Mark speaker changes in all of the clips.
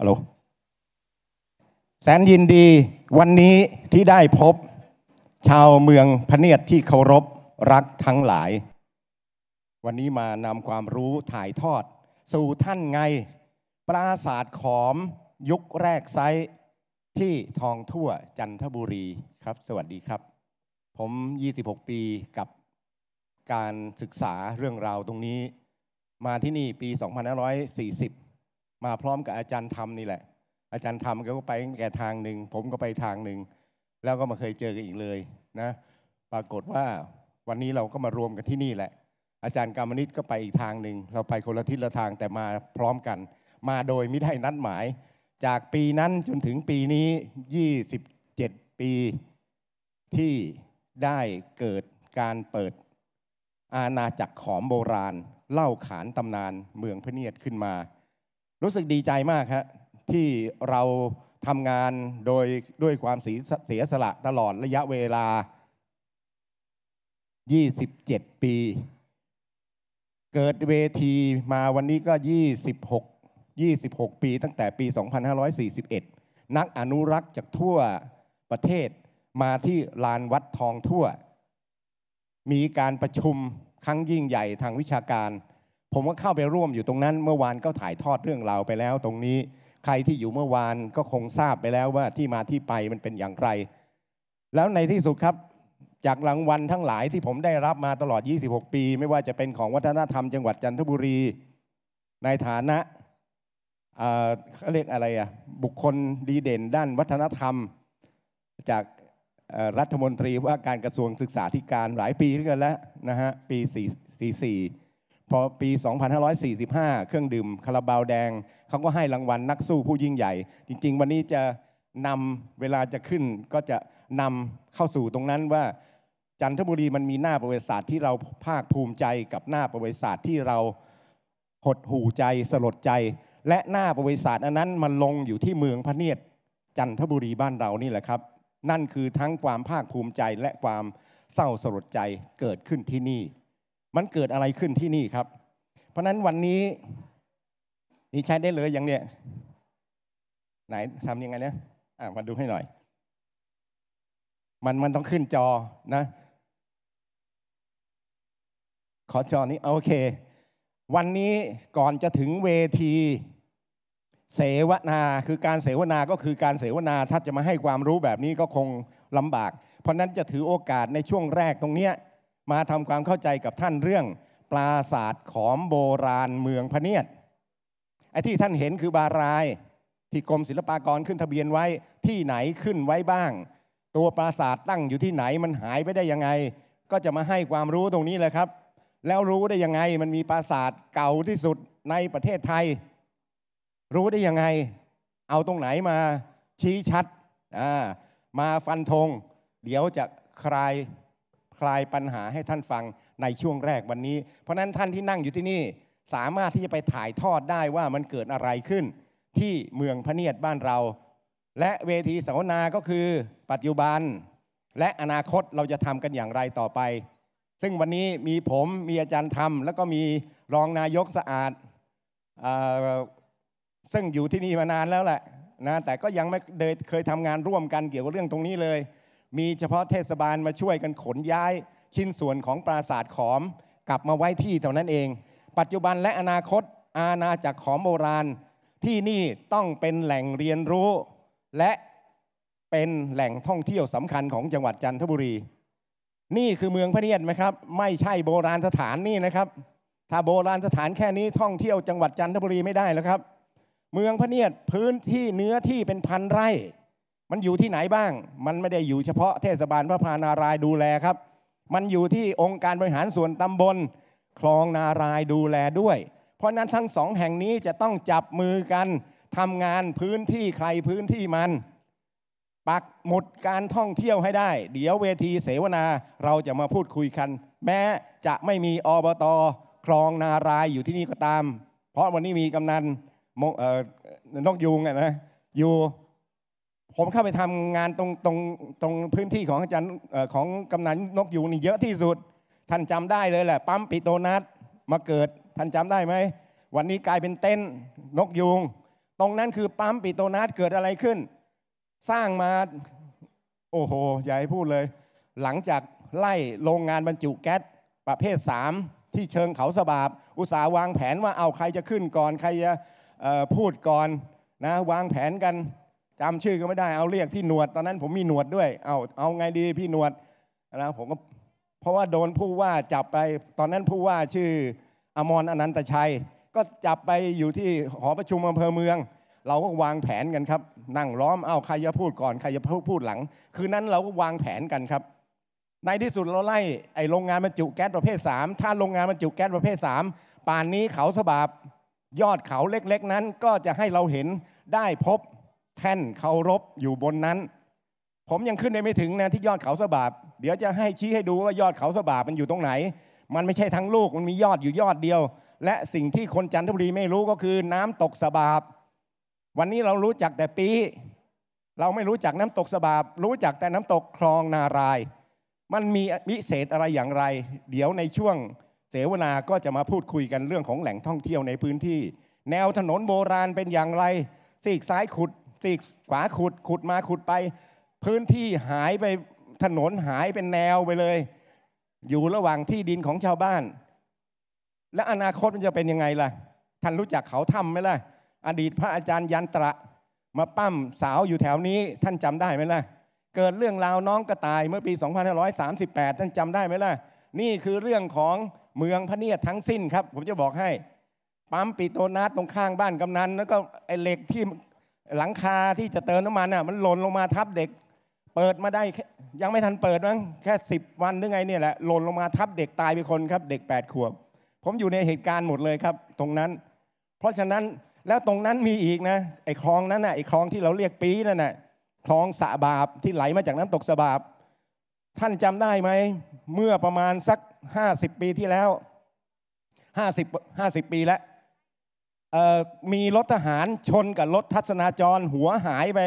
Speaker 1: ฮัลโหล
Speaker 2: แสนยินดีวันนี้ที่ได้พบ ชาวเมืองพเนียดที่เคารพรักทั้งหลาย วันนี้มานำความรู้ถ่ายทอดสู่ท่านไงปราศาสตร์ขอมยุคแรกไซที่ทองทั่วจันทบุรีครับ สวัสดีครับ ผม 26 ปีกับการศึกษาเรื่องราวตรงนี้ มาที่นี่ปี 2540มาพร้อมกับอาจารย์ธรรมนี่แหละ อาจารย์ธรรมก็ไปแก่ทางหนึ่ง ผมก็ไปทางหนึ่ง แล้วก็มาเคยเจอกันอีกเลยนะ ปรากฏว่าวันนี้เราก็มารวมกันที่นี่แหละ อาจารย์กรรมนิตก็ไปอีกทางหนึ่งเราไปคนละทิศละทางแต่มาพร้อมกัน มาโดยไม่ได้นัดหมาย จากปีนั้นจนถึงปีนี้ 27ปีที่ได้เกิดการเปิดอาณาจักรขอมโบราณ เล่าขานตำนานเมืองพเนียดขึ้นมารู้สึกดีใจมากับที่เราทำงานโดยด้วยความเสียสละตลอดระยะเวลา 27 ปี เกิดเวทีมาวันนี้ก็ 26 26 ปี ตั้งแต่ปี 2541 นักอนุรักษ์จากทั่วประเทศมาที่ลานวัดทองทั่ว มีการประชุมครั้งยิ่งใหญ่ทางวิชาการผมก็เข้าไปร่วมอยู่ตรงนั้น เมื่อวานก็ถ่ายทอดเรื่องราวไปแล้วตรงนี้ใครที่อยู่เมื่อวานก็คงทราบไปแล้วว่าที่มาที่ไปมันเป็นอย่างไร แล้วในที่สุดครับ จากรางวัลทั้งหลายที่ผมได้รับมาตลอด 26 ปี ไม่ว่าจะเป็นของวัฒนธรรมจังหวัดจันทบุรี ในฐานะเขาเรียกอะไรอ่ะบุคคลดีเด่น ด้านวัฒนธรรม จากรัฐมนตรีว่าการกระทรวงศึกษาธิการหลายปีด้วยกันแล้วนะฮะปี 44พอปี 2545 เครื่องดื่มคาราบาวแดงเขาก็ให้รางวัลนักสู้ผู้ยิ่งใหญ่ จริงๆ วันนี้จะนำเวลาจะขึ้น ก็จะนำเข้าสู่ตรงนั้นว่า จันทบุรีมันมีหน้าประวัติศาสตร์ ที่เราภาคภูมิใจกับหน้าประวัติศาสตร์ที่เราหดหู่ใจสลดใจ และหน้าประวัติศาสตร์อันนั้นมันลงอยู่ที่เมืองพระเนียดจันทบุรีบ้านเรานี่แหละครับ นั่นคือทั้งความภาคภูมิใจ และความเศร้าสลดใจเกิดขึ้นที่นี่มันเกิดอะไรขึ้นที่นี่ครับ เพราะนั้นวันนี้ นี่ใช้ได้เลยอย่างเนี้ยไหนทำยังไงเนี่ยอ่ามาดูให้หน่อย มันมันต้องขึ้นจอนะ ขอจอนี้ โอเค วันนี้ก่อนจะถึงเวที เสวนาคือการเสวนาก็คือการเสวนาถ้าจะมาให้ความรู้แบบนี้ก็คงลำบากเพราะนั้นจะถือโอกาสในช่วงแรกตรงเนี้ยมาทำความเข้าใจกับท่านเรื่อง ปราศาสตร์ขอมโบราณเมืองพเนียดไอ้ที่ท่านเห็นคือบาราย ที่กรมศิลปากรขึ้นทะเบียนไว้ที่ไหนขึ้นไว้บ้าง ตัวปราศาสตร์ตั้งอยู่ที่ไหนมันหายไปได้ยังไง ก็จะมาให้ความรู้ตรงนี้เลยครับ แล้วรู้ได้ยังไงมันมีปราศาสตร์เก่าที่สุดในประเทศไทย รู้ได้ยังไง เอาตรงไหนมาชี้ชัดมาฟันธงเดี๋ยวจะคลายคลายปัญหาให้ท่านฟังในช่วงแรกวันนี้เพราะนั้นท่านที่นั่งอยู่ที่นี่สามารถที่จะไปถ่ายทอดได้ว่ามันเกิดอะไรขึ้น ที่เมืองพระเนียดบ้านเรา และเวทีสัมมนา ก็คือปัจจุบันและอนาคตเราจะทำกันอย่างไรต่อไป ซึ่งวันนี้มีผมมีอาจารย์ธรรม แล้วก็มีรองนายกสะอาดซึ่งอยู่ที่นี่มานานแล้วแหละนะแต่ก็ยังไม่เคยทำงานร่วมกันเกี่ยวกับเรื่องตรงนี้เลยมีเฉพาะเทศบาลมาช่วยกันขนย้ายชิ้นส่วนของปราสาทขอมกลับมาไว้ที่เท่านั้นเอง ปัจจุบันและอนาคตอาณาจักรขอมโบราณที่นี่ต้องเป็นแหล่งเรียนรู้ และเป็นแหล่งท่องเที่ยวสำคัญของจังหวัดจันทบุรี นี่คือเมืองพระเนียดไหมครับไม่ใช่โบราณสถานนี่นะครับ ถ้าโบราณสถานแค่นี้ท่องเที่ยวจังหวัดจันทบุรีไม่ได้แล้วครับ เมืองพระเนียดพื้นที่เนื้อที่เป็นพันไร่มันอยู่ที่ไหนบ้าง มันไม่ได้อยู่เฉพาะเทศบาลพระพานารายดูแลครับ มันอยู่ที่องค์การบริหารส่วนตำบล คลองนารายดูแลด้วย เพราะนั้นทั้งสองแห่งนี้จะต้องจับมือกันทำงานพื้นที่ใครพื้นที่มันปักหมุดการท่องเที่ยวให้ได้เดี๋ยวเวทีเสวนาเราจะมาพูดคุยกัน แม้จะไม่มีอบตคลองนารายอยู่ที่นี่ก็ตาม เพราะวันนี้มีกำนันนกยูงนะอยู่ผมเข้าไปทำงานตรงตรงตรงพื้นที่ของอาจารย์ของกำนันนกยูงนี่เยอะที่สุด ท่านจำได้เลยแหละ ปั๊มปิโตนัทมาเกิด ท่านจำได้ไหม วันนี้กลายเป็นเต้นนกยูงตรงนั้นคือปั๊มปิโตนัทเกิดอะไรขึ้น สร้างมา โอ้โห อย่าให้พูดเลย หลังจากไล่โรงงานบรรจุแก๊สประเภท 3 ที่เชิงเขาสบาบ อุตสาหวางแผนว่าเอาใครจะขึ้นก่อนใครจะพูดก่อนนะวางแผนกันจำชื่อก็ไม่ได้เอาเรียกพี่หนวดตอนนั้นผมมีหนวดด้วยเอาเอาไงดีพี่หนวดนะผมก็เพราะว่าโดนผู้ว่าจับไปตอนนั้นผู้ว่าชื่ออมรอนันตชัยก็จับไปอยู่ที่หอประชุมอำเภอเมือง เราก็วางแผนกันครับนั่งล้อมเอาใครจะพูดก่อนใครจะพูดหลัง คืนนั้นเราก็วางแผนกันครับ ในที่สุดเราไล่ไอโรงงานบรรจุแก๊สประเภท3ถ้าโรงงานบรรจุแก๊สประเภท3ป่านนี้เขาสบาบยอดเขาเล็กๆ นั้น ก็จะให้เราเห็นได้พบแท่นเคารพอยู่บนนั้น ผมยังขึ้นได้ไม่ถึงนะที่ยอดเขาสบาบ เดี๋ยวจะให้ชี้ให้ดูว่ายอดเขาสบาบมันอยู่ตรงไหน มันไม่ใช่ทั้งลูกมันมียอดอยู่ยอดเดียว และสิ่งที่คนจันทบุรีไม่รู้ก็คือน้ำตกสบาบ วันนี้เรารู้จักแต่ปีเราไม่รู้จักน้ำตกสบาบ รู้จักแต่น้ำตกคลองนารายมันมีมิเศษอะไรอย่างไร เดี๋ยวในช่วงเสวนาก็จะมาพูดคุยกันเรื่องของแหล่งท่องเที่ยวในพื้นที่ แนวถนนโบราณเป็นอย่างไรซีกซ้ายขุดซีกขวาขุดขุดมาขุดไป พื้นที่หายไปถนนหายเป็นแนวไปเลย อยู่ระหว่างที่ดินของชาวบ้าน และอนาคตมันจะเป็นยังไงล่ะท่านรู้จักเขาทำไหมล่ะ อดีตพระอาจารย์ยันตระ มาปั้มสาวอยู่แถวนี้ท่านจำได้ไหมล่ะ เกิดเรื่องราวน้องกระต่ายเมื่อปี2538ท่านจำได้ไหมล่ะนี่คือเรื่องของเมืองพระเนียดทั้งสิ้นครับ ผมจะบอกให้ปั๊มปิโตนาตตรงข้างบ้านกำนันแล้วก็ไอเหล็กที่หลังคาที่จะเติมน้ำมันอ่ะมันหล่นลงมาทับเด็ก เปิดมาได้ยังไม่ทันเปิดมั้งแค่สิบวันหรือไงเนี่ยแหละหล่นลงมาทับเด็กตายไปคนครับ เด็กแปดขวบ ผมอยู่ในเหตุการณ์หมดเลยครับ ตรงนั้น เพราะฉะนั้นแล้วตรงนั้นมีอีกนะไอ้คลองนั้นน่ะไอ้คลองที่เราเรียกปีนั่นน่ะคลองสะบาบที่ไหลมาจากน้ำตกสะบาบ ท่านจำได้ไหมเมื่อประมาณสักห้าสิบปีที่แล้วห้าสิบห้าสิบปีแล้วมีรถทหารชนกับรถทัศนาจรหัวหายไป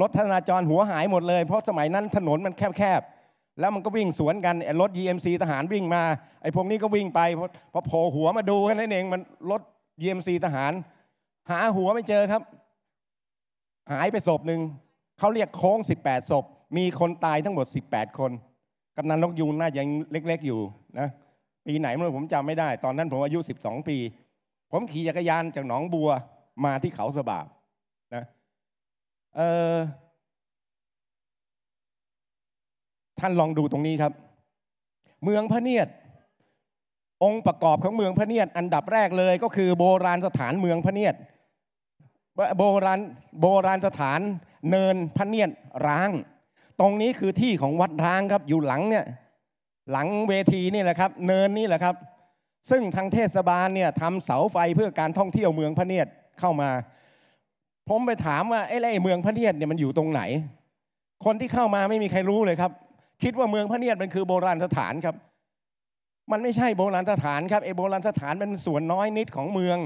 Speaker 2: รถทัศนาจรหัวหายหมดเลยเพราะสมัยนั้นถนนมันแคบๆแล้วมันก็วิ่งสวนกันรถ EMC ทหารวิ่งมาไอ้พวกนี้ก็วิ่งไปพอโผล่หัวมาดูแค่นั้นเองมันรถ EMC ทหาร หาหัวไม่เจอครับ หายไปศพหนึ่ง เขาเรียกโค้ง18ศพมีคนตายทั้งหมด 18 คนกำนันนกยูนน่าจะยังเล็กๆอยู่นะปีไหนไม่รู้ผมจำไม่ได้ ตอนนั้นผมอายุ 12 ปีผมขี่จักรยานจากหนองบัวมาที่เขาสบาบนะเออท่านลองดูตรงนี้ครับ เมืองพระเนียดองค์ประกอบของเมืองพระเนียดอันดับแรกเลย ก็คือโบราณสถานเมืองพระเนียดโบราณโบราณสถานเนินพระเนียดร้าง ตรงนี้คือที่ของวัดร้างครับ อยู่หลังเนี่ย หลังเวทีนี่แหละครับ เนินนี่แหละครับซึ่งทางเทศบาลเนี่ยทำเสาไฟเพื่อการท่องเที่ยวเมืองพระเนียดเข้ามา ผมไปถามว่าไอ้ไ้เมืองพระเนียดเนี่ยมันอยู่ตรงไหน คนที่เข้ามาไม่มีใครรู้เลยครับ คิดว่าเมืองพระเนียดมันคือโบราณสถานครับ มันไม่ใช่โบราณสถานครับไอ้โบราณสถานเป็นส่วนน้อยนิดของเมือง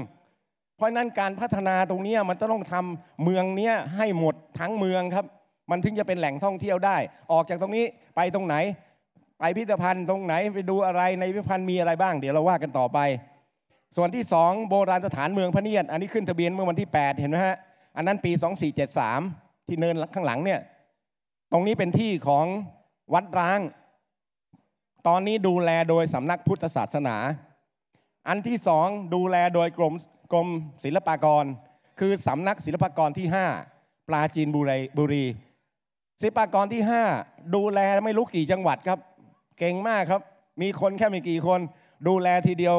Speaker 2: เพราะนั้นการพัฒนาตรงนี้มันต้องทำเมืองเนี้ยให้หมดทั้งเมืองครับมันถึงจะเป็นแหล่งท่องเที่ยวได้ ออกจากตรงนี้ไปตรงไหนไปพิพิธภัณฑ์ตรงไหนไปดูอะไร ในพิพิธภัณฑ์มีอะไรบ้างเดี๋ยวเราว่ากันต่อไป ส่วนที่ 2 โบราณสถานเมืองพระเนียด อันนี้ขึ้นทะเบียนเมื่อวันที่ 8 เห็นไหมฮะ อันนั้นปี 2473 ที่เนินข้างหลังเนี่ย ตรงนี้เป็นที่ของวัดร้าง ตอนนี้ดูแลโดยสำนักพุทธศาสนา อันที่สองดูแลโดยกรมกรมศิลปากร คือสำนักศิลปากรที่5ปลาจีนบุรีบุรี ศิลปากรที่5ดูแลไม่รู้กี่จังหวัดครับเก่งมากครับ มีคนแค่ไม่กี่คนดูแลทีเดียว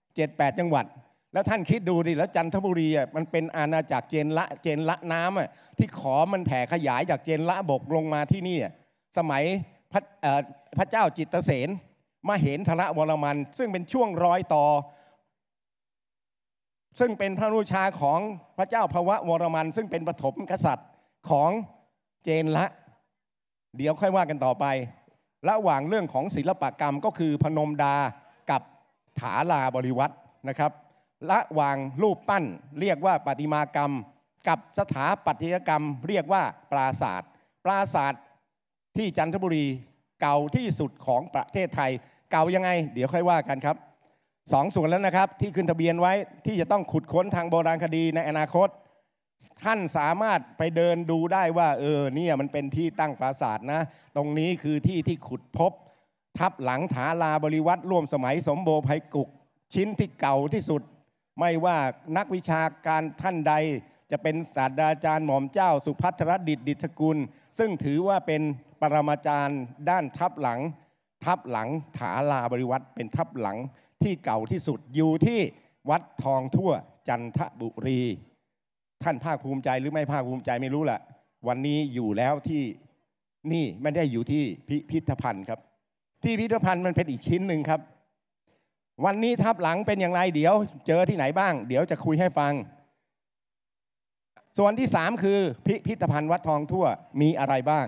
Speaker 2: 78จังหวัด แล้วท่านคิดดูดิแล้วจันทบุรีอ่ะมันเป็นอาณาจักรเจนละ เจนละน้ำอ่ะที่ขอมันแผ่ขยายจากเจนละบกลงมาที่นี่ สมัยพระเจ้าจิตเสนมาเห็นทระวรมัน ซึ่งเป็นช่วงรอยต่อ ซึ่งเป็นพระนุชาของพระเจ้าพวะวรมันซึ่งเป็นปฐมกษัตริย์ของเจนละ เดี๋ยวค่อยว่ากันต่อไประหว่างเรื่องของศิลปกรรมก็คือพนมดากับถาลาบริวัตรนะครับ ระหว่างรูปปั้นเรียกว่าปฏิมากรรม กับสถาปัตยกรรม เรียกว่าปราศาสตร์ปราศาสตร์ที่จันทบุรีเก่าที่สุดของประเทศไทยเก่ายังไง เดี๋ยวค่อยว่ากันครับสองส่วนแล้วนะครับที่ขึ้นทะเบียนไว้ที่จะต้องขุดค้นทางโบราณคดีในอนาคตท่านสามารถไปเดินดูได้ว่าเออเนี่ยมันเป็นที่ตั้งปราสาทนะ ตรงนี้คือที่ที่ขุดพบ ทับหลังฐาลาบริวัตรร่วมสมัยสมโบภัยกุก ชิ้นที่เก่าที่สุด ไม่ว่านักวิชาการท่านใดจะเป็นศาสตราจารย์หม่อมเจ้าสุพัทรดิตดิตกุลซึ่งถือว่าเป็นปรมาจารย์ด้านทับหลัง ทับหลังฐาลาบริวัตรเป็นทับหลังที่เก่าที่สุดอยู่ที่วัดทองทั่วจันทบุรีท่านภาคภูมิใจหรือไม่ภาคภูมิใจไม่รู้ละวันนี้อยู่แล้วที่นี่ ไม่ได้อยู่ที่พิพิธภัณฑ์ครับ ที่พิพิธภัณฑ์มันเป็นอีกชิ้นหนึ่งครับ วันนี้ทับหลังเป็นอย่างไร เดี๋ยว เจอที่ไหนบ้าง เดี๋ยวจะคุยให้ฟัง ส่วนที่สามคือ พิพิธภัณฑ์วัดทองทั่วมีอะไรบ้าง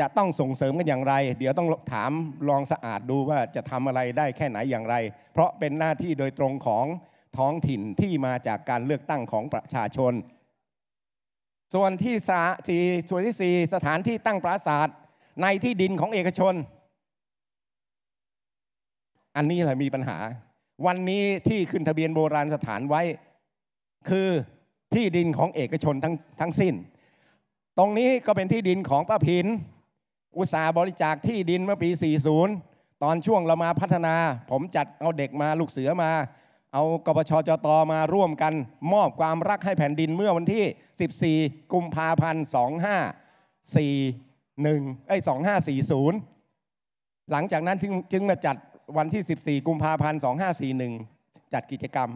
Speaker 2: จะต้องส่งเสริมกันอย่างไร เดี๋ยวต้องถามรองสะอาดดูว่าจะทำอะไรได้แค่ไหนอย่างไร เพราะเป็นหน้าที่โดยตรงของท้องถิ่นที่มาจากการเลือกตั้งของประชาชน ส่วนที่สาที่ส่วนที่สี่สถานที่ตั้งปราสาท ในที่ดินของเอกชน อันนี้แหละมีปัญหา วันนี้ที่ขึ้นทะเบียนโบราณสถานไว้ คือที่ดินของเอกชนทั้ง ทั้งสิ้น ตรงนี้ก็เป็นที่ดินของป้าพิน อุตสาบริจาคที่ดินเมื่อปี 40 ตอนช่วงเรามาพัฒนา ผมจัดเอาเด็กมา ลูกเสือมาเอากปชจตมาร่วมกันมอบความรักให้แผ่นดินเมื่อวันที่ 14 กุมภาพันธ์2541เอ้ย2540 หลังจากนั้น จึงจึงมาจัดวันที่ 14 กุมภาพันธ์ 2541 จัดกิจกรรม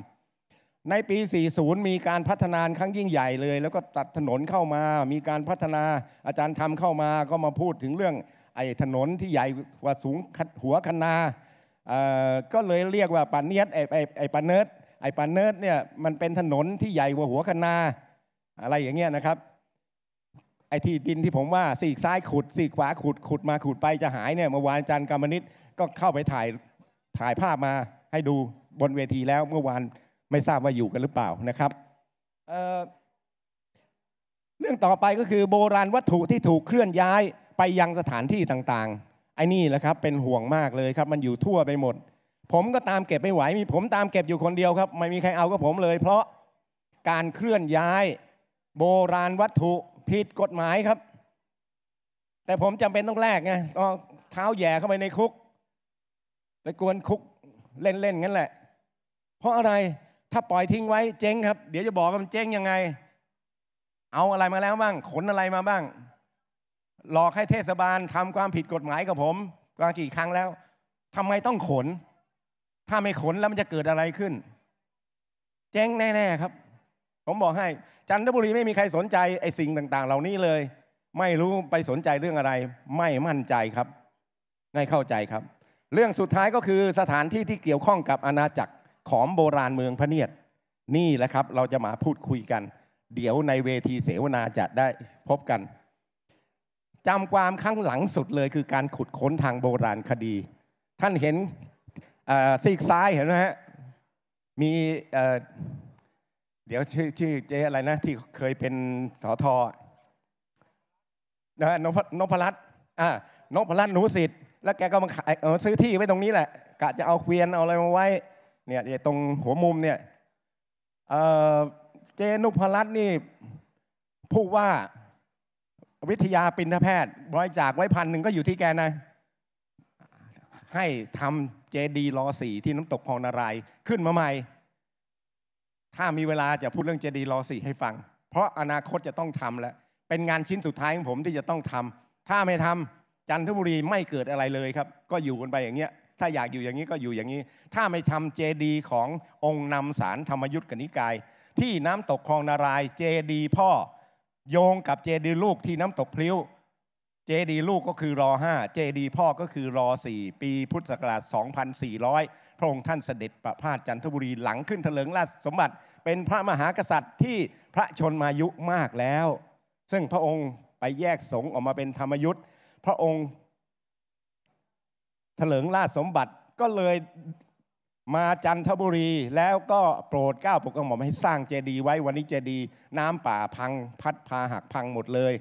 Speaker 2: ในปี 40 มีการพัฒนาครั้งยิ่งใหญ่เลย แล้วก็ตัดถนนเข้ามามีการพัฒนาอาจารย์ทำเข้ามาก็มาพูดถึงเรื่องไอ้ถนนที่ใหญ่กว่าสูงหัวคนาก็เลยเรียกว่าปันเนียดไอ้ไอ้ไอ้ปันเนิร์ดไอ้ปันเนิร์ดเนี่ยมันเป็นถนนที่ใหญ่กว่าหัวคนาอะไรอย่างเงี้ยนะครับไอ้ที่ดินที่ผมว่าสี่ซ้ายขุด สี่ขวาขุด ขุดมาขุดไปจะหายเนี่ยเมื่อวานจันร์กรรมนิตก็เข้าไปถ่ายถ่ายภาพมาให้ดูบนเวทีแล้วเมื่อวานไม่ทราบว่าอยู่กันหรือเปล่านะครับเเรื่องต่อไปก็คือ โบราณวัตถุที่ถูกเคลื่อนย้ายไปยังสถานที่ต่างไอ้นี่แหละครับเป็นห่วงมากเลยครับ มันอยู่ทั่วไปหมด ผมก็ตามเก็บไม่ไหวมี ผมตามเก็บอยู่คนเดียวครับไม่มีใครเอากับผมเลย เพราะการเคลื่อนย้าย โบราณวัตถุผิดกฎหมายครับ แต่ผมจำเป็นต้องแลกไงต้องเท้าแย่เข้าไปในคุกไปกวนคุกเล่นๆงั้นแหละ เพราะอะไรถ้าปล่อยทิ้งไว้เจ๊งครับ เดี๋ยวจะบอกว่ามันเจ๊งยังไง เอาอะไรมาแล้วบ้าง ขนอะไรมาบ้างหลอกให้เทศบาลทำความผิดกฎหมายกับผม่ากี่ครั้งแล้วทำไมต้องขน ถ้าไม่ขนแล้วมันจะเกิดอะไรขึ้นเจ๊งแน่ๆครับ ผมบอกให้ จันทบุรีไม่มีใครสนใจไอ้สิ่งต่างๆ เหล่านี้เลย ไม่รู้ไปสนใจเรื่องอะไร ไม่มั่นใจครับไม่เข้าใจครับ เรื่องสุดท้ายก็คือสถานที่ ที่เกี่ยวข้องกับอาณาจักรของโบราณเมืองพระเนียดนี่แหละครับ เราจะมาพูดคุยกัน เดี๋ยวในเวทีเสวนาจะได้พบกันจำความข้างหลังสุดเลยคือการขุดค้นทางโบราณคดี ท่านเห็นซีกซ้ายเห็นไหมฮะ มีเดี๋ยวชื่อ ชื่อ เจ๊อะไรนะที่เคยเป็นสอทอนะนพนพรัตอ่านพรัตหนูสิทธิ์ แล้วแกก็มาขายซื้อที่ไว้ตรงนี้แหละกะจะเอาเวียนเอาอะไรมาไว้ เนี่ยตรงหัวมุมเนี่ยเจนุพรัตนนี่พูดว่าวิทยาปินทแพทย์บริจาคไว้พันหนึ่งก็อยู่ที่แกนะ ให้ทำเจดี รอสี่ที่น้ำตกคลองนารายขึ้นมาใหม่ ถ้ามีเวลาจะพูดเรื่องเจดี รอสี่ให้ฟัง เพราะอนาคตจะต้องทำแล้วเป็นงานชิ้นสุดท้ายของผมที่จะต้องทำถ้าไม่ทำจันทบุรีไม่เกิดอะไรเลยครับ ก็อยู่กันไปอย่างเงี้ย ถ้าอยากอยู่อย่างนี้ ก็อยู่อย่างนี้ ถ้าไม่ทำเจดี ขององค์นำสารธรรมยุทธกนิกาย ที่น้ำตกคลองนารายเจดี พ่อโยงกับเจดีลูกที่น้ำตกพลิ้ว เจดีลูกก็คือรอห้าเจดีพ่อก็คือรอสี่ปีพุทธศักราช 2400 พระองค์ท่านเสด็จประพาสจันทบุรีหลังขึ้นเถลิงราชสมบัติเป็นพระมหากษัตริย์ที่พระชนมายุมากแล้ว ซึ่งพระองค์ไปแยกสงฆ์ออกมาเป็นธรรมยุทธ์พระองค์เถลิงราชสมบัติก็เลยมาจันทบุรีแล้วก็โปรดเก้าปกครงหม่อมให้สร้างเจดีย์ไว้วันนี้เจดีย์น้ำป่าพังพัดพาหักพังหมดเลย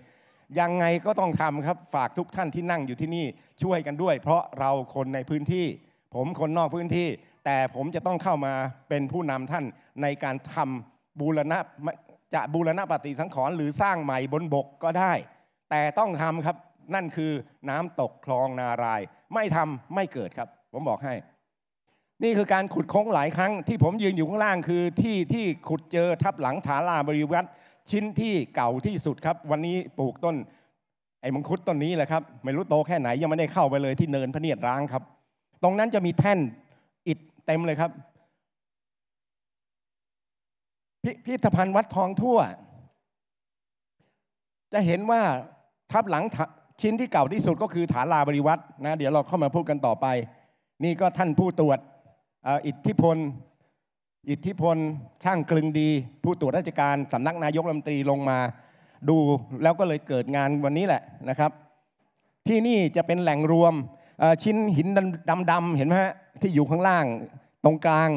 Speaker 2: ยังไงก็ต้องทำครับฝากทุกท่านที่นั่งอยู่ที่นี่ช่วยกันด้วยเพราะเราคนในพื้นที่ ผมคนนอกพื้นที่ แต่ผมจะต้องเข้ามาเป็นผู้นำท่านในการทำบูรณะจะบูรณะปฏิสังขรณ์หรือสร้างใหม่บนบกก็ได้ แต่ต้องทำครับนั่นคือน้ำตกคลองนารายไม่ทำไม่เกิดครับ ผมบอกให้นี่คือการขุดค้งหลายครั้ง ที่ผมยืนอยู่ข้างล่างคือที่ที่ขุดเจอทับหลังฐาลาบริวัตชิ้นที่เก่าที่สุดครับ วันนี้ปลูกต้น ไอ้มังคุดต้นนี้แหละครับ ไม่รู้โตแค่ไหนยังไม่ได้เข้าไปเลยที่เนินพระเนียดร้างครับ ตรงนั้นจะมีแท่นอิฐเต็มเลยครับ พิพิธภัณฑ์วัดทองทั่ว จะเห็นว่าทับหลังชิ้นที่เก่าที่สุดก็คือฐานลาบริวัตนะเดี๋ยวเราเข้ามาพูดกันต่อไป นี่ก็ท่านผู้ตรวจอิทธิพลอิทธิพลช่างกลึงดี ผู้ตรวจราชการสำนักนายกรัฐมนตรีลงมาดูแล้วก็เลยเกิดงานวันนี้แหละนะครับ ที่นี่จะเป็นแหล่งรวมชิ้นหินดำๆเห็นไหมฮะที่อยู่ข้างล่างตรงกลาง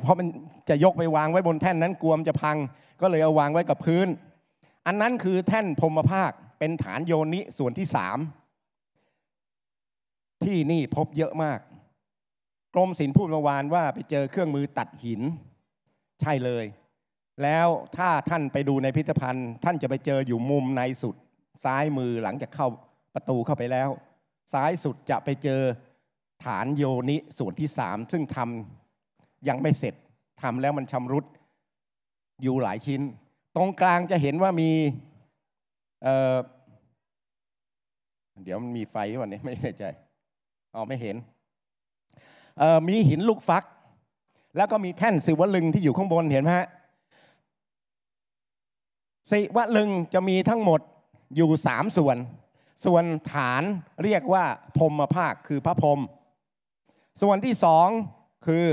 Speaker 2: เพราะมันจะยกไปวางไว้บนแท่นนั้นกลัวมจะพัง ก็เลยเอาวางไว้กับพื้น อันนั้นคือแท่นพรมภาคเป็นฐานโยนิส่วนที่สามที่นี่พบเยอะมากกรมศิลป์พูดเมื่อวานว่าไปเจอเครื่องมือตัดหิน ใช่เลย แล้วถ้าท่านไปดูในพิพิธภัณฑ์ ท่านจะไปเจออยู่มุมในสุด ซ้ายมือหลังจากเข้าประตูเข้าไปแล้ว ซ้ายสุดจะไปเจอฐานโยนิส่วนที่สามซึ่งทำยังไม่เสร็จทำแล้วมันชำรุดอยู่หลายชิ้นตรงกลางจะเห็นว่ามีเเดี๋ยวมันมีไฟวันนี้ไม่แน่ใจอ๋อไม่เห็นมีหินลูกฟัก แล้วก็มีแท่นสิวลึงที่อยู่ข้างบนเห็นไหมฮะสิวลึงจะมีทั้งหมดอยู่สามส่วน ส่วนฐานเรียกว่าพรมภาคคือพระพรมส่วนที่สองคือ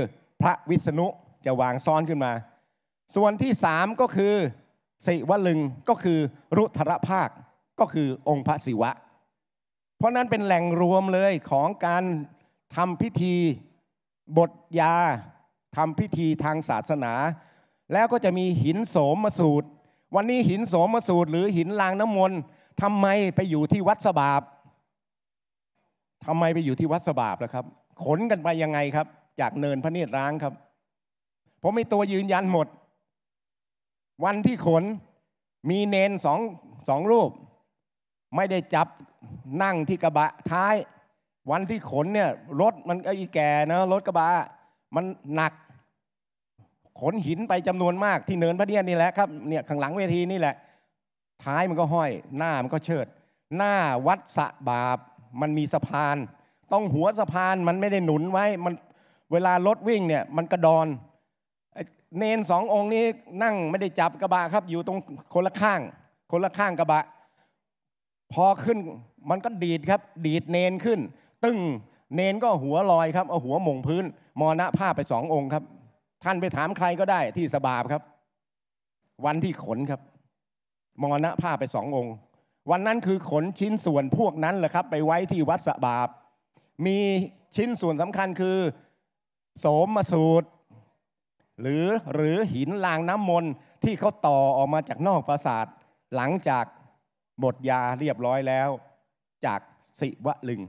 Speaker 2: พระวิษณุจะวางซ้อนขึ้นมา ส่วนที่สามก็คือสิวลึงก็คือรุทรภาคก็คือองค์พระศิวะ เพราะนั้นเป็นแหล่งรวมเลยของการทำพิธีบทยาทำพิธีทางศาสนา แล้วก็จะมีหินโสมมาสูตร วันนี้หินโสมมาสูตร หรือหินลางน้ำมนต์ทำไมไปอยู่ที่วัดสบาบทำไมไปอยู่ที่วัดสบาบล่ะครับ ขนกันไปยังไงครับ จากเนินพระเนตรร้างครับผมมีตัวยืนยันหมด วันที่ขนมีเนนสองสองรูป ไม่ได้จับนั่งที่กระบะท้ายวันที่ขนเนี่ยรถมันไอ้แก่นะรถกระบะ มันหนัก ขนหินไปจำนวนมากที่เนินพระเนียนี่แหละครับเนี่ยข้างหลังเวทีนี่แหละ ท้ายมันก็ห้อยหน้ามันก็เชิด หน้าวัดสะบาบมันมีสะพานต้องหัวสะพานมันไม่ได้หนุนไว้ มันเวลารถวิ่งเนี่ยมันกระดอนเนนสององค์นี้นั่งไม่ได้จับกระบะครับ อยู่ตรงคนละข้าง คนละข้างกระบะ พอขึ้นมันก็ดีดครับ ดีดเนนขึ้นตึ้งเนนก็หัวลอยครับเอาหัวมงพื้นมรณภาพไปสององค์ครับ ท่านไปถามใครก็ได้ที่สบาบครับ วันที่ขนครับมรณภาพไปสององค์ วันนั้นคือขนชิ้นส่วนพวกนั้นแหละครับ ไปไว้ที่วัดสบาบ มีชิ้นส่วนสำคัญคือโสมมาสูตรหรือหรือหินลางน้ำมนต์ที่เขาต่อออกมาจากนอกปราสาท หลังจากบทยาเรียบร้อยแล้วจากสิวะลึง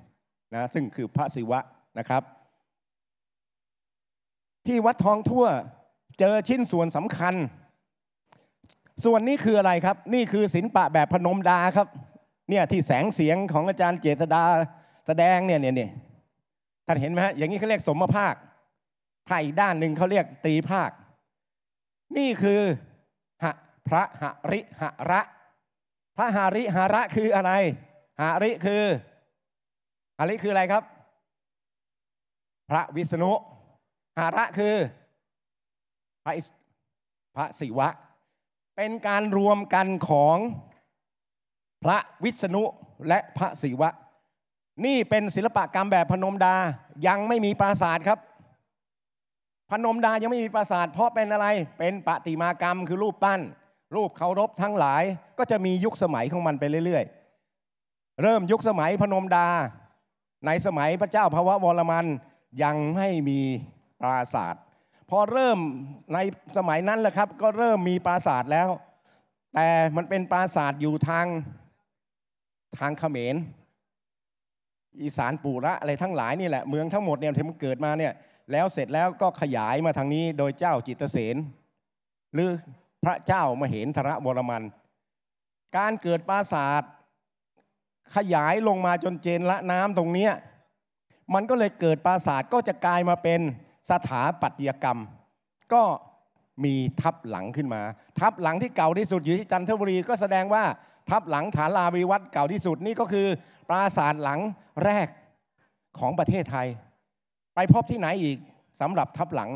Speaker 2: นะซึ่งคือพระศิวะนะครับ ที่วัดทองทั่วเจอชิ้นส่วนสำคัญ ส่วนนี้คืออะไรครับ นี่คือศิลปะแบบพนมดาครับ เนี่ยที่แสงเสียงของอาจารย์เจษดาแสดงเนี่ยเนี่ยเนี่ยท่านเห็นไหมฮะอย่างนี้เขาเรียกสมภาคไทยด้านหนึ่งเขาเรียกตรีภาค นี่คือหะพระหะริหะระ พระหาริหาระคืออะไร หาริคืออาริคืออะไรครับ พระวิษณุหาระคือพระพระศิวะ เป็นการรวมกันของพระวิษณุและพระศิวะ นี่เป็นศิลปกรรมแบบพนมดายังไม่มีปราสาทครับ พนมดายังไม่มีปราสาทเพราะเป็นอะไรเป็นปฏิมากรรมคือรูปปั้น รูปเคารพทั้งหลายก็จะมียุคสมัยของมันไปเรื่อย ๆ เริ่มยุคสมัยพนมดาในสมัยพระเจ้าพระวะวรมันยังไม่มีปราสาทพอเริ่มในสมัยนั้นแหละครับ ก็เริ่มมีปราสาทแล้ว แต่มันเป็นปราสาทอยู่ทางทางเขมร อีสานปูระอะไรทั้งหลายนี่แหละเมืองทั้งหมดเนี่ยที่มันเกิดมาเนี่ยแล้วเสร็จแล้วก็ขยายมาทางนี้โดยเจ้าจิตเสนหรือพระเจ้ามาเห็นทระวรมัน การเกิดปราสาทขยายลงมาจนเจนละน้ำตรงนี้มันก็เลยเกิดปราสาทก็จะกลายมาเป็นสถาปัตยกรรม ก็มีทับหลังขึ้นมา ทับหลังที่เก่าที่สุด อยู่ที่จันทบุรีก็แสดงว่า ทับหลังฐานลาวิวัตเก่าที่สุดนี่ก็คือปราสาทหลังแรกของประเทศไทย ไปพบที่ไหนอีกสำหรับทับหลัง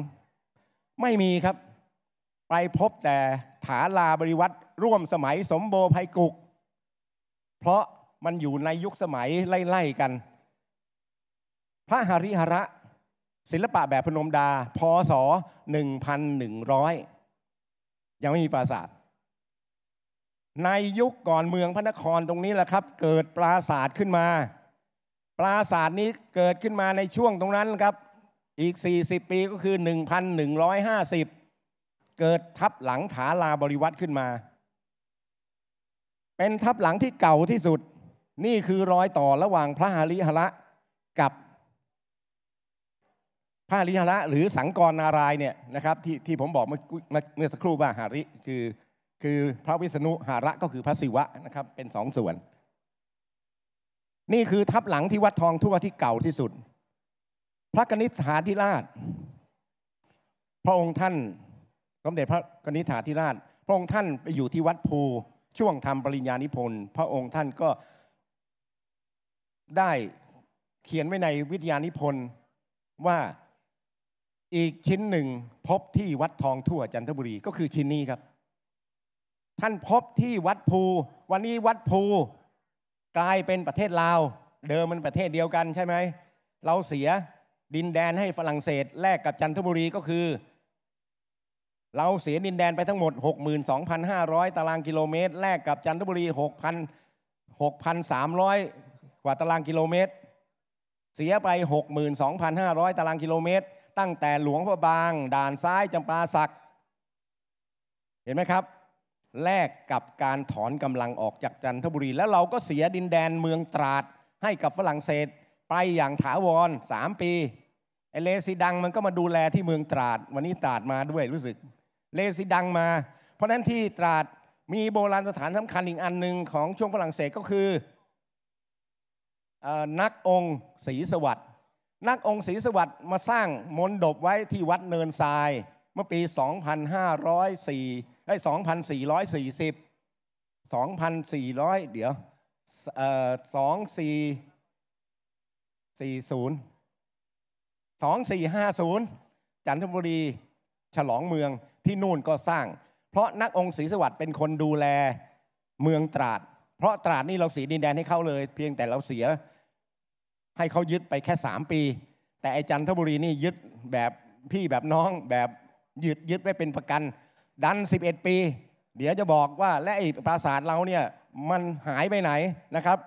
Speaker 2: ไม่มีครับ ไปพบแต่ฐานลาบริวัตร่วมสมัยสมโบภัยกุก เพราะมันอยู่ในยุคสมัยไล่ ๆกัน พระหริหระศิลปะแบบพนมดาพศ1100 ยังไม่มีปราสาทในยุคก่อนเมืองพระนครตรงนี้แหละครับ เกิดปราสาทขึ้นมา ปราสาทนี้เกิดขึ้นมาในช่วงตรงนั้นครับ อีก 40 ปีก็คือ 1150 เกิดทับหลังฐาลาบริวัตรขึ้นมา เป็นทับหลังที่เก่าที่สุดนี่คือรอยต่อระหว่างพระหาริหระกับ พระหาริหระหรือสังกรนารายเนี่ยนะครับที่ที่ผมบอกเมื่อเมื่อสักครู่ว่าหาริ คือ คือพระวิษณุหาระก็คือพระศิวะนะครับ เป็นสองส่วน นี่คือ ทับหลังที่วัดทองทั่วที่เก่าที่สุด พระกนิษฐาธิราช พระองค์ท่านสมเด็จพระกนิษฐาธิราช พระองค์ท่านไปอยู่ที่วัดภูช่วงทำปริญญานิพนธ์ พระองค์ท่านก็ได้เขียนไว้ในวิทยานิพนธ์ว่าอีกชิ้นหนึ่ง พบที่วัดทองทั่วจันทบุรี ก็คือชิ้นนี้ครับ ท่านพบที่วัดภู วันนี้วัดภูกลายเป็นประเทศลาว เดิมมันประเทศเดียวกันใช่ไหมเราเสียดินแดนให้ฝรั่งเศสแลกกับจันทบุรี ก็คือ เราเสียดินแดนไปทั้งหมด 62,500ตารางกิโลเมตร แลกกับจันทบุรี6,000 6,300กว่าตารางกิโลเมตร เสียไป 62,500ตารางกิโลเมตร ตั้งแต่หลวงพระบาง ด่านซ้ายจำปาสัก เห็นไหมครับแลกกับการถอนกำลังออกจากจันทบุรี แล้วเราก็เสียดินแดนเมืองตราดให้กับฝรั่งเศส ไปอย่างถาวร 3 ปีไอเลซิดังมันก็มาดูแลที่เมืองตราดวันนี้ตราดมาด้วยรู้สึก เลซิดังมา เพราะนั้นที่ตราดมีโบราณสถานสำคัญอีกอันหนึ่งของช่วงฝรั่งเศสก็คือนักองค์ศรีสวัสดิ์นักองค์ศรีสวัสดิ์มาสร้างมนดบไว้ที่วัดเนินทรายเมื่อปี 2504ไอ้2440 2400 เดี๋ยว2440 2450 จันทบุรี ฉลองเมืองที่นู่นก็สร้าง เพราะนักองค์ศรีสวัสดิ์เป็นคนดูแลเมืองตราดเพราะตราดนี่เราเสียดินแดนให้เข้าเลยเพียงแต่เราเสียให้เขายึดไปแค่สามปี แต่ไอ้จันทบุรีนี่ยึดแบบพี่แบบน้อง แบบ ยึดยึดไว้เป็นประกัน ดันสิบเอ็ดปี เดี๋ยวจะบอกว่าและไอปราสาทเราเนี่ยมันหายไปไหนนะครับ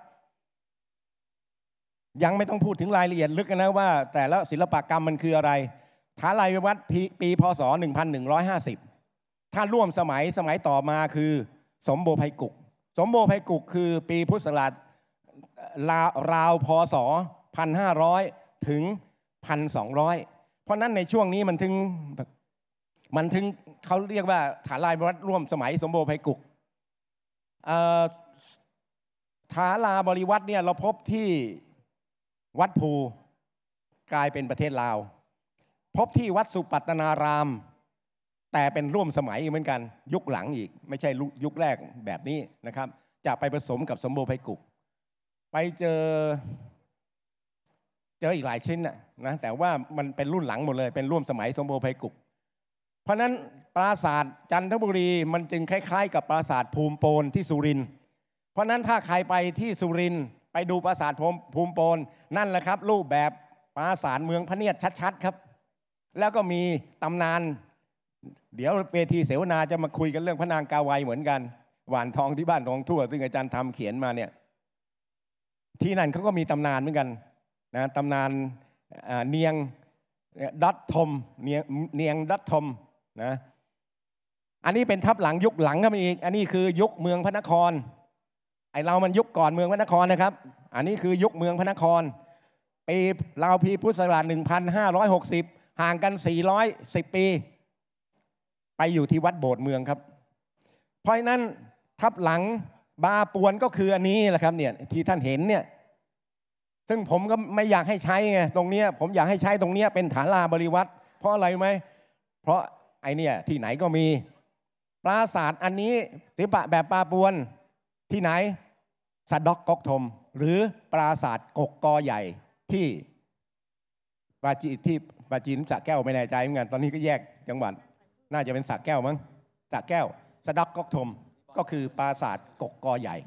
Speaker 2: ยังไม่ต้องพูดถึงรายละเอียดลึกนะว่า แต่ละศิลปกรรมมันคืออะไรท้าลายวัด ปี พศ1150ถ้าร่วมสมัยสมัยต่อมาคือ สมโบภัยกุก สมโบภัยกุกคือ ปีพุทธศักราชราวพศ1500ถึง1200เพราะนั้นในช่วงนี้มันถึงมันถึงเขาเรียกว่าฐานลายบริัตร่วมสมัยสมบรณ์ไพกุกฐานลาบริวัตเนี่ยเราพบที่วัดภูกลายเป็นประเทศลาว พบที่วัดสุปัตนาราม แต่เป็นร่วมสมัยเหมือนกัน ยุคหลังอีก ไม่ใช่ยุคแรกแบบนี้นะครับ จะไปผสมกับ สมบรณ์ไพกุกไปเจอ เจออีกหลายชิ้นนะนะแต่ว่ามันเป็นรุ่นหลังหมดเลยเป็นร่วมสมัยสมบูรณ์ไพกุกเพราะนั้นปราสาทจันทบุรี มันจึงคล้าย ๆ กับปราสาทภูมิโปนที่สุรินเพราะนั้นถ้าใครไปที่สุรินไปดูปราสาทภูมิโปน นั่นแหละครับ รูปแบบปราสาทเมืองพระเนียดชัดๆครับ แล้วก็มีตำนาน เดี๋ยวเวทีเสวนาจะมาคุยกันเรื่องพระนางกาไวเหมือนกัน หวานทองที่บ้านทองทั่วซึ่งอาจารย์ทำเขียนมาเนี่ยที่นั่นเขาก็มี ตำนานเหมือนกันนะตำนานเนียงดัตทม เนียงดัตทมนะอันนี้เป็นทับหลังยุคหลังก็มีอีก อันนี้คือยุคเมืองพระนครไอเรามันยุคก่อนเมืองพระนครนะครับ อันนี้คือยุคเมืองพระนคร ปีเราพีพุทธศักราช1560 ห่างกัน 410 ปี ไปอยู่ที่วัดโบสถ์เมืองครับ เพราะนั้นทับหลังบาปวนก็คืออันนี้แหละครับเนี่ยที่ท่านเห็นเนี่ยซึ่งผมก็ไม่อยากให้ใช้ไงตรงเนี้ยผมอยากให้ใช้ตรงเนี้ยเป็นฐานลาบริวัตรเพราะอะไรไหมเพราะไอเนี่ยที่ไหนก็มี ปราศาสตร์อันนี้ศิลปะแบบปาปวนที่ไหนสัดอกกกทม หรือปราศาสตร์กกกอใหญ่ที่ปาจีที่ปาจีนสะแก้วไม่แน่ใจเหมือนกันตอนนี้ก็แยกจังหวัด น่าจะเป็นสะแก้วมั้งสะแก้วสะดอกกกทมก็คือ ปราสาทกกกอใหญ่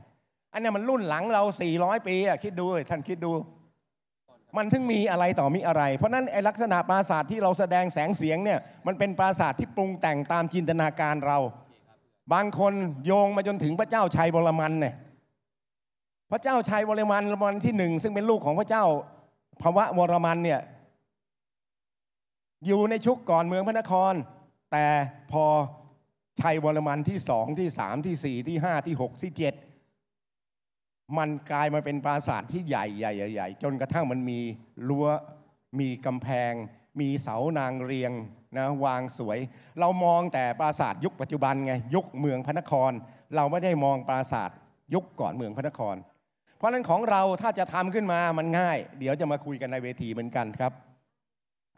Speaker 2: อันนี้มันรุ่นหลังเรา 400 ปีอ่ะคิดดูท่านคิดดู มัน ถึงมีอะไรต่อมีอะไร เพราะนั้นไอลักษณะปราสาทที่เราแสดงแสงเสียงเนี่ย มันเป็นปราสาทที่ปรุงแต่งตามจินตนาการเรา บางคนโยงมาจนถึงพระเจ้าชัยบรมันเนี่ย พระเจ้าชัยบรมันรมันที่หนึ่งซึ่งเป็นลูกของพระเจ้าภาวะวรมันเนี่ย อยู่ในชุกก่อนเมืองพระนคร แต่พอชัยวรมันที่สองที่สามที่สี่ที่ห้าที่หกที่เจ็ดมันกลายมาเป็นปราสาทที่ใหญ่ใหญ่ใหญ่จนกระทั่งมันมีรั้ว มีกำแพง มีเสานางเรียงนะวางสวย เรามองแต่ปราสาทยุคปัจจุบันไงยุคเมืองพระนคร เราไม่ได้มองปราสาทยุคก่อนเมืองพระนคร เพราะนั้นของเราถ้าจะทำขึ้นมามันง่าย เดี๋ยวจะมาคุยกันในเวทีเหมือนกันครับ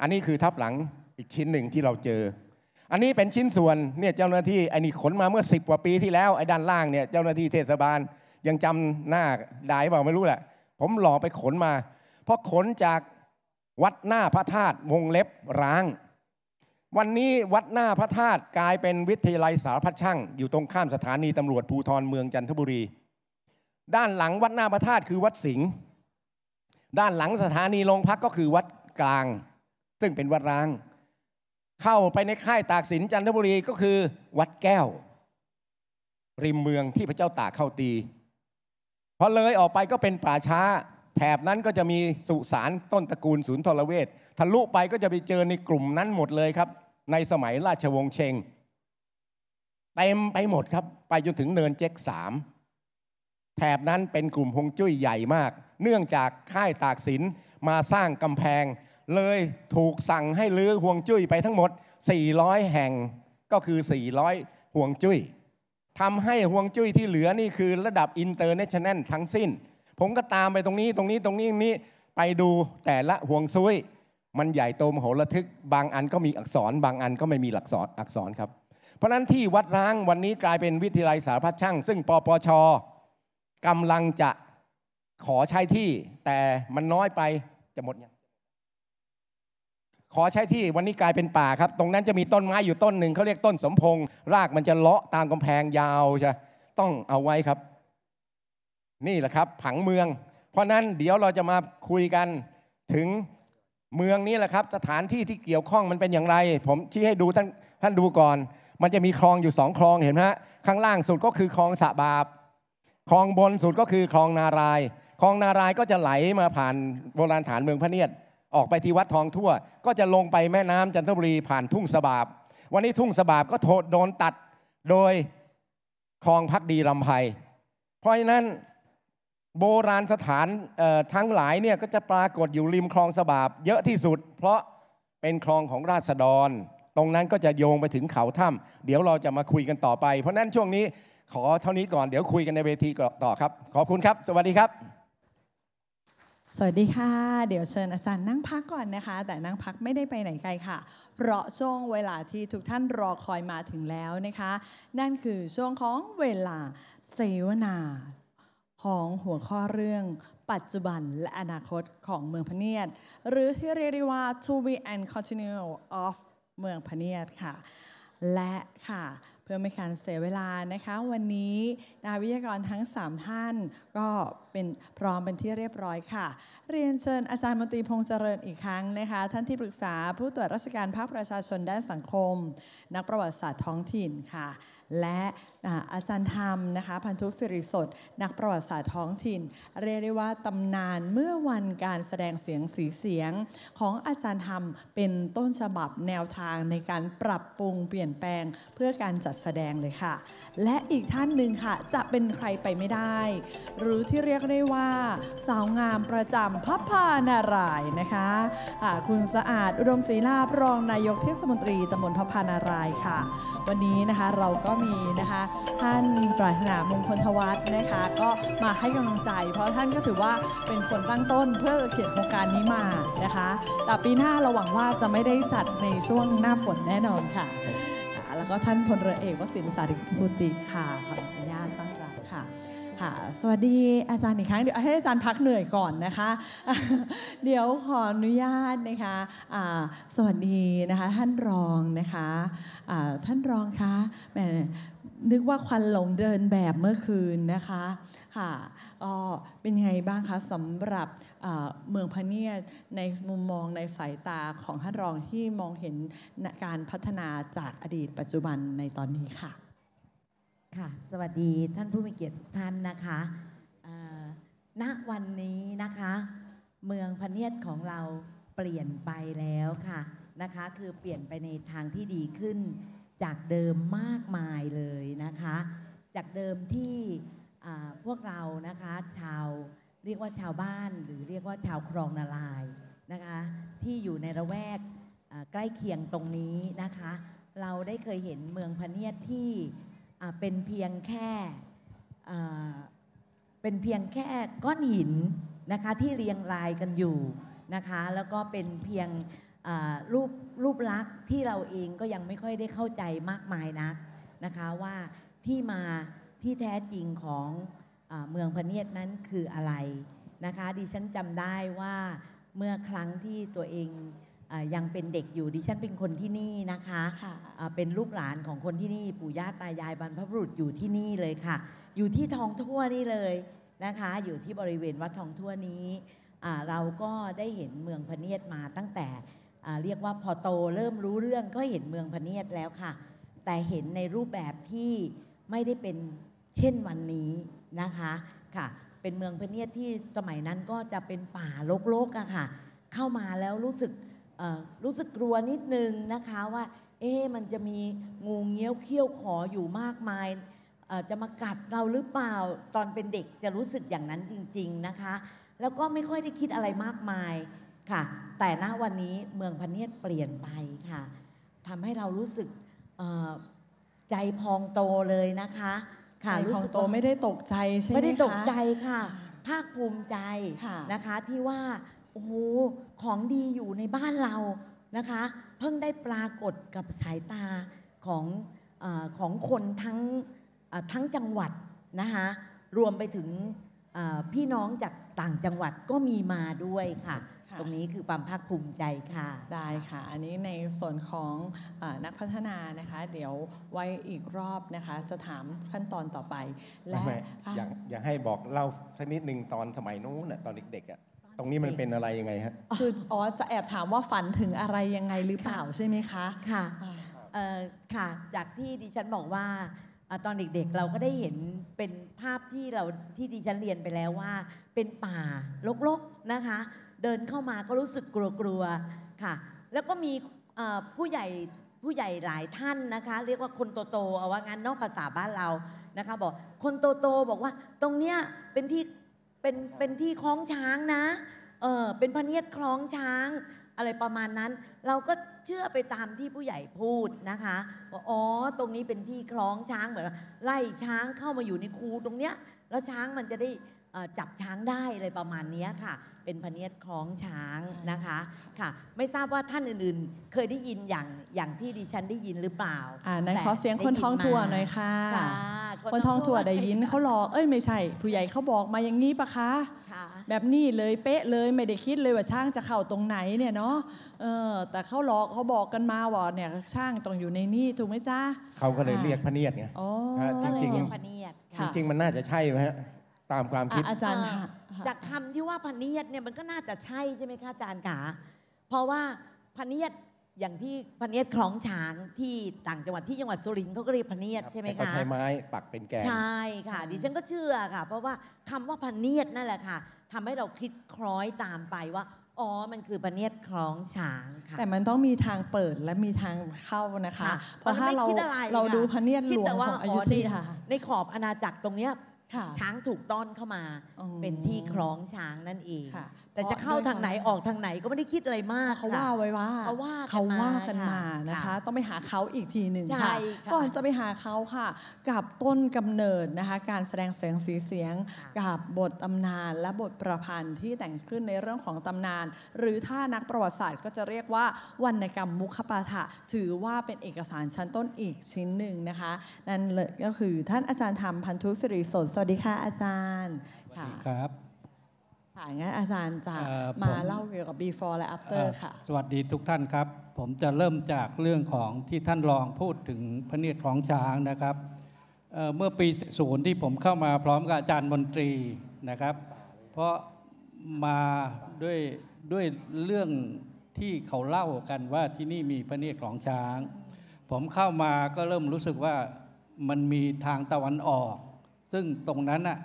Speaker 2: อันนี้คือทับหลังอีกชิ้นหนึ่งที่เราเจออันนี้เป็นชิ้นส่วนเนี่ยเจ้าหน้าที่ไอ้นี่ขนมาเมื่อสิบกว่าปีที่แล้วไอ้ด้านล่างเนี่ยเจ้าหน้าที่เทศบาลยังจำหน้าได้เปล่าไม่รู้แหละผมหล่อไปขนมา เพราะขนจากวัดหน้าพระธาตุวงเล็บร้าง วันนี้วัดหน้าพระธาตุกลายเป็นวิทยาลัยสารพัดช่างอยู่ตรงข้ามสถานีตำรวจภูธรเมืองจันทบุรี ด้านหลังวัดหน้าพระธาตุคือวัดสิงห์ด้านหลังสถานีโรงพักก็คือวัดกลาง ซึ่งเป็นวัดร้างเข้าไปในค่ายตากสินจันทบุรีก็คือ วัดแก้ว ริมเมืองที่พระเจ้าตากเข้าตีพอเลยออกไปก็เป็นป่าช้า แถบนั้นก็จะมีสุสานต้นตระกูลศูนย์ทรเวททะลุไปก็จะไปเจอในกลุ่มนั้นหมดเลยครับ ในสมัยราชวงศ์เชงเต็มไปหมดครับ ไปจนถึงเนินเจ๊กสามแถบนั้นเป็นกลุ่มฮงจุ้ยใหญ่มาก เนื่องจากค่ายตากสินมาสร้างกำแพงเลยถูกสั่งให้ลื้อห่วงจุ้ยไปทั้งหมด 400 แห่งก็คือ 400 ห่วงจุ้ยทำให้ห่วงจุ้ยที่เหลือนี่คือระดับอินเตอร์เนชั่นแนลทั้งสิ้น ผมก็ตามไปตรงนี้ตรงนี้ตรงนี้นี้ไปดูแต่ละห่วงซุยมันใหญ่โตมโหระทึก บางอันก็มีอักษร บางอันก็ไม่มีหลักษรอักษรครับ เพราะนั้นที่วัดร้างวันนี้กลายเป็นวิทยาลัยสารพัดช่าง ซึ่งปปชกำลังจะขอใช้ที่แต่มันน้อยไปจะหมดยังขอใช้ที่วันนี้กลายเป็นป่าครับ ตรงนั้นจะมีต้นไม้อยู่ต้นหนึ่งเขาเรียกต้นสมพงรากมันจะเลาะตามกำแพงยาวใช่ต้องเอาไว้ครับ นี่แหละครับผังเมือง เพราะนั้นเดี๋ยวเราจะมาคุยกันถึงเมืองนี้แหละครับ สถานที่ที่เกี่ยวข้องมันเป็นอย่างไร ผมชี้ให้ดูท่านท่านดูก่อน มันจะมีคลองอยู่สองคลองเห็นไหมฮะข้างล่างสุดก็คือคลองสะบาบคลองบนสุดก็คือคลองนารายคลองนารายก็จะไหลมาผ่านโบราณฐานเมืองพระเนียออกไปที่วัดทองทั่ว ก็จะลงไปแม่น้ำจันทบุรีผ่านทุ่งสบาบ วันนี้ทุ่งสบาบก็โดนตัดโดยคลองพักดีลำไพเพราะฉะนั้นโบราณสถานทั้งหลายเนี่ยก็จะปรากฏอยู่ริมคลองสบาบเยอะที่สุด เพราะเป็นคลองของราษฎร ตรงนั้นก็จะโยงไปถึงเขาถ้ำเดี๋ยวเราจะมาคุยกันต่อไป เพราะนั้นช่วงนี้ขอเท่านี้ก่อน เดี๋ยวคุยกันในเวทีต่อครับ ขอบคุณครับ สวัสดีครับ
Speaker 3: สวัสดีค่ะเดี๋ยวเชิญอาจารย์นั่งพักก่อนนะคะ แต่นั่งพักไม่ได้ไปไหนไกลค่ะ เพราะช่วงเวลาที่ทุกท่านรอคอยมาถึงแล้วนะคะ นั่นคือช่วงของเวลาเสวนา ของหัวข้อเรื่องปัจจุบันและอนาคตของเมืองพเนียดหรือที่เรียกได้ว่า to be and continue of เมืองพเนียดค่ะและค่ะเพื่อไม่การเสียเวลานะคะ วันนี้นักวิทยากรทั้ง 3 ท่านก็เป็นพร้อมเป็นที่เรียบร้อยค่ะ เรียนเชิญอาจารย์มนตรีพงษ์เจริญอีกครั้งนะคะ ท่านที่ปรึกษาผู้ตรวจราชการภาคประชาชนด้านสังคม นักประวัติศาสตร์ท้องถิ่นค่ะ และอาจารย์ธรรมนะคะพันธุสิริสดนักประวัติศาสตร์ท้องถิ่น เรียกได้ว่าตำนานเมื่อวันการแสดงเสียงสีเสียง ของอาจารย์ธรรมเป็นต้นฉบับแนวทางในการปรับปรุงเปลี่ยนแปลงเพื่อการจัดแสดงเลยค่ะ และอีกท่านหนึ่งค่ะจะเป็นใครไปไม่ได้หรือที่เรียกกได้ว่าสาวงามประจำพัพพานารายนะคะะคุณสะอาดอุดมศรีลาบรองนายกเทศมนตรีตำบลพัพพานารายค่ะ วันนี้นะคะเราก็มีนะคะท่านปรารถนามงคลทวัฒน์นะคะก็มาให้กำลังใจ เพราะท่านก็ถือว่าเป็นคนตั้งต้นเพื่อเขียนโครงการนี้มานะคะแต่ปีหน้าเราหวังว่าจะไม่ได้จัดในช่วงหน้าฝนแน่นอนค่ะแล้วก็ท่านพลเรือเอกวสินสาริกุติค่ะค่ะสวัสดีอาจารย์อีกครั้งเดี๋ยวให้อาจารย์พักเหนื่อยก่อนนะคะ เดี๋ยวขออนุญาตนะคะสวัสดีนะคะท่านรองนะคะท่านรองคะแมนึกว่าควันหลงเดินแบบเมื่อคืนนะคะค่ะก็เป็นยังไงบ้างคะสำหรับเมืองพเนียดในมุมมองในสายตาของท่านรองที่มองเห็นการพัฒนาจากอดีตปัจจุบันในตอนนี้ค่ะ
Speaker 4: ค่ะ สวัสดีท่านผู้มีเกียรติทุกท่านนะคะ ณวันนี้นะคะ เมืองพเนียดของเราเปลี่ยนไปแล้วค่ะ นะคะ คือเปลี่ยนไปในทางที่ดีขึ้นจากเดิมมากมายเลยนะคะ จากเดิมที่พวกเรานะคะ ชาวเรียกว่าชาวบ้านหรือเรียกว่าชาวครองนาลายนะคะ ที่อยู่ในระแวกใกล้เคียงตรงนี้นะคะ เราได้เคยเห็นเมืองพเนียดที่เป็นเพียงแค่เป็นเพียงแค่ก้อนหินนะคะที่เรียงรายกันอยู่นะคะแล้วก็เป็นเพียงรูปรูปลักษณ์ที่เราเองก็ยังไม่ค่อยได้เข้าใจมากมายนักนะคะว่าที่มาที่แท้จริงของเมืองพเนียดนั้นคืออะไรนะคะดิฉันจำได้ว่าเมื่อครั้งที่ตัวเองยังเป็นเด็กอยู่ดิฉันเป็นคนที่นี่นะคะคะ เป็นลูกหลานของคนที่นี่ปู่ย่าตายายบรรพบุรุษอยู่ที่นี่เลยค่ะ อยู่ที่ทองทั่วนี่เลยนะคะ อยู่ที่บริเวณวัดทองทั่วนี้ เราก็ได้เห็นเมืองพเนียดมาตั้งแต่เรียกว่าพอโตเริ่มรู้เรื่องก็เห็นเมืองพเนียดแล้วค่ะ แต่เห็นในรูปแบบที่ไม่ได้เป็นเช่นวันนี้นะคะ ค่ะ เป็นเมืองพเนียดที่สมัยนั้นก็จะเป็นป่าลกๆอะค่ะ เข้ามาแล้วรู้สึกรู้สึกกลัวนิดนึงนะคะว่า เอ๊มันจะมีงูเงี้ยวเขี้ยวขออยู่มากมาย จะมากัดเราหรือเปล่าตอนเป็นเด็กจะรู้สึกอย่างนั้นจริง ๆนะคะ แล้วก็ไม่ค่อยได้คิดอะไรมากมายค่ะ แต่ณวันนี้เมืองพเนียดเปลี่ยนไปค่ะทำให้เรารู้สึกใจพองโตเลยนะคะ ค่ะรู้สึกโตไม่ได้ตกใจใช่ไหมคะไม่ได้ตกใจค่ะ ภาคภูมิใจนะคะที่ว่าโอ้โห ของดีอยู่ในบ้านเรานะคะ เพิ่งได้ปรากฏกับสายตาของอของคนทั้งทั้งจังหวัดนะคะรวมไปถึงพี่น้องจากต่างจังหวัดก็มีมาด้วยค่ะ ตรงนี้คือความภาคภูมิใจค่ะได้ค่ะ อันนี้ในส่วนของอนักพั
Speaker 3: ฒนานะคะ เดี๋ยวไว้อีกรอบนะคะ จะถามขั้นตอนต่อไปและอ
Speaker 2: ยอยากให้บอกเล่าสักนิดหนึ่งตอนสมัยนู้นตอนเด็กๆอ่ะตรงนี้มันเป็นอะไรยังไงฮะ
Speaker 4: คืออ๋อจะแอบถามว่าฝันถึงอะไรยังไงหรือเปล่าใช่ไหมคะค่ะค่ะจากที่ดิฉันบอกว่า ตอนเด็กๆ เราก็ได้เห็นเป็นภาพที่เราที่ดิฉันเรียนไปแล้วว่า เป็นป่ารกๆนะคะ เดินเข้ามาก็รู้สึกกลัวๆค่ะ แล้วก็มีผู้ใหญ่ผู้ใหญ่หลายท่านนะคะ เรียกว่าคนโตๆเอาว่างั้นนอกภาษาบ้านเรานะคะ บอกคนโตๆบอกว่าตรงเนี้ยเป็นที่เป็นเป็นที่คล้องช้างนะ เออเป็นพระเนียดคล้องช้าง อะไรประมาณนั้น เราก็เชื่อไปตามที่ผู้ใหญ่พูดนะคะว่าอ๋อตรงนี้เป็นที่คล้องช้างเหมือนไล่ช้างเข้ามาอยู่ในคูตรงเนี้ยแล้วช้างมันจะได้จับช้างได้อะไรประมาณนี้ค่ะเป็นพเนียดคล้องช้างนะคะค่ะ ไม่ทราบว่าท่านอื่นๆ เคยได้ยินอย่างอย่างที่ดิฉันได้ยินหรือเปล่าอ่านะขอเสียงคนท้องถั่วหน่อยค่ะคนท้องถั่วได
Speaker 3: ้ยินเขาหลอกเอ้ยไม่ใช่ ผู้ใหญ่เขาบอกมาอย่างนี้ปะคะแบบนี้เลยเป๊ะเลยไม่ได้คิดเลยว่าช่างจะเข้าตรงไหนเนี่ยเนาะเออแต่เขาหลอกเขาบอกกันมาว่าเนี่ยช่างต้องอยู่
Speaker 4: ในนี่ถูกไหมจ้า
Speaker 2: เขาก็เลยเรียกพเนียดไง
Speaker 4: จริงจริงจริง
Speaker 2: มันน่าจะใช่ไหมฮะตามความคิดอาจารย์
Speaker 4: จากคำที่ว่าพเนียดเนี่ยมันก็น่าจะใช่ ใช่ไหมคะอาจารย์กาเพราะว่าพเนียดอย่างที่พเนียดคล้องช้างที่ต่างจังหวัดที่จังหวัดสุรินทร์เขาก็เรียกพเนียดใช่ไหมคะใช้
Speaker 2: ไม้ปักเป็นแกนใช
Speaker 4: ่ค่ะ ดิฉันก็เชื่อค่ะ เพราะว่าคำว่าพเนียดนั่นแหละค่ะทำให้เราคิดคล้อยตามไปว่า
Speaker 3: อ๋อมันคือปเนียดคล้องช้างค่ะแต่มันต้องมีทางเปิดและมีทางเข้านะคะ
Speaker 4: เพราะถ้าเราเราดูพเนียดหลวงของอยุธยาในขอบอาณาจักรตรงเนี้ยช้างถูกต้อนเข้ามา เป็นที่คล้องช้างนั่นเองแต่จะเข้าทางไหนออกทางไหนก็ไม่ได้คิดอะไรมาก เขาว่าไว้ว่า เขาว่าเขาว่ากันมานะคะ ต้องไปหาเขา
Speaker 3: อีกทีหนึ่งค่ะก่อนจะไปหาเขาค่ะ กับต้นกำเนิดนะคะ การแสดงเสียงสีเสียงกับบทตำนานและบทประพันธ์ที่แต่งขึ้นในเรื่องของตำนาน หรือถ้านักประวัติศาสตร์ก็จะเรียกว่าวรรณกรรมมุขปาฐะถือว่าเป็นเอกสารชั้นต้นอีกชิ้นหนึ่งนะคะนั่นเลยก็คือท่านอาจารย์ธรรมพันธุสิริสนสวัสดีค่ะอาจารย์สวัสดีครับ่ะงั้นอาจารย์จะมาเล่าเกี่ยวกับ before และ after ค่ะ
Speaker 1: สวัสดีทุกท่านครับ ผมจะเริ่มจากเรื่องของที่ท่านรองพูดถึงพระเนตรของช้างนะครับเเมื่อปีศูนย์ที่ผมเข้ามาพร้อมกับอาจารย์มนตรีนะครับ เพราะมาด้วยด้วยเรื่องที่เขาเล่ากันว่าที่นี่มีพระเนตรของช้าง ผมเข้ามาก็เริ่มรู้สึกว่ามันมีทางตะวันออก ซึ่งตรงนั้นน่ะ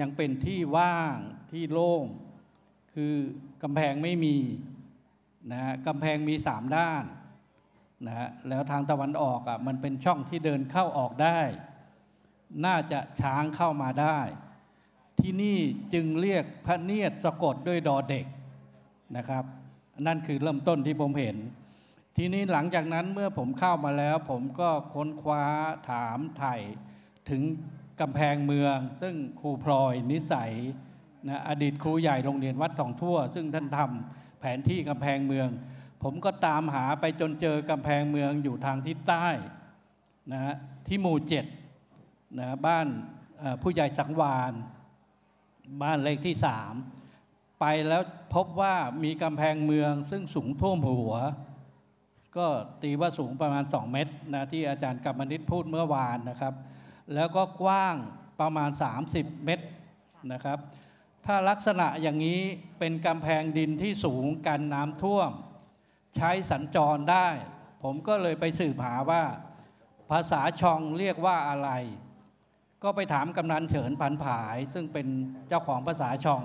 Speaker 1: ยังเป็นที่ว่างที่โล่งคือกำแพงไม่มีนะฮะกำแพงมีสามด้านนะฮะแล้วทางตะวันออกอ่ะมันเป็นช่องที่เดินเข้าออกได้ น่าจะช้างเข้ามาได้ ที่นี่จึงเรียกพระเนียดสะกดด้วยดอเด็กนะครับ นั่นคือเริ่มต้นที่ผมเห็น ทีนี้หลังจากนั้นเมื่อผมเข้ามาแล้วผมก็ค้นคว้าถามไถ่ถึงกำแพงเมืองซึ่งครูพลอยนิสัยนะอดีตครูใหญ่โรงเรียนวัดทองทั่ว ซึ่งท่านทำแผนที่กำแพงเมือง ผมก็ตามหาไปจนเจอกำแพงเมืองอยู่ทางทิศใต้นะฮะที่หมู่เจ็ดนะบ้านผู้ใหญ่สังวานบ้านเลขที่สามไปแล้วพบว่ามีกำแพงเมือง ซึ่งสูงท่วมหัว ก็ตีว่าสูงประมาณ 2 เมตรนะที่อาจารย์กัมมนิตพูดเมื่อวานนะครับแล้วก็กว้างประมาณ 30 เมตรนะครับ ถ้าลักษณะอย่างนี้เป็นกำแพงดินที่สูงกันน้ำท่วมใช้สัญจรได้ ผมก็เลยไปสืบหาว่าภาษาชองเรียกว่าอะไร ก็ไปถามกำนันเฉินผันผายซึ่งเป็นเจ้าของภาษาชอง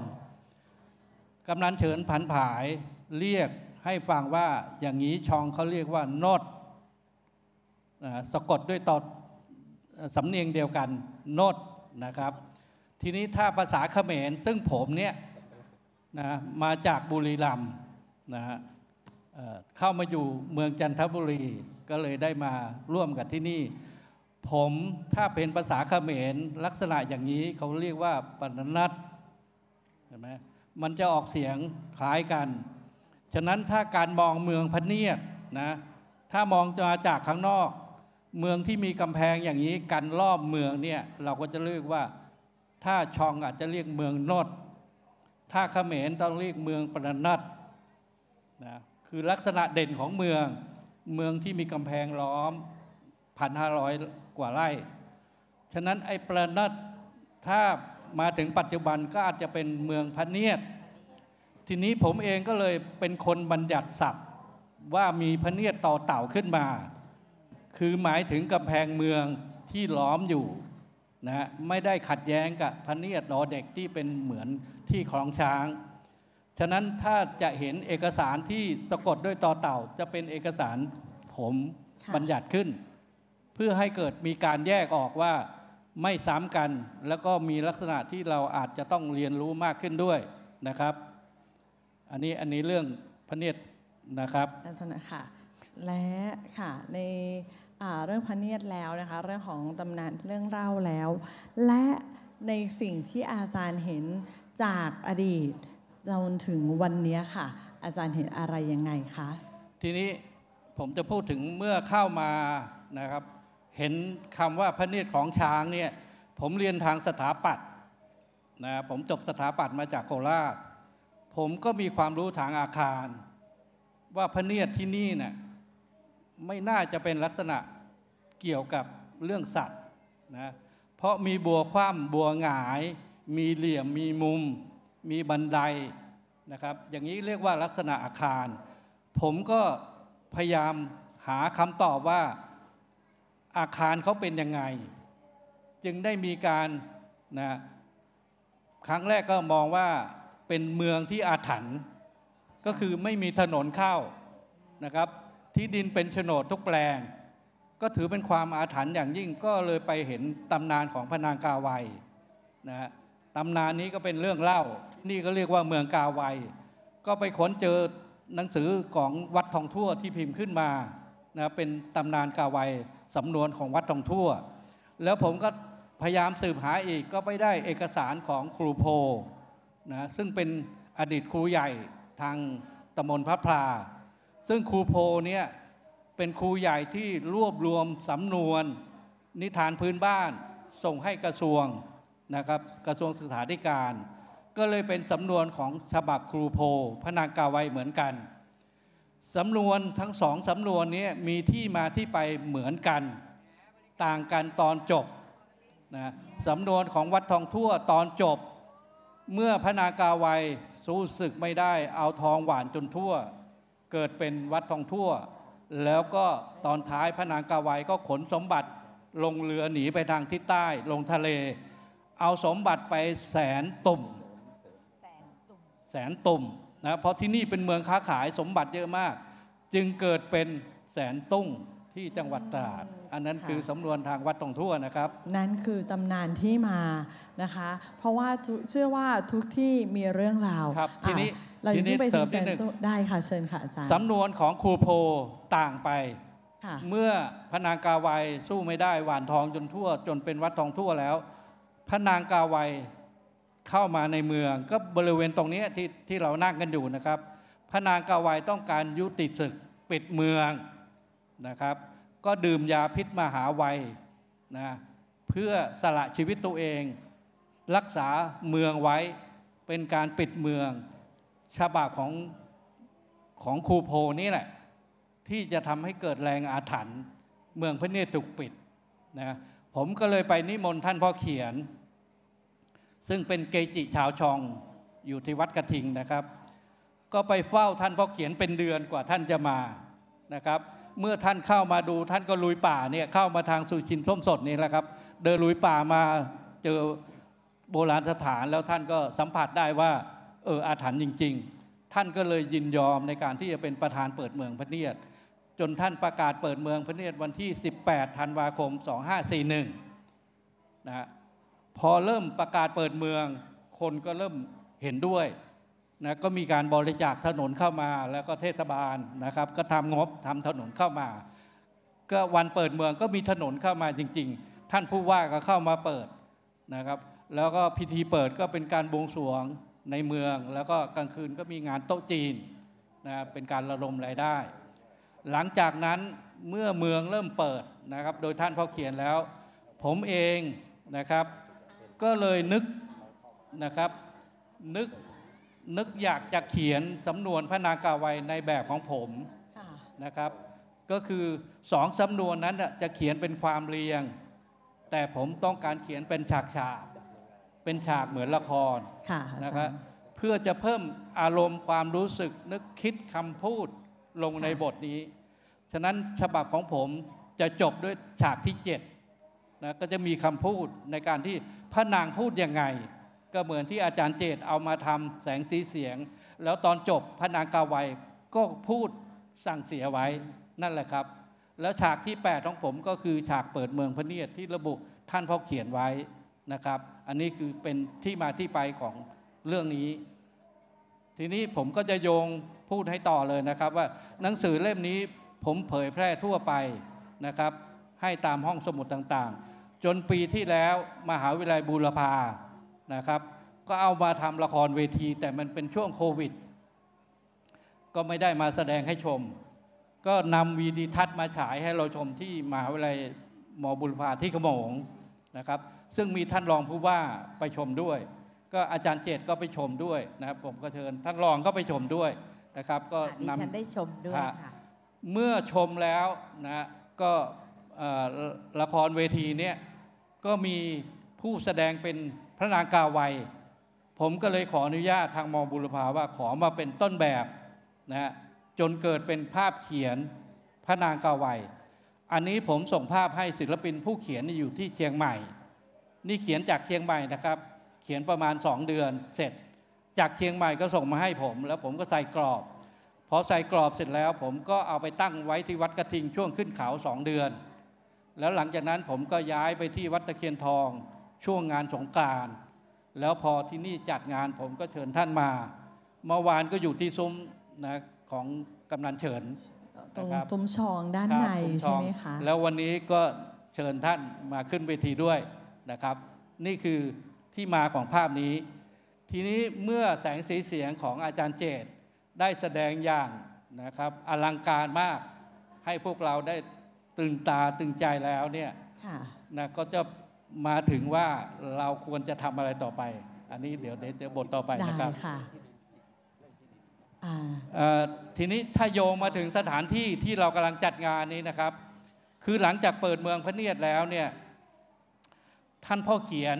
Speaker 1: กำนันเฉินผันผายเรียกให้ฟังว่าอย่างนี้ชองเขาเรียกว่านดสะกดด้วยตอสำเนียงเดียวกันโนดนะครับ ทีนี้ถ้าภาษาเขมรซึ่งผมเนี่ยนะมาจากบุรีรัมย์นะเข้ามาอยู่เมืองจันทบุรีก็เลยได้มาร่วมกับที่นี่ ผมถ้าเป็นภาษาเขมรลักษณะอย่างนี้เขาเรียกว่าปนนัตเห็นไหมมันจะออกเสียงคล้ายกัน ฉะนั้นถ้าการมองเมืองพเนียดนะถ้ามองมาจากข้างนอกเมืองที่มีกำแพงอย่างนี้กันรอบเมืองเนี่ยเราก็จะเรียกว่าถ้าชองอาจจะเรียกเมืองนอดถ้าเขมรต้องเรียกเมืองปนนัดนะคือลักษณะเด่นของเมืองเมืองที่มีกำแพงล้อมพันห้าร้อยกว่าไร่ ฉะนั้นไอ้ปรนัดถ้ามาถึงปัจจุบันก็อาจจะเป็นเมืองพะเนียดทีนี้ผมเองก็เลยเป็นคนบัญญัติศัพท์ว่ามีพะเนียดต่อเต่าขึ้นมาคือหมายถึงกำแพงเมืองที่ล้อมอยู่นะฮะไม่ได้ขัดแย้งกับพระเนียดรอเด็กที่เป็นเหมือนที่คลองช้าง ฉะนั้นถ้าจะเห็นเอกสารที่สะกดด้วยต่อเต่า จะเป็นเอกสารผมบัญญัติขึ้น เพื่อให้เกิดมีการแยกออกว่าไม่ซ้ำกัน แล้วก็มีลักษณะที่เราอาจจะต้องเรียนรู้มากขึ้นด้วยนะครับอันนี้อันนี้เรื่องพระเนียดนะครับท่านค่ะ
Speaker 3: และค่ะในเรื่องพระเนียดแล้วนะคะเรื่องของตำนานเรื่องเล่าแล้ว และในสิ่งที่อาจารย์เห็นจากอดีตจนถึงวันนี้ค่ะ
Speaker 1: อาจารย์เห็นอะไรยังไงคะทีนี้ผมจะพูดถึงเมื่อเข้ามานะครับเห็นคำว่าพระเนตรของช้างเนี่ยผมเรียนทางสถาปัตย์นะผมจบสถาปัตย์มาจากโคราชผมก็มีความรู้ทางอาคาร ว่าพระเนตรที่นี่เนะ่ยไม่น่าจะเป็นลักษณะเกี่ยวกับเรื่องสัตว์นะ เพราะมีบัวคว่ำบัวหงาย มีเหลี่ยมมีมุม มีบันไดนะครับ อย่างนี้เรียกว่าลักษณะอาคาร ผมก็พยายามหาคำตอบว่าอาคารเขาเป็นยังไง จึงได้มีการนะครั้งแรกก็มองว่าเป็นเมืองที่อาถรรพ์ก็คือไม่มีถนนเข้านะครับที่ดินเป็นโฉนดทุกแปลง ก็ถือเป็นความอาถรรพ์อย่างยิ่งก็เลยไปเห็นตำนานของพนางกาไวนะฮะตำนานนี้ก็เป็นเรื่องเล่า นี่ก็เรียกว่าเมืองกาไวก็ไปค้นเจอหนังสือของวัดทองทั่วที่พิมพ์ขึ้นมานะเป็นตำนานกาไวสำนวนของวัดทองทั่ว แล้วผมก็พยายามสืบหาอีกก็ไปได้เอกสารของครูโพนะซึ่งเป็นอดีตครูใหญ่ทางตำบลพระพราซึ่งครูโพเนี่ยเป็นครูใหญ่ที่รวบรวมสำนวนนิทานพื้นบ้านส่งให้กระทรวงนะครับกระทรวงศึกษาธิการ ก็เลยเป็นสำนวนของฉบับครูโพพนางกาไวเหมือนกันสำนวนทั้งสองสำนวนนี้มีที่มาที่ไปเหมือนกัน ต่างกันตอนจบนะสำนวนของวัดทองทั่วตอนจบ เมื่อพนากาไวสู้ศึกไม่ได้เอาทองหวานจนทั่วเกิดเป็นวัดทองทั่ว แล้วก็ตอนท้ายพระนางกาไวก็ขนสมบัติลงเรือหนีไปทางทิศใต้ลงทะเล เอาสมบัติไปแสนตุ่ม แสนตุ่มนะ เพราะที่นี่เป็นเมืองค้าขายสมบัติเยอะมาก จึงเกิดเป็นแสนตุ้งที่จังหวัดตราด อันนั้นคือสำนวนทางวัดตองทั่วนะครับ
Speaker 3: นั่นคือตำนานที่มานะคะ เพราะว่าเชื่อว่าทุกที่มีเรื่องราวครับทีนี้เรายู่ที่ไปเสริมนนึงได้ค่ะเชิญค่ะ อาจารย์สำน
Speaker 1: วนของครูโพต่างไป เมื่อพนางกาไวสู้ไม่ได้หวานทองจนทั่ว จนเป็นวัดทองทั่วแล้วพนางกาไวเข้ามาในเมืองก็บริเวณตรงนี้ที่ที่เรานั่งกันอยู่นะครับ พนางกาไวต้องการยุติศึกปิดเมืองนะครับ ก็ดื่มยาพิษมหาไวนะเพื่อสละชีวิตตัวเอง รักษาเมืองไว้เป็นการปิดเมืองฉบับของของครูโพนี่แหละที่จะทำให้เกิดแรงอาถรรพ์เมืองพระเนตรถูกปิดนะผมก็เลยไปนิมนต์ท่านพ่อเขียน ซึ่งเป็นเกจิชาวชองอยู่ที่วัดกระทิงนะครับ ก็ไปเฝ้าท่านพ่อเขียนเป็นเดือนกว่าท่านจะมานะครับ เมื่อท่านเข้ามาดูท่านก็ลุยป่าเนี่ยเข้ามาทางสุชินส้มสดนี่แหละครับ เดินลุยป่ามาเจอโบราณสถานแล้วท่านก็สัมผัสได้ว่าเอออาถรรพ์จริงๆ ท่านก็เลยยินยอมในการที่จะเป็นประธานเปิดเมืองพระเนียดจนท่านประกาศเปิดเมืองพระเนียดวันที่ 18ธันวาคม2541นะฮะพอเริ่มประกาศเปิดเมือง คนก็เริ่มเห็นด้วยนะก็มีการบริจาคถนนเข้ามาแล้วก็เทศบาลนะครับก็ทำงบทำถนนเข้ามาก็วันเปิดเมืองก็มีถนนเข้ามาจริง ๆ ท่านผู้ว่าก็เข้ามาเปิดนะครับ แล้วก็พิธีเปิดก็เป็นการบวงสรวงในเมืองแล้วก็กลางคืนก็มีงานโต๊ะจีนนะเป็นการระลมรายได้ หลังจากนั้นเมื่อเมืองเริ่มเปิดนะครับโดยท่านพ่อเขียนแล้ว ผมเองนะครับก็เลยนึกนะครับ นึกนึกอยากจะเขียนสำนวนพระนากาัวในแบบของผมนะครับ ก็คือสองสำนวนนั้นจะเขียนเป็นความเรียง แต่ผมต้องการเขียนเป็นฉากฉากเป็นฉากเหมือนละครนะครับเพื่อจะเพิ่มอารมณ์ความรู้สึกนึกคิดคำพูดลงในบทนี้ฉะนั้นฉบับของผมจะจบด้วยฉากที่7นะก็จะมีคำพูดในการที่พระนางพูดยังไงก็เหมือนที่อาจารย์เจตเอามาทำแสงสีเสียง แล้วตอนจบพระนางกาไวก็พูดสั่งเสียไว้นั่นแหละครับ แล้วฉากที่8ของผมก็คือฉากเปิดเมืองพระเนียดที่ระบุท่านพ่อเขียนไว้นะครับ อันนี้คือเป็นที่มาที่ไปของเรื่องนี้ ทีนี้ผมก็จะโยงพูดให้ต่อเลยนะครับ ว่าหนังสือเล่มนี้ผมเผยแพร่ทั่วไปนะครับ ให้ตามห้องสมุดต่างๆ จนปีที่แล้วมหาวิทยาลัยบูรพานะครับ ก็เอามาทำละครเวที แต่มันเป็นช่วงโควิด ก็ไม่ได้มาแสดงให้ชม ก็นำวีดีทัศน์มาฉายให้เราชมที่มหาวิทยาลัยมอบุรพาที่ขมงนะครับซึ่งมีท่านรองผู้ว่าไปชมด้วย ก็อาจารย์เจตก็ไปชมด้วยนะครับ ผมก็เชิญท่านรองก็ไปชมด้วยนะครับ ก็นำได้ชมด้วยค่ะเมื่อชมแล้วนะก็ละครเวทีเนี้ยก็มีผู้แสดงเป็นพระนางกาวัยผมก็เลยขออนุญาตทางมอบุรพาว่า ขอมาเป็นต้นแบบนะจนเกิดเป็นภาพเขียนพระนางกาวัยอันนี้ผมส่งภาพให้ศิลปินผู้เขียนอยู่ที่เชียงใหม่นี่เขียนจากเชียงใหม่นะครับ เขียนประมาณ2เดือน เสร็จ จากเชียงใหม่ก็ส่งมาให้ผม แล้วผมก็ใส่กรอบ พอใส่กรอบเสร็จแล้วผมก็เอาไปตั้งไว้ที่วัดกระทิงช่วงขึ้นเขาสองเดือน แล้วหลังจากนั้นผมก็ย้ายไปที่วัดตะเคียนทองช่วงงานสงการแล้วพอที่นี่จัดงานผมก็เชิญท่านมาเมื่อวานก็อยู่ที่ซุ้มนะของกำนันเฉินตรง
Speaker 3: ซุ้มชองด้านในใช่ไหมคะ
Speaker 1: แล้ววันนี้ก็เชิญท่านมาขึ้นเวทีด้วยนะครับนี่คือที่มาของภาพนี้ ทีนี้เมื่อแสงสีเสียงของอาจารย์เจต ได้แสดงอย่างนะครับอลังการมากให้พวกเราได้ตึงตาตึงใจแล้วเนี่ยนะก็จะมาถึงว่าเราควรจะทำอะไรต่อไปอันนี้เดี๋ยวเดี๋ยวบทต่อไปนะครับทีนี้ถ้าโยงมาถึงสถานที่ที่เรากำลังจัดงานนี้นะครับคือหลังจากเปิดเมืองพระเนียดแล้วเนี่ยท่านพ่อเขียน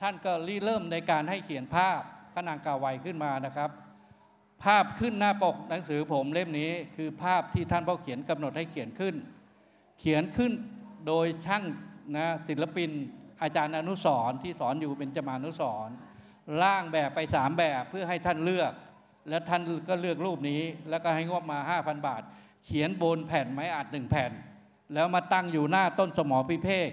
Speaker 1: ท่านก็รีเริ่มในการให้เขียนภาพพระนางกาไวขึ้นมานะครับ ภาพขึ้นหน้าปกหนังสือผมเล่มนี้คือภาพที่ท่านพ่อเขียนกำหนดให้เขียนขึ้น เขียนขึ้นโดยช่างนะศิลปินอาจารย์อนุสรที่สอนอยู่เป็นจมานุสรร่างแบบไปสามแบบเพื่อให้ท่านเลือก และท่านก็เลือกรูปนี้แล้วก็ให้งบมา 5,000 บาท เขียนบนแผ่นไม้อัดหนึ่งแผ่น แล้วมาตั้งอยู่หน้าต้นสมอพิเภก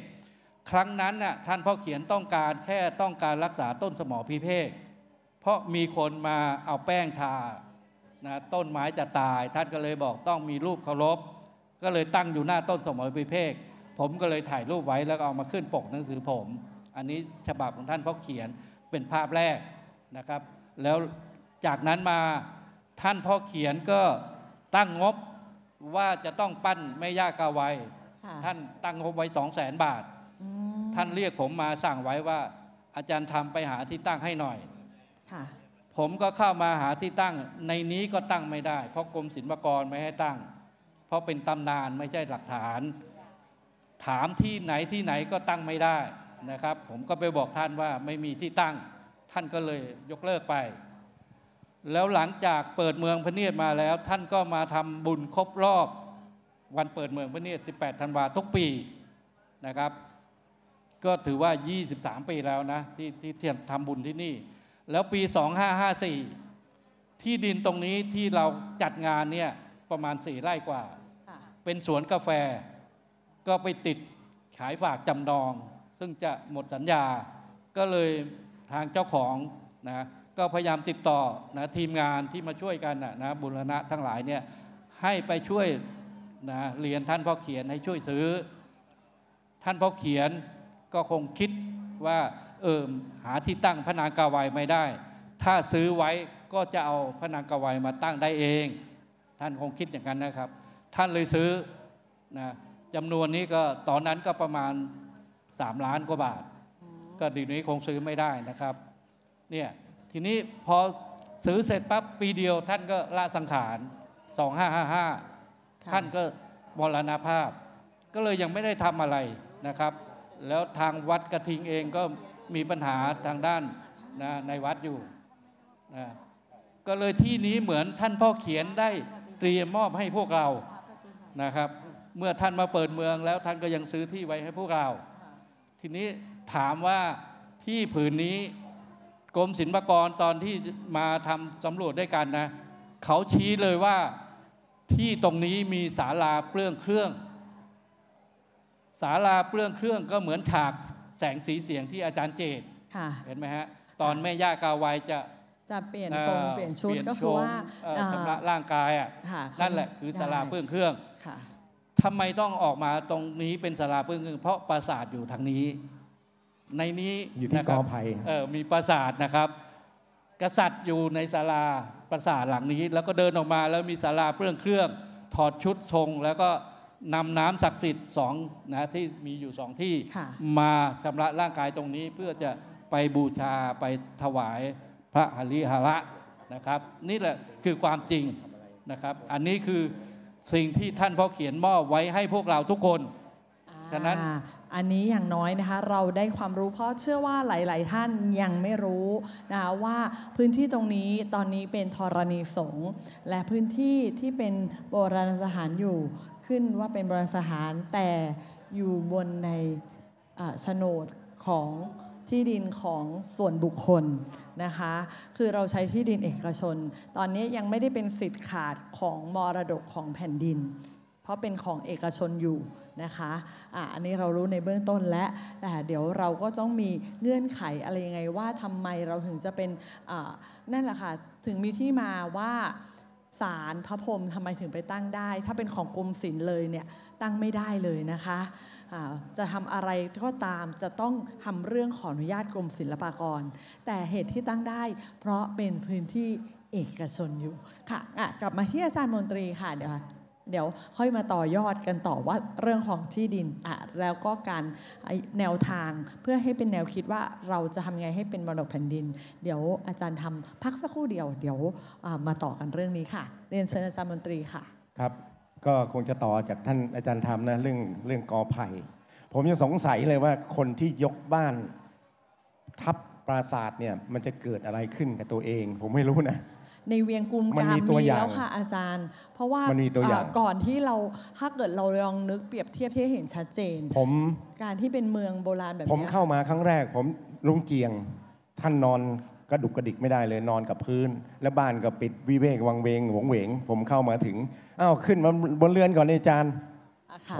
Speaker 1: ครั้งนั้นน่ะท่านพ่อเขียนต้องการแค่ต้องการรักษาต้นสมอพิเภกเพราะมีคนมาเอาแป้งทานะต้นไม้จะตายท่านก็เลยบอกต้องมีรูปเคารพก็เลยตั้งอยู่หน้าต้นสมอพิเภกผมก็เลยถ่ายรูปไว้แล้วเอามาขึ้นปกหนังสือผม อันนี้ฉบับของท่านพ่อเขียนเป็นภาพแรกนะครับ แล้วจากนั้นมาท่านพ่อเขียนก็ตั้งงบว่าจะต้องปั้นแม่ย่ากาไวท่านตั้งงบไว้สองแสนบาทท่านเรียกผมมาสั่งไว้ว่า อาจารย์ทำไปหาที่ตั้งให้หน่อย ผมก็เข้ามาหาที่ตั้งในนี้ก็ตั้งไม่ได้ เพราะกรมศิลปากรไม่ให้ตั้ง เพราะเป็นตำนานไม่ใช่หลักฐานถามที่ไหนที่ไหนก็ตั้งไม่ได้นะครับ ผมก็ไปบอกท่านว่าไม่มีที่ตั้ง ท่านก็เลยยกเลิกไป แล้วหลังจากเปิดเมืองพระเนียดมาแล้ว ท่านก็มาทำบุญครบรอบ วันเปิดเมืองพระเนียด18ธันวาทุกปีนะครับก็ถือว่า 23 ปีแล้วนะ ที่ที่ทีนทำบุญที่นี่ แล้วปี 2554 ที่ดินตรงนี้ที่เราจัดงานเนี่ย ประมาณ4ไร่กว่า เป็นสวนกาแฟก็ไปติดขายฝากจำนอง ซึ่งจะหมดสัญญา ก็เลยทางเจ้าของนะก็พยายามติดต่อนะทีมงานที่มาช่วยกันนะบุรณะทั้งหลายเนี่ย ให้ไปช่วยนะเรียนท่านพ่อเขียนให้ช่วยซื้อ ท่านพ่อเขียนก็คงคิดว่าเออหาที่ตั้งพระนางกาวายไม่ได้ ถ้าซื้อไว้ก็จะเอาพระนางกาวายมาตั้งได้เอง ท่านคงคิดอย่างนั้นนะครับ ท่านเลยซื้อนะจำนวนนี้ก็ตอนนั้นก็ประมาณ 3 ล้านกว่าบาท ก็ดีนี้คงซื้อไม่ได้นะครับเนี่ยทีนี้พอซื้อเสร็จปั๊บปีเดียวท่านก็ละสังขาร 2555 ท่านก็มรณภาพ ก็เลยยังไม่ได้ทำอะไรนะครับแล้วทางวัดกระทิงเองก็มีปัญหาทางด้านนะในวัดอยู่นะก็เลยที่นี้เหมือนท่านพ่อเขียนได้เตรียมมอบให้พวกเรานะครับ เมื่อท่านมาเปิดเมืองแล้วท่านก็ยังซื้อที่ไว้ให้พวกเรา ทีนี้ถามว่าที่ผืนนี้กรมศิลปากรตอนที่มาทำสำรวจด้วยกันนะเขาชี้เลยว่าที่ตรงนี้มีศาลาเปลื้องเครื่องศาลาเปลื้องเครื่องก็เหมือนฉากแสงสีเสียงที่อาจารย์เจตเห็นไหมฮะตอนแม่ย่ากาวัยจะจะเปลี่ยนทรงเปลี่ยนชุดก็คือว่าชำระร่างกายอ่ะนั่นแหละคือสลาเพื่องเครื่องทำไมต้องออกมาตรงนี้เป็นสลาเพื่องเครื่อง เพราะปราสาทอยู่ทางนี้ ในนี้อยู่ที่กอไผ่มีปราสาทนะครับ กษัตริย์อยู่ในศาลาปราสาทหลังนี้ แล้วก็เดินออกมา แล้วมีศาลาเปลื้องเครื่องถอดชุดทรงแล้วก็นำน้ำศักดิ์สิทธิ์สองนะที่มีอยู่สองที่ มาชำระร่างกายตรงนี้เพื่อจะไปบูชาไปถวายพระหริหระนะครับ นี่แหละคือความจริงนะครับ อันนี้คือสิ่งที่ท่านพ่อเขียนมอบไว้ให้พวกเราทุกคนฉะนั้น
Speaker 3: อันนี้อย่างน้อยนะคะเราได้ความรู้เพราะเชื่อว่าหลาย ๆ ท่านยังไม่รู้นะคะว่าพื้นที่ตรงนี้ตอนนี้เป็นธรณีสงฆ์และพื้นที่ที่เป็นโบราณสถานอยู่ขึ้นว่าเป็นบริษัทหารแต่อยู่บนในโฉนดของที่ดินของส่วนบุคคลนะคะคือเราใช้ที่ดินเอกชน ตอนนี้ยังไม่ได้เป็นสิทธิ์ขาดของมรดกของแผ่นดิน เพราะเป็นของเอกชนอยู่นะคะอาอันนี้เรารู้ในเบื้องต้นและแต่เดี๋ยวเราก็ต้องมีเงื่อนไขอะไรยังไง ว่าทำไมเราถึงจะเป็นนั่นแหละค่ะถึงมีที่มาว่าศาลพระพรมทำไมถึงไปตั้งได้ ถ้าเป็นของกรมศิลป์เลยเนี่ย ตั้งไม่ได้เลยนะคะ จะทำอะไรก็ตามจะต้องทำเรื่องขออนุญาตกรมศิลปากร แต่เหตุที่ตั้งได้ เพราะเป็นพื้นที่เอกชนอยู่ค่ะะกลับมาที่อาจารย์มนตรีค่ะเดี๋ยวเดี๋ยวค่อยมาต่อยอดกันต่อว่าเรื่องของที่ดินอ่ะแล้วก็การแนวทางเพื่อให้เป็นแนวคิดว่าเราจะทำไงให้เป็นมรดกแผ่นดินเดี๋ยวอาจารย์ทำพักสักครู่เดียว เดี๋ยวมาต่อกันเรื่องนี้ค่ะเรียนเชิญอาจารย์มนตรีค่ะ
Speaker 2: ครับ ก็คงจะต่อจากท่านอาจารย์ทำนะเรื่องเรื่องกอไผ่ผมยังสงสัยเลยว่าคนที่ยกบ้านทับปราสาทเนี่ยมันจะเกิดอะไรขึ้นกับตัวเอง ผมไม่รู้นะ
Speaker 3: ในเวียงกุมกามมีแล้วค่ะอาจารย์ เพราะว่าก่อนที่เราถ้าเกิดเราลองนึกเปรียบเทียบที่เห็นชัดเจน ผมการที่เป็นเมืองโบราณแบบนี้ผมเข
Speaker 2: ้ามาครั้งแรกผมลุงเกียงท่านนอนกระดุกกระดิกไม่ได้เลยนอนกับพื้น และบ้านก็ปิดวิเวกวังเวงหวงเหวง ผมเข้ามาถึงอ้าวขึ้นมาบนเรือนก่อนอาจารย์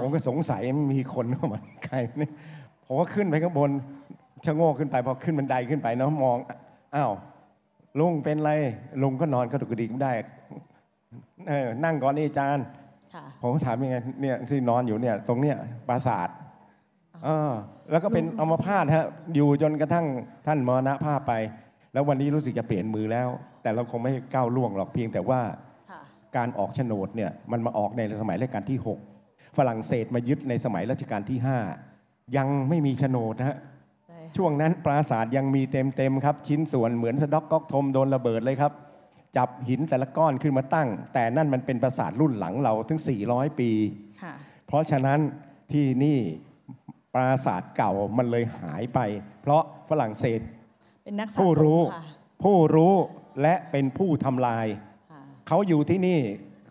Speaker 2: ผมก็สงสัยมีคนเข้ามาใครนี่ผมก็ขึ้นไปข้างบนชะโงกขึ้นไปพอขึ้นบันไดขึ้นไปเนาะมองอ้าวลุงเป็นไร ลุงก็นอนกระดุกกระดิกไม่ได้ นั่งก่อนนี่จานผมถามยังไงเนี่ยที่นอนอยู่เนี่ย ตรงเนี้ยปราสาทออแล้วก็เป็นอมพาตฮะอยู่จนกระทั่งท่านมรณภาพไป แล้ววันนี้รู้สึกจะเปลี่ยนมือแล้ว แต่เราคงไม่ก้าวล่วงหรอกเพียงแต่ว่า การออกโฉนดเนี่ย มันมาออกในสมัยรัชกาลที่6ฝรั่งเศสมายึดในสมัยรัชกาลที่5ยังไม่มีโฉนดนะฮะช่วงนั้นปราสาทยังมีเต็มๆครับ ชิ้นส่วนเหมือนสด็อกก๊อกทมโดนระเบิดเลยครับ จับหินแต่ละก้อนขึ้นมาตั้ง แต่นั่นมันเป็นปราสาทรุ่นหลังเราถึง 400 ปีเพราะฉะนั้นที่นี่ปราสาทเก่ามันเลยหายไป เพราะฝรั่งเศส
Speaker 3: เป็นนักผู้รู้
Speaker 2: ผู้รู้และเป็นผู้ทำลายเขาอยู่ที่นี่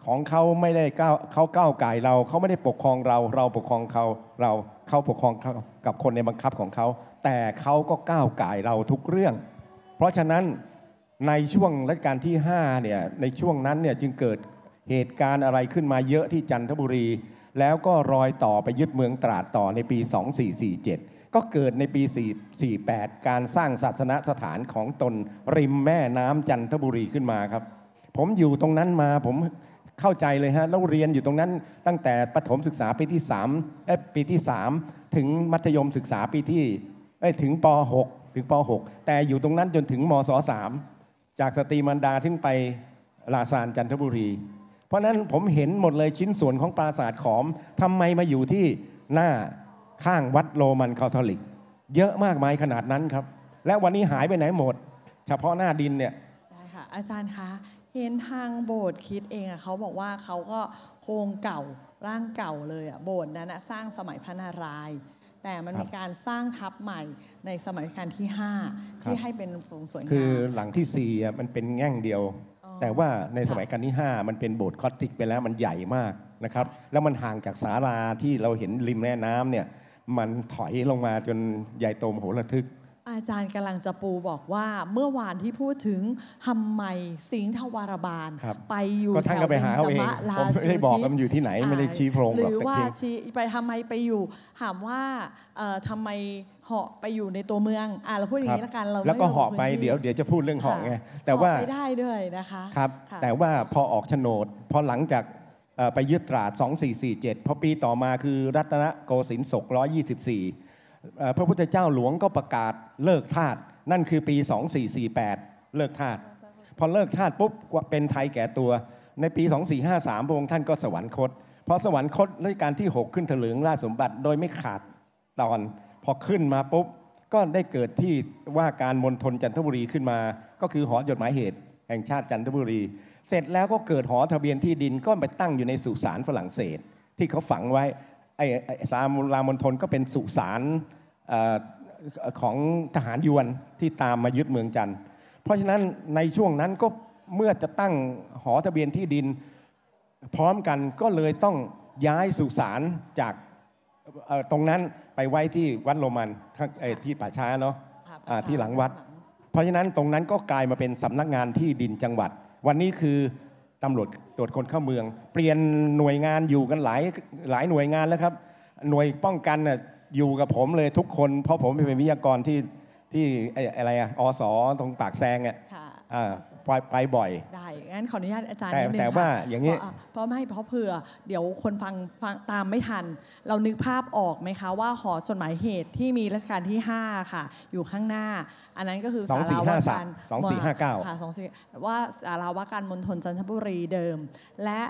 Speaker 2: ของเขาไม่ได้ก้าวเขาก้าวไก่เราเขาไม่ได้ปกครองเราเราปกครองเขาเราเขาปกครองกับคนในบังคับของเขาแต่เขาก็ก้าวไก่เราทุกเรื่อง เพราะฉะนั้นในช่วงรัชกาลที่5เนี่ยในช่วงนั้นเนี่ยจึงเกิดเหตุการณ์อะไรขึ้นมาเยอะที่จันทบุรี แล้วก็รอยต่อไปยึดเมืองตราดต่อในปี 2447 ก็เกิดในปี48การสร้างศาสนสถานของตนริมแม่น้ำจันทบุรีขึ้นมาครับ ผมอยู่ตรงนั้นมาผมเข้าใจเลยฮะแล้วเรียนอยู่ตรงนั้นตั้งแต่ประถมศึกษาปีที่3เอ้ปีที่3ถึงมัธยมศึกษาปีที่เอ้ถึงป .6 ถึงป .6 แต่อยู่ตรงนั้นจนถึงมศ3จากสตรีมันดาถึงไป ลาซานจันทบุรี เพราะนั้นผมเห็นหมดเลยชิ้นส่วนของปราสาทขอมทำไมมาอยู่ที่หน้าข้างวัดโรมันคาทอลิก เยอะมากมายขนาดนั้นครับ และวันนี้หายไปไหนหมด เฉพาะหน้าดินเนี่ย
Speaker 3: ได้ค่ะอาจารย์คะเห็นทางโบสถ์คิดเองอะเขาบอกว่าเขาก็โครงเก่าร่างเก่าเลยอะโบสถ์นั้นสร้างสมัยพระนารายณ์แต่มันมีการสร้างทับใหม่ในสมัยการที่5ที่ให้เป็นสวงสวยงามคือหลังที่
Speaker 2: สี่อะมันเป็นแง่งเดียว แต่ว่าในสมัยการที่ 5 มันเป็นโบสถ์คอสติกไปแล้วมันใหญ่มากนะครับแล้วมันห่างจากศาลาที่เราเห็นริมแม่น้ำเนี่ยมันถอยลงมาจนใหญ่โตมโหฬารทึก
Speaker 3: อาจารย์กำลังจะปูบอกว่าเมื่อวานที่พูดถึงทำไมสิงห์ทวารบาล ไปอยู่แถวนาเขาเองมไม่ดบอกว่ามันอย
Speaker 2: ู่ที่ไหนไม่ได้ชี้โพรงหรือว่าช
Speaker 3: ี้ไปทำไมไปอยู่ ถามว่าทำไมเหาะไปอยู่ในตัวเมืองอ่ะเราพูดอย่างนี้ละกันเราแล้วก็เหาะไปเดี๋ยว
Speaker 2: เดี๋ยวจะพูดเรื่องเหาะไง แต่ว่าไม่ไ
Speaker 3: ด้ด้วยนะคะค
Speaker 2: รับแต่ว่าพอออกโฉนดพอหลังจากไปยึดตราด 2447พอปีต่อมาคือรัตนโกสินทร์ศก124พระพุทธเจ้าหลวงก็ประกาศเลิกทาสนั่นคือปี 2448 เลิกทาสพอเลิกทาสปุ๊บเป็นไทยแก่ตัว ในปี 2453พระองค์ท่านก็สวรรคตพอสวรรคตราชการที่ 6 ขึ้นถลึงราชสมบัติโดยไม่ขาดตอนพอขึ้นมาปุ๊บก็ได้เกิดที่ว่าการมณฑลจันทบุรีขึ้นมา ก็คือหอจดหมายเหตุ แห่งชาติจันทบุรี เสร็จแล้วก็เกิดหอทะเบียนที่ดินก็ไปตั้งอยู่ในสุสานฝรั่งเศส ที่เขาฝังไว้ไอ้สามรามณฑลก็เป็นสุสานของทหารยวนที่ตามมายึดเมืองจันทร์เพราะฉะนั้นในช่วงนั้นก็เมื่อจะตั้งหอทะเบียนที่ดิน พร้อมกันก็เลยต้องย้ายสุสานจากตรงนั้นไปไว้ที่วัดโรมันที่ป่าช้าเนาะะที่หลังวัด เพราะฉะนั้นตรงนั้นก็กลายมาเป็นสำนักงานที่ดินจังหวัด วันนี้คือตำรวจตรวจคนเข้าเมือง เปลี่ยนหน่วยงานอยู่กันหลายหลายหน่วยงานแล้วครับ หน่วยป้องกันน่ยอยู่กับผมเลยทุกคนเพราะผมเป็นวิทยากรที่ที่อะไรอะอสตรงปากแซงอะ่ะไปบ่อย
Speaker 3: ได้ งั้นขออนุญาตอาจารย์นิดนึงค่ะแต่ว่าอย่างนี้ เพราะไม่เพราะเผื่อเดี๋ยวคนฟังฟังตามไม่ทัน เรานึกภาพออกไหมคะว่าหอจดหมายเหตุที่มีรัชกาลที่ 5 ค่ะ อยู่ข้างหน้า อันนั้นก็คือสารสว่าสารสองสี่ห้าเก้าค่ะสองสี่ว่าสาราวัาการมณฑลจันทบุรีเดิม และ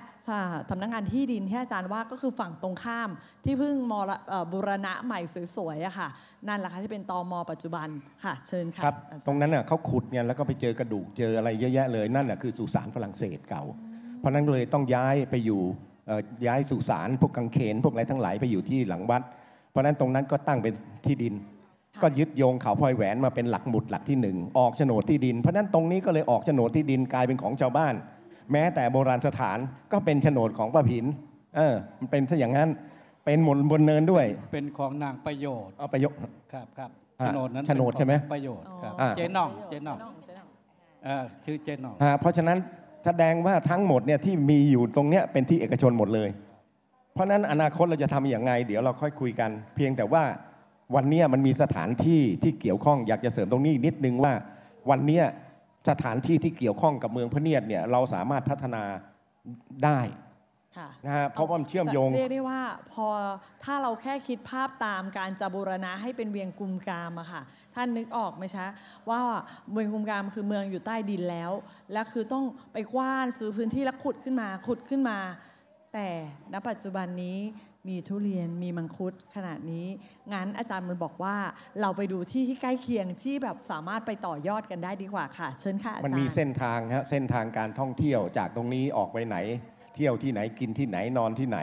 Speaker 3: สำนักงานที่ดินที่อาจารย์ว่าก็คือฝั่งตรงข้ามที่เพิ่งมรบุรณะใหม่สวยๆค่ะ นั่นแหละค่ะที่เป็นตอมปัจจุบันค่ะ เชิญค่ะครับ
Speaker 2: ตรงนั้นน่ะเขาขุดเนี่ยแล้วก็ไปเจอกระดูกเจออะไรเยอะอะแยะเลยนั่นแหละคือสุสานฝรั่งเศสเก่า เพราะนั้นเลยต้องย้ายไปอยู่ย้ายสุสานพวกกังเขนพวกอะไรทั้งหลายไปอยู่ที่หลังวัด เพราะนั้นตรงนั้นก็ตั้งเป็นที่ดิน ก็ยึดโยงเขาพลอยแหวนมาเป็นหลักหมุดหลักที่หนึ่งออกโฉนดที่ดิน เพราะนั้นตรงนี้ก็เลยออกโฉนดที่ดินกลายเป็นของชาวบ้าน แม้แต่โบราณสถานก็เป็นโฉนดของป้าผิน เออมันเป็นซะอย่างนั้นเป็นหมนบนเนินด้วย
Speaker 1: เป็นของนางประโยชน์เอาประโยชน์ครับครับโฉนดนั้นโฉนดใช่ไหมประโยชน์ครับเจ๊น่องเจ๊น่องชื่อเจนอ
Speaker 2: อเพราะฉะนั้นแสดงว่าทั้งหมดเนี่ยที่มีอยู่ตรงเนี้ยเป็นที่เอกชนหมดเลย เพราะนั้นอนาคตเราจะทำอย่างไง เดี๋ยวเราค่อยคุยกัน เพียงแต่ว่าวันนี้มันมีสถานที่ที่เกี่ยวข้องอยากจะเสริมตรงนี้ นิดนึงว่า วันนี้สถานที่ที่เกี่ยวข้องกับเมืองพระเนียดเนี่ยเราสามารถพัฒนาได้นะฮะเพราะว่ามันเชื่อมโยงเรียก
Speaker 3: ได้ว่าพอถ้าเราแค่คิดภาพตามการจบูรณะให้เป็นเวียงกุมกามอะค่ะ ท่านนึกออกไหมชะว่าเวียงกุมกามคือเมืองอยู่ใต้ดินแล้วและคือต้องไปกว้านซื้อพื้นที่แล้วขุดขึ้นมาขุดขึ้นมา แต่ณปัจจุบันนี้มีทุเรียนมีมังคุดขนาดนี้ งั้นอาจารย์มันบอกว่าเราไปดูที่ที่ใกล้เคียงที่แบบสามารถไปต่อยอดกันได้ดีกว่าค่ะ เชิญค่ะอาจารย์มันมีเ
Speaker 2: ส้นทางครับเส้นทางการท่องเที่ยวจากตรงนี้ออกไปไหนเที่ยวที่ไหนกินที่ไหนนอนที่ไหน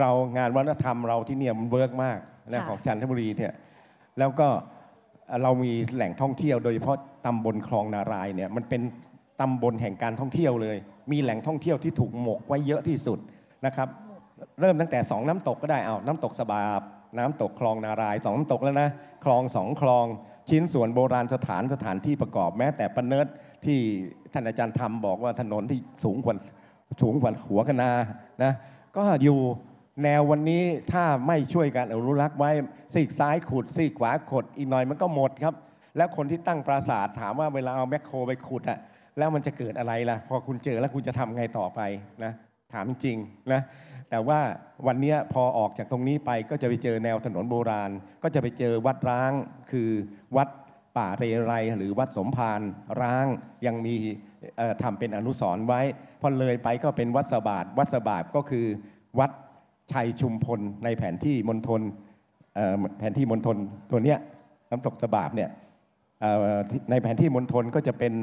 Speaker 2: เรางานวัฒนธรรมเราที่เนี่ยมันเวิร์กมากนะของจันทบุรีเนี่ย แล้วก็เรามีแหล่งท่องเที่ยวโดยเฉพาะตำบลคลองนารายเนี่ยมันเป็นตำบลแห่งการท่องเที่ยวเลย มีแหล่งท่องเที่ยวที่ถูกหมกไว้เยอะที่สุดนะครับ เริ่มตั้งแต่สองน้ำตกก็ได้เอาน้ำตกสบาบน้ำตกคลองนารายสองน้ำตกแล้วนะคลองสองคลองชิ้นส่วนโบราณสถานสถานที่ประกอบแม้แต่ปนเนิร์ดที่ท่านอาจารย์ทำบอกว่าถนนที่สูงกว่าสูงกว่าหัวคณานะ ก็อยู่แนววันนี้ถ้าไม่ช่วยกันอนุรักษ์ไว้ซีกซ้ายขุดซีกขวาขุดอีกหน่อยมันก็หมดครับ แล้วคนที่ตั้งปราสาทถามว่าเวลาเอาแมคโครไปขุดอะแล้วมันจะเกิดอะไรล่ะพอคุณเจอแล้วคุณจะทำไงต่อไปนะถามจริงนะ แต่ว่าวันนี้พอออกจากตรงนี้ไปก็จะไปเจอแนวถนนโบราณ ก็จะไปเจอวัดร้าง คือ วัดป่าเรไรหรือวัดสมพานร้างยังมีทำเป็นอนุสรณ์ไว้ พอเลยไปก็เป็นวัดสบาทวัดสบาทก็คือวัดชัยชุมพลในแผนที่มณฑลแผนที่มณฑลตัวเนี้ยน้ำตกสบาทเนี่ยในแผนที่มณฑลก็จะเป็น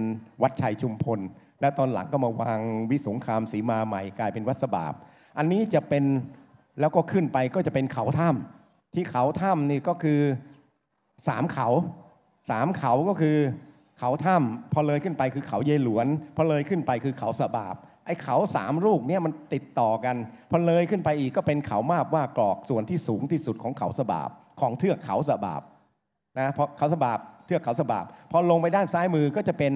Speaker 2: วัดชัยชุมพล และตอนหลังก็มาวางวิสงครามสีมาใหม่ กลายเป็นวัดสบาท อันนี้จะเป็นแล้วก็ขึ้นไปก็จะเป็นเขาถ้ำที่เขาถ้ำนี่ก็คือสามเขาสามเขาก็คือเขาถ้ำพอเลยขึ้นไปคือเขาเยหลวนพอเลยขึ้นไปคือเขาสะบาบไอ้เขาสามลูกเนี่ยมันติดต่อกันพอเลยขึ้นไปอีกก็เป็นเขามาบว่ากรอกส่วนที่สูงที่สุดของเขาสะบาบของเทือกเขาสะบาบนะเพราะเขาสะบาบเทือกเขาสะบาบพอลงไปด้านซ้ายมือก็จะเป็น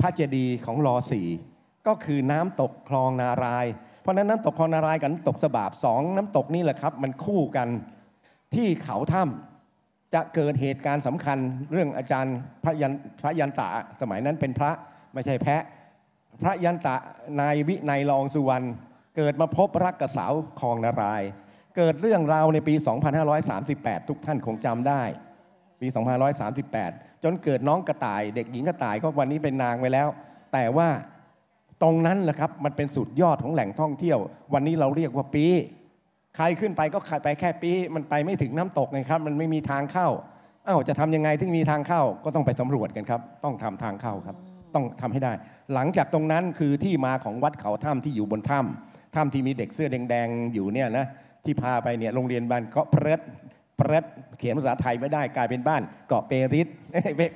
Speaker 2: พระเจดีย์ของรอสีก็คือน้ำตกคลองนารายเพราะนั้นน้ำตกคลองนารายกับน้ำตกสะบาบสองน้ำตกนี่แหละครับมันคู่กันที่เขาถ้ำจะเกิดเหตุการณ์สำคัญเรื่องอาจารย์พระยันพระยันตะสมัยนั้นเป็นพระไม่ใช่แพะพระยันตะนายวินัยลองสุวรรณเกิดมาพบรักกับสาวคลองนารายเกิดเรื่องราวในปี 2538 ทุกท่านคงจำได้ ปี 2538 จนเกิดน้องกระต่ายเด็กหญิงกระต่ายก็วันนี้เป็นนางไปแล้ว แต่ว่าตรงนั้นแหละครับมันเป็นสุดยอดของแหล่งท่องเที่ยว วันนี้เราเรียกว่าปีใครขึ้นไปก็ขไปแค่ปี มันไปไม่ถึงน้ำตกไงครับ มันไม่มีทางเข้าอ้าวจะทำยังไงถึงมีทางเข้า ก็ต้องไปสำรวจกันครับ ต้องทำทางเข้าครับ ต้องทำให้ได้ หลังจากตรงนั้นคือที่มาของวัดเขาถ้าที่อยู่บนถ้าถ้าที่มีเด็กเสื้อแดงๆ อยู่เนี่ยนะ ที่พาไปเนี่ย โรงเรียนบ้านเกาะเพลิดเพลิดเขียนภาษาไทยไม่ได้กลายเป็นบ้านเกาะเปริด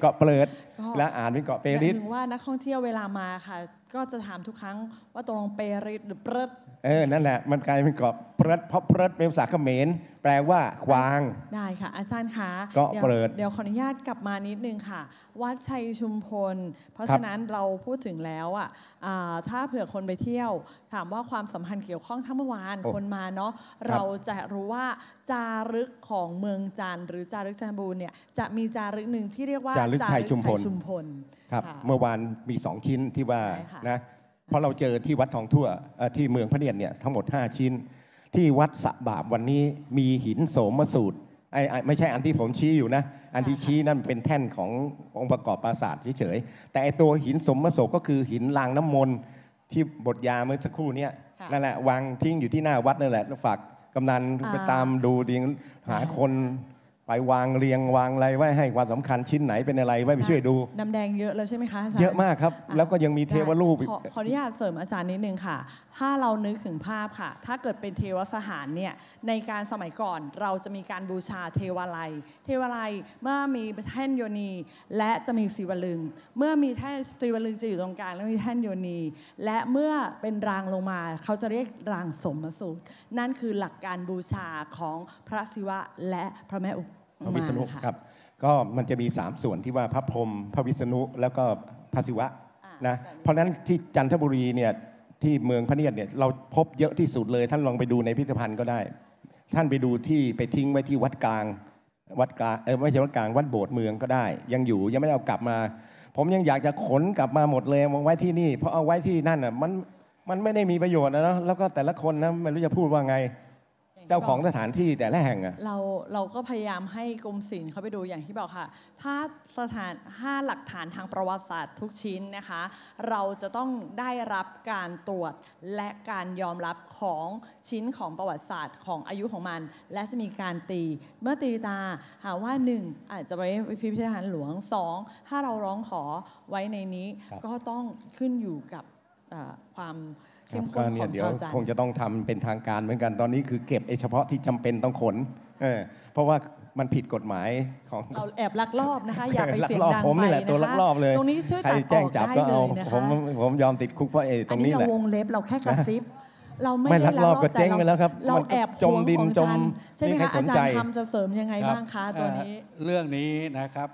Speaker 2: เกาะเปลิด และอ่านเป็นเกาะเปริดถึงว
Speaker 3: ่านักท่องเที่ยวเวลามาค่ะก็จะถามทุกครั้งว่าตกลงเปริดหรือเป
Speaker 2: รดเออ นั่นแหละมันกลายเป็นกรอบเปรดเพราะเปรดเป็นภาษาเขมรแปลว่ากวาง
Speaker 3: ได้ค่ะอาจารย์คะก็เปิดเดี๋ยวขออนุญาตกลับมานิดนึงค่ะ วัดชัยชุมพล เพราะฉะนั้นเราพูดถึงแล้วอ่ะถ้าเผื่อคนไปเที่ยว ถามว่าความสัมพันธ์เกี่ยวข้องทั้งเมื่อวานคนมาเนาะเราจะรู้ว่าจารึกของเมืองจันทร์ หรือจารึกชัยบูรณ์เนี่ยจะมีจารึกหนึ่งที่เรียกว่า จารึกชัยชุมพลมพล
Speaker 2: ครับเมื่อวานมีสองชิ้นที่ว่านะเพราะเราเจอที่วัดทองทั่วที่เมืองพระเนียนเนี่ยทั้งหมด5ชิ้นที่วัดสะบาบวันนี้มีหินโสมสูตรไอ้ไม่ใช่อันที่ผมชี้อยู่นะอันที่ชี้นั่นเป็นแท่นขององค์ประกอบปราสาทเฉยๆแต่ไอตัวหินสมโสก็คือหินรางน้ำมนต์ที่บทยาเมื่อสักครู่นี้นั่นแหละวางทิ้งอยู่ที่หน้าวัดนั่นแหละฝากกำนันไปตามดูดีหาคนไปวางเรียงวางอะไรไว้ให้ความสำคัญชิ้นไหนเป็นอะไรไว้ไปช่วยดู
Speaker 3: น้ำแดงเยอะแล้วใช่ไหมคะอาจารย์เยอะม
Speaker 2: ากครับแล้วก็ยังมีเทวรูปกขอข
Speaker 3: อนุญาตเสริมอาจารย์นิดนึงค่ะ ถ้าเรานึกถึงภาพค่ะ ถ้าเกิดเป็นเทวสถานเนี่ย ในการสมัยก่อนเราจะมีการบูชาเทวาลัย เทวาลัยเมื่อมีแท่นโยนี และจะมีศิวลึง เมื่อมีแท่นศิวลึงจะอยู่ตรงกลางแล้วมีแท่นโยนี และเมื่อเป็นรางลงมาเขาจะเรียกรางสมสูตรนั่นคือหลักการบูชาของพระศิวะและพระแม่อุพระวิษณุ
Speaker 2: ครับก็มันจะมี3ส่วนที่ว่าพระพรหมพระวิษณุแล้วก็พระศิวะนะเพราะฉะนั้นที่จันทบุรีเนี่ยที่เมืองพระเนียดเนี่ยเราพบเยอะที่สุดเลย ท่านลองไปดูในพิพิธภัณฑ์ก็ได้ ท่านไปดูที่ไปทิ้งไว้ที่วัดกลางวัดกลางเออไม่ใช่วัดกลางวัดโบสถ์เมืองก็ได้ ยังอยู่ยังไม่ได้เอากลับมา ผมยังอยากจะขนกลับมาหมดเลยวางไว้ที่นี่เพราะเอาไว้ที่นั่นอ่ะมันมันไม่ได้มีประโยชน์นะแล้วก็แต่ละคนนะไม่รู้จะพูดว่าไงเจ้าของสถานที่แต่ละแห่งอะ
Speaker 3: เราเราก็พยายามให้กรมศิลป์เขาไปดูอย่างที่บอกค่ะ ถ้าสถานห้าหลักฐานทางประวัติศาสตร์ทุกชิ้นนะคะ เราจะต้องได้รับการตรวจและการยอมรับของชิ้นของประวัติศาสตร์ ของอายุของมัน และจะมีการตีเมื่อตีตาหาว่า 1 อาจจะไว้พิพิธภัณฑ์หลวง2ถ้าเราร้องขอไว้ในนี้ก็ต้องขึ้นอยู่กับความเข้มข้นของชาวจันคงจ
Speaker 2: ะต้องทำเป็นทางการเหมือนกันตอนนี้คือเก็บเฉพาะที่จำเป็นต้องขนเออเพราะว่ามันผิดกฎหมายของเรา
Speaker 3: แอบลักลอบนะคะอย่าไปเสียงดังผมนี่แหละตัวลักลอบเลยตรงนี้ช่วยตัดแจ้งจับก็เอาผม
Speaker 2: ผมยอมติดคุกเพราะเอตรงนี้แหละเราวง
Speaker 3: เล็บเราแค่กระซิบเราไม่ลักลอบก็เจ๊งไปแล้วครับ เราแอบจมดินจมใช่ไหมคะอาจารย์ทำจะเสริมยังไงบ้างคะตัวนี้
Speaker 1: เรื่องนี้นะครับ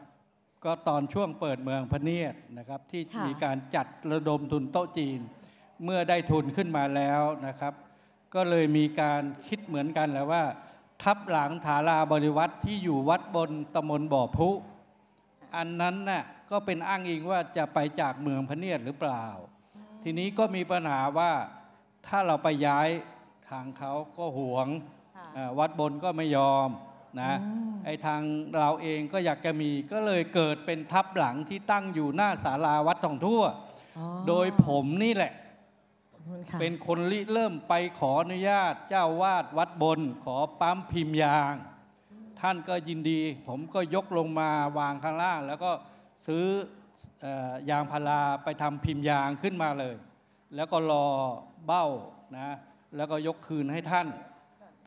Speaker 1: ก็ตอนช่วงเปิดเมืองพเนียดนะครับ ที่มีการจัดระดมทุนโต๊ะจีนเมื่อได้ทุนขึ้นมาแล้วนะครับ ก็เลยมีการคิดเหมือนกันแล้วว่า ทับหลังฐาราบริวัตรที่อยู่วัดบนตำนบ่อพุอันนั้นน่ะก็เป็นอ้างอิงว่าจะไปจากเมืองพเนียดหรือเปล่า ทีนี้ก็มีปัญหาว่าถ้าเราไปย้ายทางเขาก็หวงวัดบนก็ไม่ยอมนะไอทางเราเองก็อยากจะมีก็เลยเกิดเป็นทับหลังที่ตั้งอยู่หน้าศาลาวัดทองทั่วโดยผมนี่แหละเป็นคนริเริ่มไปขออนุญาตเจ้าวาดวัดบนขอปั๊มพิมพ์ยาง ท่านก็ยินดี ผมก็ยกลงมาวางข้างล่าง แล้วก็ซื้อยางพาราไปทำพิมพ์ยางขึ้นมาเลย แล้วก็รอเบ้านะแล้วก็ยกคืนให้ท่าน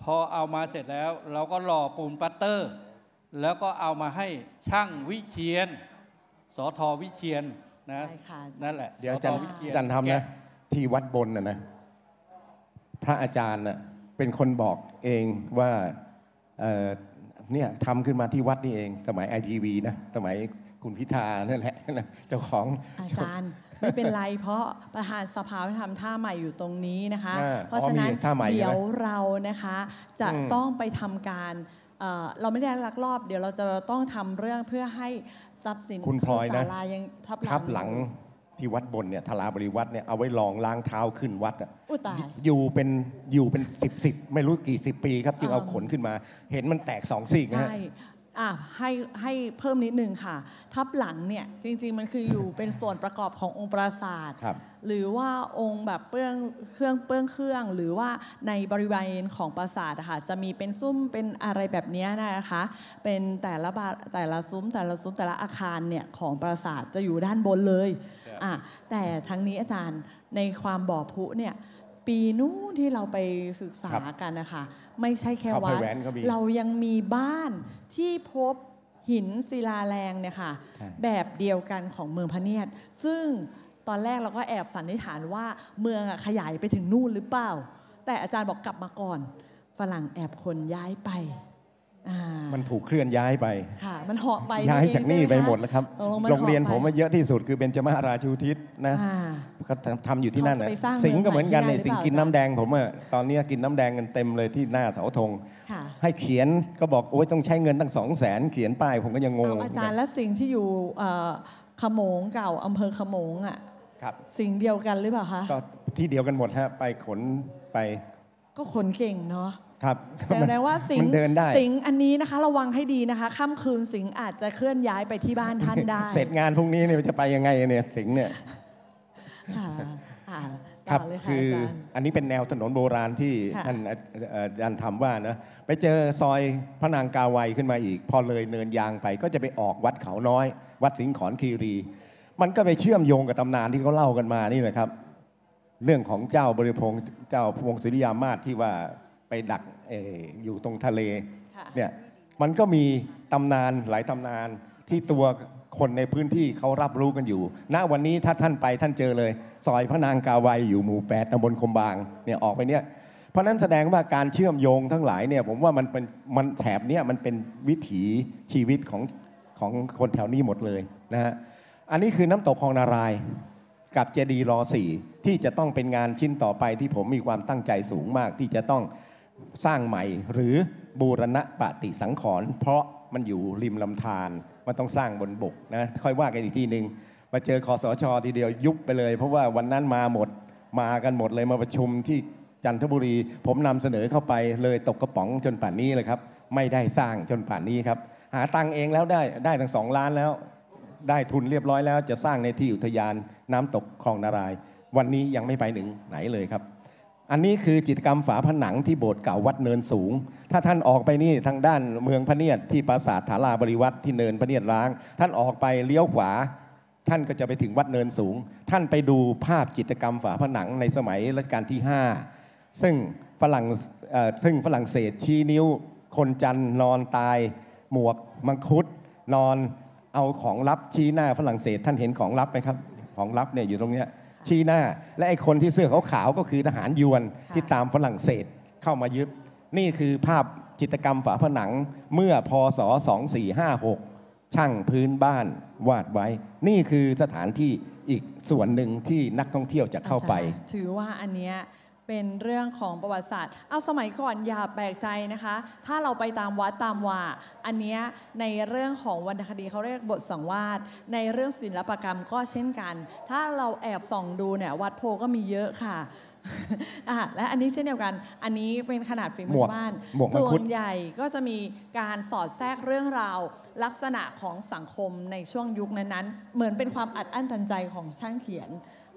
Speaker 1: พอเอามาเสร็จแล้วเราก็หล่อปูนปัตเตอร์ แล้วก็เอามาให้ช่างวิเชียนสอทอวิเชียนนะนั่นแหละเดี๋ยวอาจารย์วิเชียอาจารย์ทำนะ
Speaker 2: ที่วัดบนนะนะพระอาจารย์น่ะเป็นคนบอกเองว่าเออเนี่ยทำขึ้นมาที่วัดนี่เองสมัยไอทีวีนะสมัยคุณพิธานั่นแหละะเจ้าของอาจา
Speaker 3: รย์ไม่เป็นไรเพราะประธานสภาทำท่าใหม่อยู่ตรงนี้นะคะ เพราะฉะนั้นเดี๋ยวเรานะคะจะต้องไปทำการเราไม่ได้ลักลอบ เดี๋ยวเราจะต้องทำเรื่องเพื่อให้ทรัพย์สินคุณพลอยนะยังท
Speaker 2: ับ หลังที่วัดบนเนี่ยทลาบริวัดเนี่ยเอาไว้รองล้างเท้าขึ้นวัดอ่ะอยู่เป็นอยู่เป็นสิบสิบไม่รู้กี่สิบปีครับจึงเอาขนขึ้นมาเห็นมันแตกสองซี่นฮะ
Speaker 3: อ่ะให้ให้เพิ่มนิดนึงค่ะทับหลังเนี่ยจริงๆมันคืออยู่เป็นส่วนประกอบขององค์ปราศาทรครับหรือว่าองค์แบบเปื้องเครื่องเปื้องเครื่อง หรือว่าในบริเวณของปราสาทค่ะจะมีเป็นซุ้มเป็นอะไรแบบนี้นะคะเป็นแต่ละบาแต่ละซุ้มแต่ละซุ้มแต่ละอาคารเนี่ยของปราสาทจะอยู่ด้านบนเลยอ่ะแต่ทั้งนี้อาจารย์ในความบ่อพุเนี่ยปีนู้นที่เราไปศึกษากันนะคะไม่ใช่แค่วัดเรายังมีบ้านที่พบหินศิลาแรงเนี่ยค่ะแบบเดียวกันของเมืองพะเนียด ซึ่งตอนแรกเราก็แอบสันนิษฐานว่าเมืองขยายไปถึงนู่นหรือเปล่า แต่อาจารย์บอกกลับมาก่อน ฝรั่งแอบคนย้ายไป
Speaker 2: มันถูกเคลื่อนย้ายไปค
Speaker 3: ่ะ มันเหาะไปย้ายจากนี่ไปหมดแล้วครับ โรงเรียนผม
Speaker 2: เยอะที่สุดคือเบญจมาราชูทิศนะก็ทำอยู่ที่นั่นนะสิงก็เหมือนกันในสิงกินน้ำแดง ผมอะตอนนี้กินน้ำแดงกันเต็มเลยที่หน้าเสาธงให้เขียนก็บอกโอ้ยต้องใช้เงินตั้งสองแสนเขียนป้ายผมก็ยังงง อาจารย์
Speaker 3: และสิ่งที่อยู่ขโมงเก่าอำเภอขโมงอ่ะสิ่งเดียวกันหรือเปล่าคะ
Speaker 2: ก็ที่เดียวกันหมดฮะไปขนไป
Speaker 3: ก็ขนเก่งเนาะ
Speaker 2: ครับแสดงว่าสิงสิง
Speaker 3: อันนี้นะคะ ระวังให้ดีนะคะค่ำคืนสิงอาจจะเคลื่อนย้ายไปที่บ้านท่านได้ เสร
Speaker 2: ็จงานพรุ่งนี้เนี่ยจะไปยังไงเนี่ยสิงเนี่ย ครับคือ อันนี้เป็นแนวถนนโบราณที่ท่านอาจารย์ทำว่านะไปเจอซอยพระนางกาไวขึ้นมาอีก พอเลยเนินยางไปก็จะไปออกวัดเขาน้อย วัดสิงขอนคีรีมันก็ไปเชื่อมโยงกับตำนานที่เขาเล่ากันมานี่นะครับ เรื่องของเจ้าบริพงเจ้าพงศิริยามาศที่ว่าไปดักออยู่ตรงทะเลเนี่ยมันก็มีตำนานหลายตำนานที่ตัวคนในพื้นที่เขารับรู้กันอยู่ ณ วันนี้ถ้าท่านไปท่านเจอเลยซอยพระนางกาไวอยู่หมู่แปดตำบลคมบางเนี่ยออกไปเนี่ยเพราะนั้นแสดงว่าการเชื่อมโยงทั้งหลายเนี่ยผมว่ามันเป็นมันแถบเนี่ยมันเป็นวิถีชีวิตของของคนแถวนี้หมดเลยนะฮะอันนี้คือน้ำตกคลองนารายกับเจดีรอสี่ที่จะต้องเป็นงานชิ้นต่อไปที่ผมมีความตั้งใจสูงมากที่จะต้องสร้างใหม่หรือบูรณะปฏิสังขรณ์เพราะมันอยู่ริมลำธารมันต้องสร้างบนบกนะค่อยว่ากันอีกทีหนึ่งมาเจอคอสชทีเดียวยุบไปเลย เพราะว่าวันนั้นมาหมด มากันหมดเลยมาประชุมที่จันทบุรี ผมนำเสนอเข้าไปเลยตกกระป๋องจนป่านนี้เลยครับ ไม่ได้สร้างจนป่านนี้ครับ หาตังเองแล้วได้ได้ทั้งสองล้านแล้ว ได้ทุนเรียบร้อยแล้วจะสร้างในที่อุทยานน้ำตกคลองนารายวันนี้ยังไม่ไปหนึ่งไหนเลยครับอันนี้คือจิตกรรมฝาผนังที่โบสถ์เก่าวัดเนินสูง ถ้าท่านออกไปนี่ทางด้านเมืองพระเนียดที่ปราสาทถาลาบริวัตที่เนินพระเนียดร้าง ท่านออกไปเลี้ยวขวา ท่านก็จะไปถึงวัดเนินสูง ท่านไปดูภาพจิตกรรมฝาผนังในสมัยรัชกาลที่ 5 ซึ่งฝรั่งซึ่งฝรั่งเศสชี้นิ้ว คนจันนอนตาย หมวกมังคุดนอนเอาของลับชี้หน้าฝรั่งเศสท่านเห็นของลับไหมครับของลับเนี่ยอยู่ตรงเนี้ยชี้หน้า และไอ้คนที่เสื้อขาวๆก็คือทหารยวน ที่ตามฝรั่งเศสเข้ามายึดนี่คือภาพจิตรกรรมฝาผนัง เมื่อพศ2456ช่างพื้นบ้านวาดไว้ นี่คือสถานที่อีกส่วนหนึ่งที่นักท่องเที่ยวจะเข้าไป
Speaker 3: ถือว่าอันเนี้ยเป็นเรื่องของประวัติศาสตร์เอาสมัยก่อนอย่าแปลกใจนะคะ ถ้าเราไปตามวัดตามว่า อันนี้ในเรื่องของวรรณคดีเขาเรียกบทสังวาสในเรื่องศิลปกรรมก็เช่นกัน ถ้าเราแอบส่องดูเนี่ย วัดโพก็มีเยอะค่ะ่ะและอันนี้เช่นเดียวกัน อันนี้เป็นขนาดฝีมือบ้าน ส่วนใหญ่ก็จะมีการสอดแทรกเรื่องราวลักษณะของสังคมในช่วงยุคนั้นๆเหมือนเป็นความอัดอั้นตันใจของช่างเขียน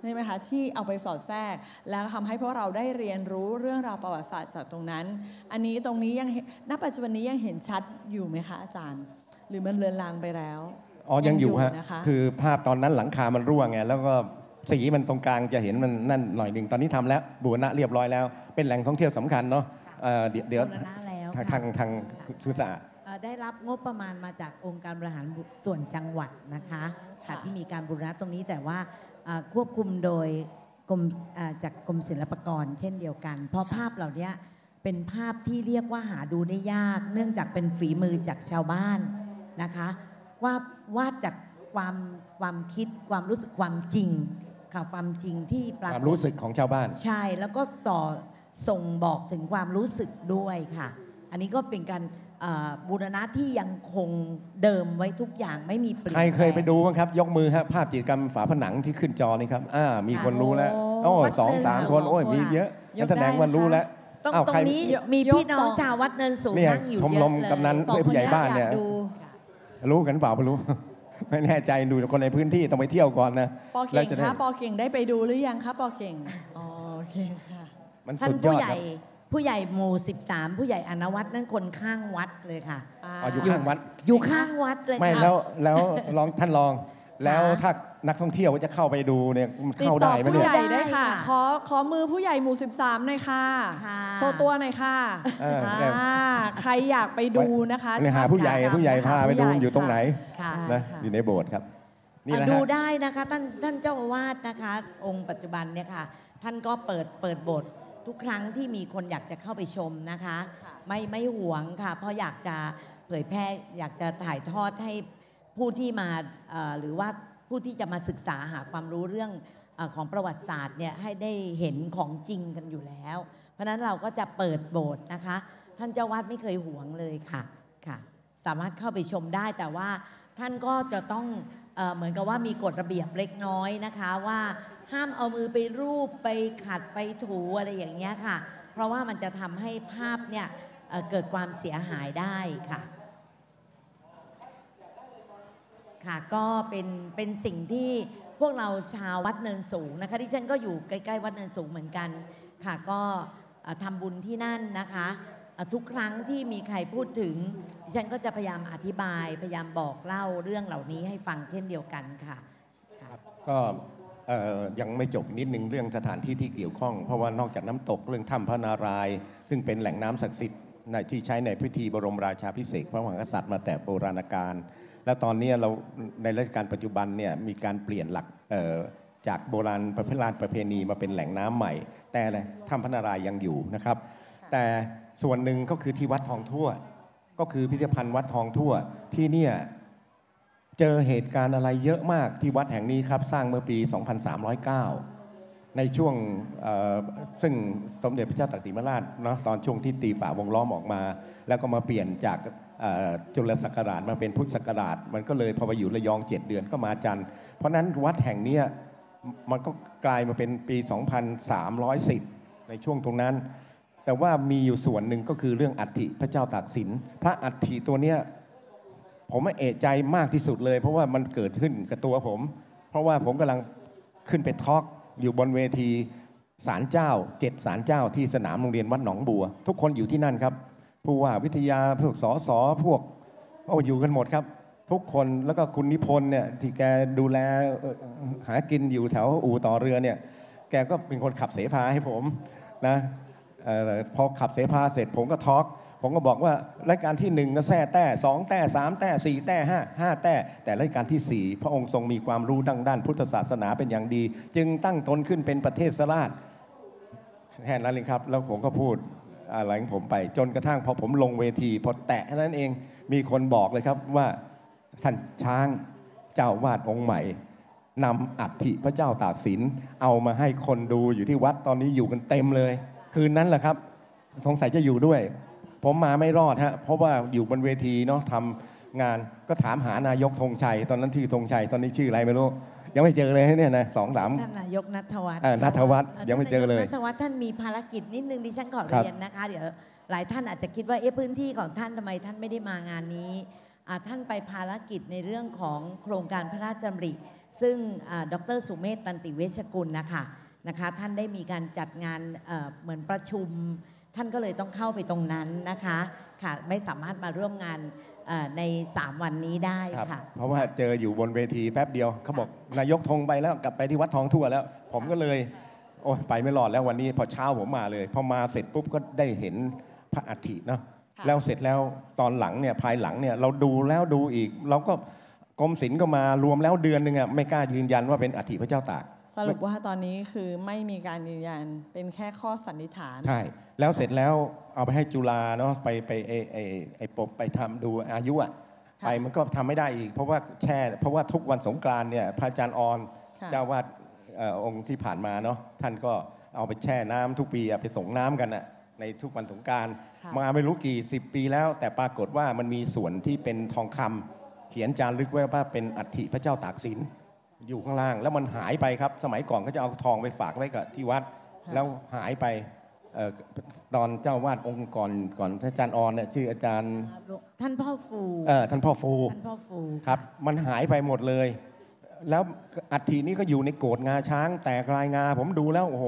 Speaker 3: ใช่ไหมคะที่เอาไปสอดแทรก แล้วทำให้พวกเราได้เรียนรู้เรื่องราวประวัติศาสตร์จากตรงนั้น อันนี้ตรงนี้ยังณปัจจุบันนี้ยังเห็นชัดอยู่ไหมคะอาจารย์หรือมันเลือนลางไปแล้ว
Speaker 2: อ๋อยังอยู่ฮะคือภาพตอนนั้นหลังคามันรั่วไงแล้วก็สีมันตรงกลางจะเห็นมันนั่นหน่อยหนึ่งตอนนี้ทำแล้วบูรณะเรียบร้อยแล้วเป็นแหล่งท่องเที่ยวสำคัญเนาะเดี๋ยวเดี๋ยวทางทางทางสุสา
Speaker 4: ได้รับงบประมาณมาจากองค์การบริหารส่วนจังหวัดนะคะค่ะที่มีการบูรณะตรงนี้แต่ว่าควบคุมโดยกรมจากกรมศิลปากรเช่นเดียวกัน เพราะภาพเหล่านี้เป็นภาพที่เรียกว่าหาดูได้ยากเนื่องจากเป็นฝีมือจากชาวบ้านนะคะวาดวาดจากความความคิดความรู้สึกความจริงค่ะความจริงที่ปรากฏความรู้สึกข
Speaker 2: องชาวบ้าน ใช
Speaker 4: ่แล้วก็สอส่งบอกถึงความรู้สึกด้วยค่ะ อันนี้ก็เป็นการบูรณะที่ยังคงเดิมไว้ทุกอย่างไม่มีเปลี่ยนใคร
Speaker 2: เคยไปดูบ้างครับ ยกมือฮะภาพจิตกรรมฝาผนังที่ขึ้นจอนี่ครับอ่ามีคนรู้แล้วโอ้สองสามคนโอ้ยมีเยอะนักแสดงว่ารู้แล้วตองตรงนี้มีพี่น้อง
Speaker 4: ชาววัดเนินสูงนั่งอยู่เชมลมกำนันผู้ใหญ่บ้านเนี่ย
Speaker 2: รู้กันเปล่าไม่รู้ ไม่แน่ใจดูคนในพื้นที่ต้องไปเที่ยวก่อนนะปอเก่งคะ
Speaker 4: ปอเก่งได้ไปดูหรือยังคะปอเก่งโอเคค่ะท่านผู้ใหญ่ผู้ใหญ่หมู่ 13 ผู้ใหญ่อนวัตนั่นคนข้างวัดเลยค่ะอออยู่ข้างว
Speaker 2: ัดอยู่ข
Speaker 4: ้างวัดเลยไม่แล้ว
Speaker 2: แล้วลองท่านลองแล้วถ้านักท่องเที่ยวจะเข้าไปดูเนี่ยมันเข้าได้ไหมผู้เนี่ยใหญ่ได้
Speaker 3: ค่ะขอขอมือผู้ใหญ่หมู่ 13หน่อยค่ะโชว์ตัวหน่อยค่ะใครอยากไปดูนะคะไนหา
Speaker 2: ผู้ใหญ่ผู้ใหญ่พาไปดูอยู่ตรงไหนนะอยู่ในโบสถ์ครับ นี่นะด
Speaker 4: ูได้นะคะท่านท่านเจ้าอาวาสนะคะ องค์ปัจจุบันเนี่ยค่ะท่านก็เปิดเปิดโบสถ์ทุกครั้งที่มีคนอยากจะเข้าไปชมนะคะ ไม่ไม่หวงค่ะ เพราะอยากจะเผยแพร่อยากจะถ่ายทอดให้ผู้ที่มาหรือว่าผู้ที่จะมาศึกษาหาความรู้เรื่องของประวัติศาสตร์เนี่ยให้ได้เห็นของจริงกันอยู่แล้ว เพราะนั้นเราก็จะเปิดโบสถ์นะคะ ท่านเจ้าวัดไม่เคยหวงเลยค่ะค่ะ สามารถเข้าไปชมได้แต่ว่าท่านก็จะต้องเหมือนกับว่ามีกฎระเบียบเล็กน้อยนะคะว่าห้ามเอามือไปรูปไปขัดไปถูอะไรอย่างเงี้ยค่ะ เพราะว่ามันจะทำให้ภาพเนี่ยเเกิดความเสียหายได้ค่ะค่ะก็เป็นเป็นสิ่งที่พวกเราชาววัดเนินสูงนะคะที่ฉันก็อยู่ใกล้ๆวัดเนินสูงเหมือนกันค่ะก็ทำบุญที่นั่นนะคะทุกครั้งที่มีใครพูดถึงฉันก็จะพยายามอธิบายพยายามบอกเล่าเรื่องเหล่านี้ให้ฟังเช่นเดียวกันค่ะ
Speaker 2: ครับก็ยังไม่จบนิดนึงเรื่องสถานที่ที่เกี่ยวข้องเพราะว่านอกจากน้ำตกเรื่องถ้ำพระนารายซึ่งเป็นแหล่งน้ำศักดิ์สิทธิ์ในที่ใช้ในพิธีบรมราชาพิเศษพระมหากษัตริย์มาแต่โบราณกาลและตอนนี้เราในรัชกาลปัจจุบันเนี่ยมีการเปลี่ยนหลักจากโบราณประเพณีประเพณีมาเป็นแหล่งน้ำใหม่ แต่ถ้ำพระนารายยังอยู่นะครับ แต่ส่วนหนึ่งก็คือที่วัดทองทั่ว ก็คือพิพิธภัณฑ์วัดทองทั่วที่เนี่ยเจอเหตุการณ์อะไรเยอะมากที่วัดแห่งนี้ครับสร้างเมื่อปี 2309 ในช่วงซึ่งสมเด็จพระเจ้าตากสินมราชเนาะตอนช่วงที่ตีฝาวงล้อมออกมา แล้วก็มาเปลี่ยนจากจุลศักราชมาเป็นพุทธศักราชมันก็เลยพอไปอยู่ระยองเจ็ดเดือนก็มาจันเพราะนั้นวัดแห่งนี้มันก็กลายมาเป็นปี 2310 ในช่วงตรงนั้น แต่ว่ามีอยู่ส่วนหนึ่งก็คือเรื่องอัฐิพระเจ้าตากสิน พระอัฐิตัวเนี้ยผมเอะใจมากที่สุดเลย เพราะว่ามันเกิดขึ้นกับตัวผม เพราะว่าผมกำลังขึ้นไปทอล์กอยู่บนเวทีศาลเจ้าเจ็ดศาลเจ้าที่สนามโรงเรียนวัดหนองบัว ทุกคนอยู่ที่นั่นครับผู้ว่าวิทยาพวกสอสอพวกโอ้อยู่กันหมดครับ ทุกคนแล้วก็คุณนิพนธ์เนี่ยที่แกดูแลหากินอยู่แถวอู่ต่อเรือเนี่ยแกก็เป็นคนขับเสภาให้ผมนะออพอขับเสภาเสร็จ ผมก็ทอล์กผมก็บอกว่ารายการที่ 1 ก็แท้แต้สองแต้สามแต้สี่แต้ห้าห้าแต้แต่รายการที่4พระองค์ทรงมีความรู้ดังด้านพุทธศาสนาเป็นอย่างดี จึงตั้งตนขึ้นเป็นประเทศสราชแค่นั้นเลยครับ แล้วผมก็พูดอะไรของผมไป จนกระทั่งพอผมลงเวทีพอแตะนั้นเองมีคนบอกเลยครับว่าท่านช้างเจ้าวาดองค์ใหม่นำอัฐิพระเจ้าตากสินเอามาให้คนดูอยู่ที่วัดตอนนี้อยู่กันเต็มเลย คืนนั้นแหละครับ สงสัยจะอยู่ด้วยผมมาไม่รอดฮะเพราะว่าอยู่บนเวทีเนาะทำงานก็ถามหานายกธงชัย ตอนนั้นชื่อธงชัยตอนนี้ชื่ออะไรไม่รู้ยังไม่เจอเลยเนี่ยนะสองสามท่าน
Speaker 4: นายกนัทวัฒน์นัทวัฒน์ยังไม่เจอเลยนัทวัฒน์ท่านมีภารกิจนิดนึงดิฉันขอเรียนนะคะเดี๋ยวหลายท่านอาจจะคิดว่าเอ๊ะพื้นที่ของท่านทำไมท่านไม่ได้มางานนี้ ท่านไปภารกิจในเรื่องของโครงการพระราชดำริซึ่งดรสุเมธตันติเวชกุลนะคะนะคะ ท่านได้มีการจัดงานเหมือนประชุมท่านก็เลยต้องเข้าไปตรงนั้นนะคะค่ะไม่สามารถมาร่วมงานใน 3 วันนี้ได้ค่ะ
Speaker 2: เพราะว่าเจออยู่บนเวทีแป๊บเดียว เขาบอกนายกทงไปแล้วกลับไปที่วัดทองทั่วแล้ว ผมก็เลยโอ้ไปไม่หลอดแล้ววันนี้ พอเช้าผมมาเลยพอมาเสร็จปุ๊บก็ได้เห็นพระอัฐิเนาะ แล้วเสร็จแล้วตอนหลังเนี่ยภายหลังเนี่ยเราดูแล้วดูอีกเราก็กรมศิลป์ก็มารวมแล้วเดือนหนึ่งอ่ะไม่กล้ายืนยันว่าเป็นอัฐิพระเจ้าตาก
Speaker 3: สรุปว่าตอนนี้คือไม่มีการยืนยันเป็นแค่ข้อสันนิษฐานใช่
Speaker 2: แล้วเสร็จแล้วเอาไปให้จุฬาเนาะไปไปไอไอไอปบไปทำดูอายุอะไปมันก็ทำไม่ได้อีกเพราะว่าแช่เพราะว่าทุกวันสงกรานเนี่ยพระอาจารย์ออนเจ้าวาดองค์ที่ผ่านมาเนาะท่านก็เอาไปแช่น้ำ ทุกปีไปส่งน้ำกันอะในทุกวันสงการมาไม่รู้กี่สิบปีแล้ว แต่ปรากฏว่ามันมีส่วนที่เป็นทองคำเขียนจารึกไว้ว่าเป็นอัฐิพระเจ้าตากสินอยู่ข้างล่าง แล้วมันหายไปครับสมัยก่อนก็จะเอาทองไปฝากไว้กับที่วัดแล้วหายไปออตอนเจ้าวาดองค์ก่อนก่อนอาจารย์ออนเนี่ยชื่ออาจารย์
Speaker 4: ท่านพ่อฟูเออท่านพ่อฟูท่านพ่อฟู
Speaker 2: ครับ มันหายไปหมดเลย แล้วอัฐินี้ก็อยู่ในโกดงาช้าง แต่ลายงาผมดูแล้วโอ้โห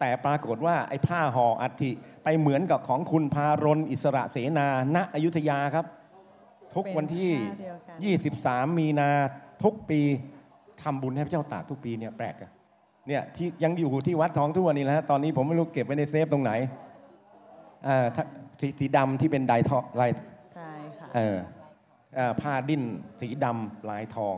Speaker 2: แต่ปรากฏว่าไอ้ผ้าห่ออัฐิไปเหมือนกับของคุณพารณอิสระเสนา ณอยุธยาครับ ทุกวันที่ 23 มีนาทุกปีทำบุญให้พระเจ้าตากทุกปีเนี่ยแปลกอะเนี่ยที่ยังอยู่ที่วัดท้องทักวนี่แล้วตอนนี้ผมไม่รู้เก็บไว้ในเซฟตรงไหนอ่าสสีดำที่เป็นดายทองลายใช่ค่ะเออผ้าดิ้นสีดำลายทอง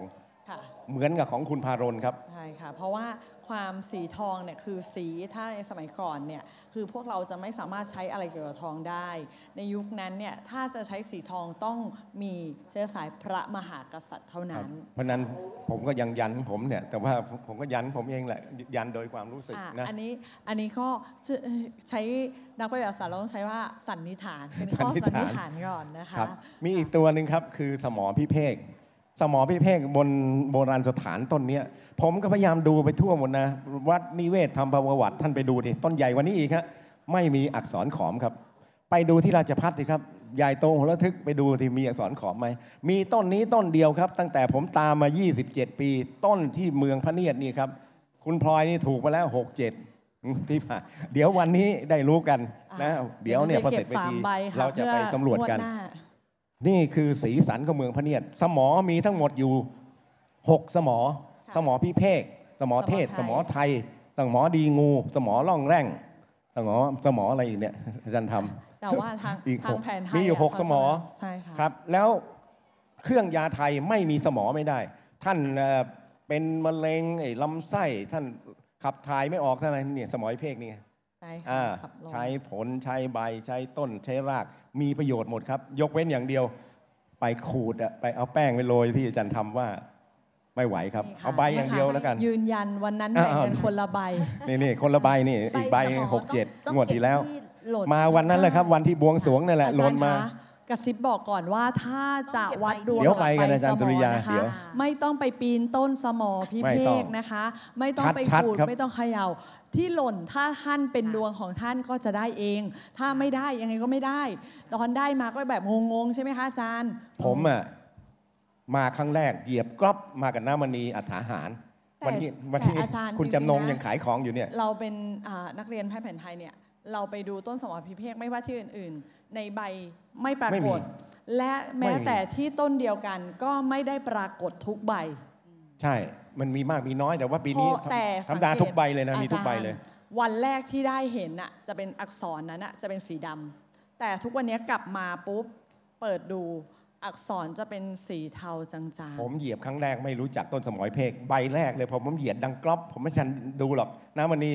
Speaker 2: เหมือนกับของคุณพารนครับ
Speaker 3: ใช่ค่ะเพราะว่าความสีทองเนี่ยคือสีถ้าในสมัยก่อนเนี่ยคือพวกเราจะไม่สามารถใช้อะไรเกี่ยวกับทองได้ ในยุคนั้นเนี่ยถ้าจะใช้สีทองต้องมีเชื้อสายพระมหากษัตริย์เท่านั้น
Speaker 2: เพราะนั้นผมก็ยังยันผมเนี่ย แต่ว่าผมก็ยันผมเองแหละยันโดยความรู้สึกนะอันนี้
Speaker 3: อันนี้ก็ใช้นักวัติศาสตร์เราต้องใช้ว่าสันนิษฐานเป็นข้อสันนิษฐานก่อนนะคะ
Speaker 2: มีอีกตัวหนึ่งครับ คือสมอพิเภกสมอพิเภกบนโบราณสถานต้นเนี้ย ผมก็พยายามดูไปทั่วหมดนะ วัดนิเวศธรรมประวัติท่านไปดูดิต้นใหญ่วันนี้อีกครับ ไม่มีอักษรขอมครับ ไปดูที่ราชพัฒน์สิครับใหญ่โตหัวระทึกไปดูที่มีอักษรขอมไหมมีต้นนี้ต้นเดียวครับ ตั้งแต่ผมตามมา 27 ปี ต้นที่เมืองพระเนียดนี่ครับ คุณพลอยนี่ถูกไปแล้ว 67ที่ผ่านเดี๋ยววันนี้ได้รู้กันนะ เดี๋ยวเนี่ยพอเสร็จไปทีเราจะไปสำรวจกันนี่คือสีสันของเมืองพระเนียดสมอมีทั้งหมดอยู่ 6 สมอ สมอพิเภกสมอเทศ สมอไทยสมอดีงู สมอล่องแร่งสมอสมออะไรอีกเนี่ยอาจารย์ทำแต่ว่าทางทางแผนไทยมีอยู่ 6 สมอใช่ค่ะครับ แล้วเครื่องยาไทยไม่มีสมอไม่ได้ ท่านเป็นมะเร็งไอ้ลำไส้ท่านขับถ่ายไม่ออกท่านอะไรเนี่ยสมอยเพกนี่ใช่ค่ะใช้ผลใช้ใบใช้ต้นใช้รากมีประโยชน์หมดครับ ยกเว้นอย่างเดียวไปขูดอะไปเอาแป้งไปโรยที่อาจารย์ทำว่า ไม่ไหวครับ เอาใบอย่างเดียวแล้วกันยื
Speaker 3: นยันวันนั้นแบ่งกันคนละใบ
Speaker 2: นี่นี่ คนละใบ นี่อีกใบหกเจ็ดงวดที่แล้ว
Speaker 3: มาวันนั้นแหละคร
Speaker 2: ับ วันที่บวงสวงนั่นแหละหล่นมา
Speaker 3: กระซิบบอกก่อนว่าถ้าจะวัดดวงไปกับอาสมอนะคะไม่ต้องไปปีนต้นสมอพิเภกนะคะ ไม่ต้องไปขูดไม่ต้องเขย่าที่หล่นถ้าท่านเป็นดวงของท่านก็จะได้เอง ถ้าไม่ได้ยังไงก็ไม่ได้ตอนได้มาก็แบบงงๆใช่ไหมคะอาจารย์
Speaker 2: ผมอ่ะมาครั้งแรกเหยียบกรอบมากับน้ามณีอัฐาหารวันนี้วันนี้คุณจำนงยังขายของอยู่เนี่ย เรา
Speaker 3: เป็นนักเรียนแพทย์แผนไทยเนี่ย เราไปดูต้นสมอพิเภกไม่ว่าที่อื่นๆ ในใบไม่ปรากฏและแม้แต่ที่ต้นเดียวกันก็ไม่ได้ปรากฏทุกใบ
Speaker 2: ใช่ มันมีมากมีน้อยแต่ว่าปีนี้แต่สัปดาห์ทุกใบเลยนะมีทุกใบเลย
Speaker 3: วันแรกที่ได้เห็นน่ะจะเป็นอักษรนั้นน่ะจะเป็นสีดำ แต่ทุกวันนี้กลับมาปุ๊บเปิดดูอักษรจะเป็นสีเทาจางๆผม
Speaker 2: เหยียบครั้งแรกไม่รู้จักต้นสมอยเพกใบแรกเลยพอผมเหยียดดังกรอบผมไม่ทันดูหรอกนะวันนี้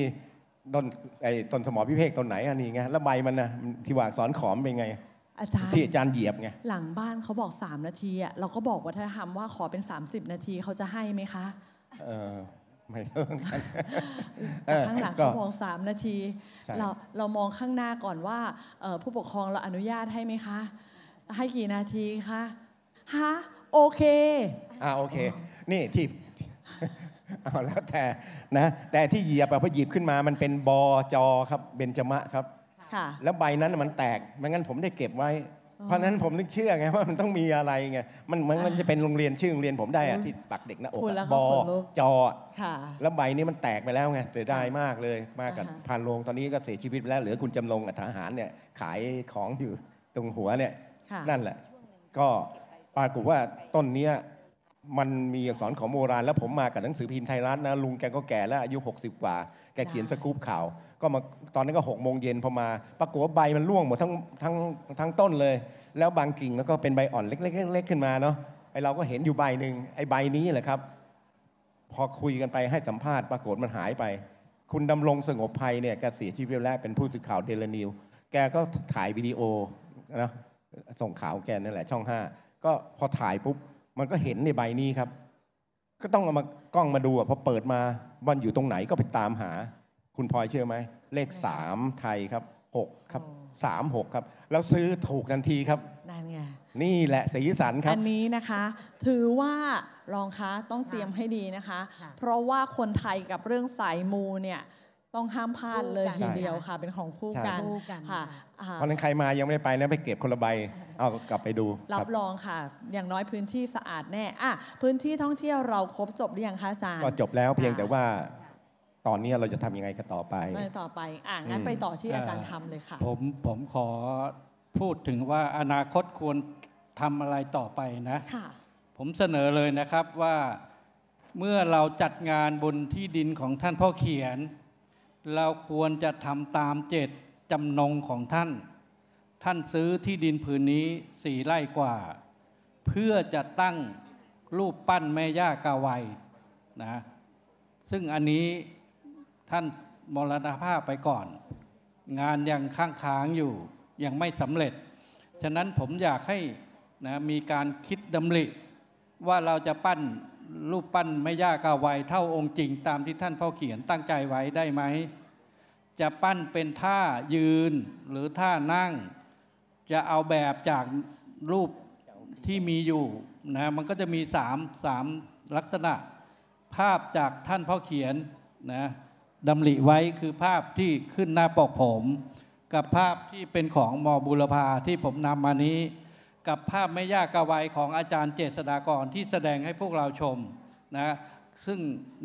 Speaker 2: ต้นไอ้ต้นสมอพิเพกต้นไหนอันนี้ไงแล้วใบมันนะที่ว่าอักษรขอมเป็นไงอาจารย์ที่อาจารย์เหยียบไง
Speaker 3: หลังบ้านเขาบอก 3 นาทีอ่ะเราก็บอกวัฒนธรรมว่าขอเป็น30นาทีเขาจะให้ไหมคะ
Speaker 2: เออไม่เรื่องกันข้างหลังเขาบอ
Speaker 3: ามนาทีเราเรามองข้างหน้าก่อนว่าผู้ปกครองเราอนุญาตให้ไหมคะ ให้กี่นาทีคะฮะโอเค
Speaker 2: อ่าโอเค นี่ที่เอาแล้วแต่นะ แต่ที่เหยียบอะพอหยิบขึ้นมามันเป็นบอจอครับเบนจมะครับแล้วใบนั้นมันแตกไม่งั้นผมได้เก็บไว้ เพราะนั้นผมนึกเชื่อไงว่ามันต้องมีอะไรไงมันมันจะเป็นโรงเรียนชื่อ โรงเรียนผมได้อะที่ปักเด็กหน้าอกอบอจอแล้วใบนี้มันแตกไปแล้วไง เสียดายมากเลย มากกับพานโรง ตอนนี้ก็เสียชีวิตไปแล้ว เหลือคุณจำลงอัฐาหารเนี่ย ขายของอยู่ตรงหัวเนี่ย นั่นแหละ ก็ปรากฏว่าต้นเนี้ยมันมีอักษรของโบราณแล้วผมมากับหนังสือพิมพ์ไทยรัฐนะลุงแกก็แก่แล้วอายุ 60กว่า แกเขียนสกู๊ปข่าว ก็มาตอนนั้นก็หกโมงเย็นพอมาปรากฏว่าใบมันร่วงหมดทั้งทั้งทั้งต้นเลย แล้วบางกิ่งแล้วก็เป็นใบอ่อนเล็กๆขึ้นมาเนาะไอเราก็เห็นอยู่ใบหนึ่งไอใบนี้แหละครับ พอคุยกันไปให้สัมภาษณ์ปรากฏมันหายไป คุณดำรงสงบภัยเนี่ยแกเสียชีวิตแล้วเป็นผู้สื่อข่าวเดลนิว แกก็ถ่ายวิดีโอนะส่งข่าวแกนั่นแหละช่อง5ก็พอถ่ายปุ๊บมันก็เห็นในใบนี้ครับ ก็ต้องเอามากล้องมาดูอ่ะพอเปิดมาวันอยู่ตรงไหนก็ไปตามหา คุณพลอยเชื่อไหมเลขสามไทยครับหกครับสามหกครับ แล้วซื้อถูกทันทีครับนั่นไงนี่แหละสีสันครับ อัน
Speaker 3: นี้นะคะ ถือว่ารองคะต้องเตรียมให้ดีนะคะ เพราะว่าคนไทยกับเรื่องสายมูเนี่ยต้องห้ามพลาดเลยทีเดียวค่ะ เป็นของคู่กันค่ะเพราะนั้นใค
Speaker 2: รมายังไม่ได้ไปนะไปเก็บคนละใบเอากลับไปดูรั
Speaker 3: บรองค่ะ อย่างน้อยพื้นที่สะอาดแน่อะพื้นที่ท่องเที่ยวเราครบจบหรือยังคะอาจารย์ก็จ
Speaker 2: บแล้วเพีย
Speaker 1: งแต่ว่าตอนนี้เราจะทำยังไงกันต่อไป
Speaker 3: ต่อไปอ่างั้นไปต่อที่อาจารย์ทำ
Speaker 1: เลยค่ะผมผมขอพูดถึงว่าอนาคตควรทำอะไรต่อไปนะผมเสนอเลยนะครับว่าเมื่อเราจัดงานบนที่ดินของท่านพ่อเขียนเราควรจะทำตามเจตจำนงของท่าน ท่านซื้อที่ดินผืนนี้สี่ไร่กว่า เพื่อจะตั้งรูปปั้นแม่ย่ากาไวนะ ซึ่งอันนี้ท่านมรณภาพไปก่อน งานยังค้างค้างอยู่ยังไม่สำเร็จ ฉะนั้นผมอยากให้นะมีการคิดดำริว่าเราจะปั้นรูปปั้นไม่ยากาวไยเท่าองค์จริงตามที่ท่านพ่อเขียนตั้งใจไว้ได้ไหมจะปั้นเป็นท่ายืนหรือท่านั่ง จะเอาแบบจากรูปที่มีอยู่นะมันก็จะมีสามสามลักษณะ ภาพจากท่านพ่อเขียนนะดำริไว้คือภาพที่ขึ้นหน้าปกผม กับภาพที่เป็นของมอบุรพาที่ผมนำมานี้กับภาพไม่ยากกะไวของอาจารย์เจษฎากรที่แสดงให้พวกเราชมนะซึ่ง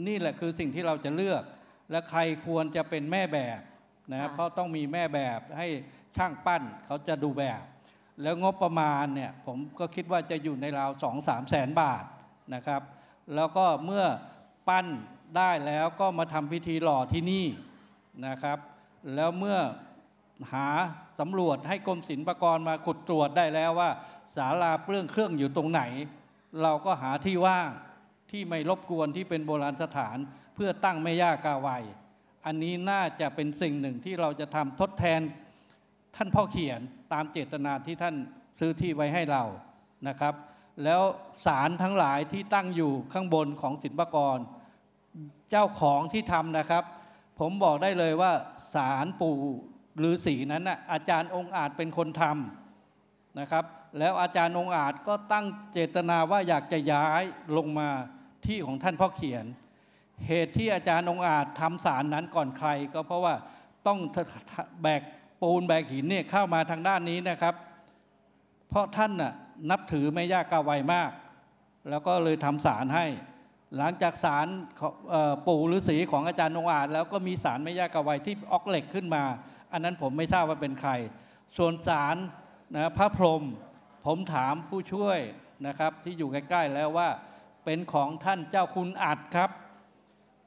Speaker 1: นี่แหละคือสิ่งที่เราจะเลือก และใครควรจะเป็นแม่แบบนะเพราะต้องมีแม่แบบ ให้ช่างปั้นเขาจะดูแบบแล้วงบประมาณเนี่ยผมก็คิดว่าจะอยู่ในราวสองสามแสนบาทนะครับ แล้วก็เมื่อปั้นได้แล้วก็มาทำพิธีหล่อที่นี่นะครับ แล้วเมื่อหาสำรวจให้กรมศิลปากรมาขุดตรวจได้แล้วว่าศาลาเปลื้องเครื่องอยู่ตรงไหน เราก็หาที่ว่างที่ไม่รบกวนที่เป็นโบราณสถานเพื่อตั้งแม่ย่ากาไวอันนี้น่าจะเป็นสิ่งหนึ่งที่เราจะทำทดแทน ท่านพ่อเขียนตามเจตนาที่ท่านซื้อที่ไว้ให้เรานะครับ แล้วศาลทั้งหลายที่ตั้งอยู่ข้างบนของศิลปากรเจ้าของที่ทำนะครับ ผมบอกได้เลยว่าศาลปู่ฤาษีนั้นนะอาจารย์องค์อาจเป็นคนทำนะครับ แล้วอาจารย์องค์อาจก็ตั้งเจตนาว่าอยากจะย้ายลงมาที่ของท่านพ่อเขียน เหตุที่อาจารย์องค์อาจทำสารนั้นก่อนใคร ก็เพราะว่าต้องแบกปูนแบกหินเนี่ยเข้ามาทางด้านนี้นะครับ เพราะท่านน่ะนับถือแม่ย่ากาไวมาก แล้วก็เลยทำสารให้ หลังจากสารปู่ฤาษีของอาจารย์องอาจแล้วก็มีสารแม่ย่ากะไวที่ออกเหล็กขึ้นมาอันนั้นผมไม่ทราบว่าเป็นใคร ส่วนสารนะพระพรหมผมถามผู้ช่วยนะครับที่อยู่ใกล้ๆแล้วว่า เป็นของท่านเจ้าคุณอัดครับ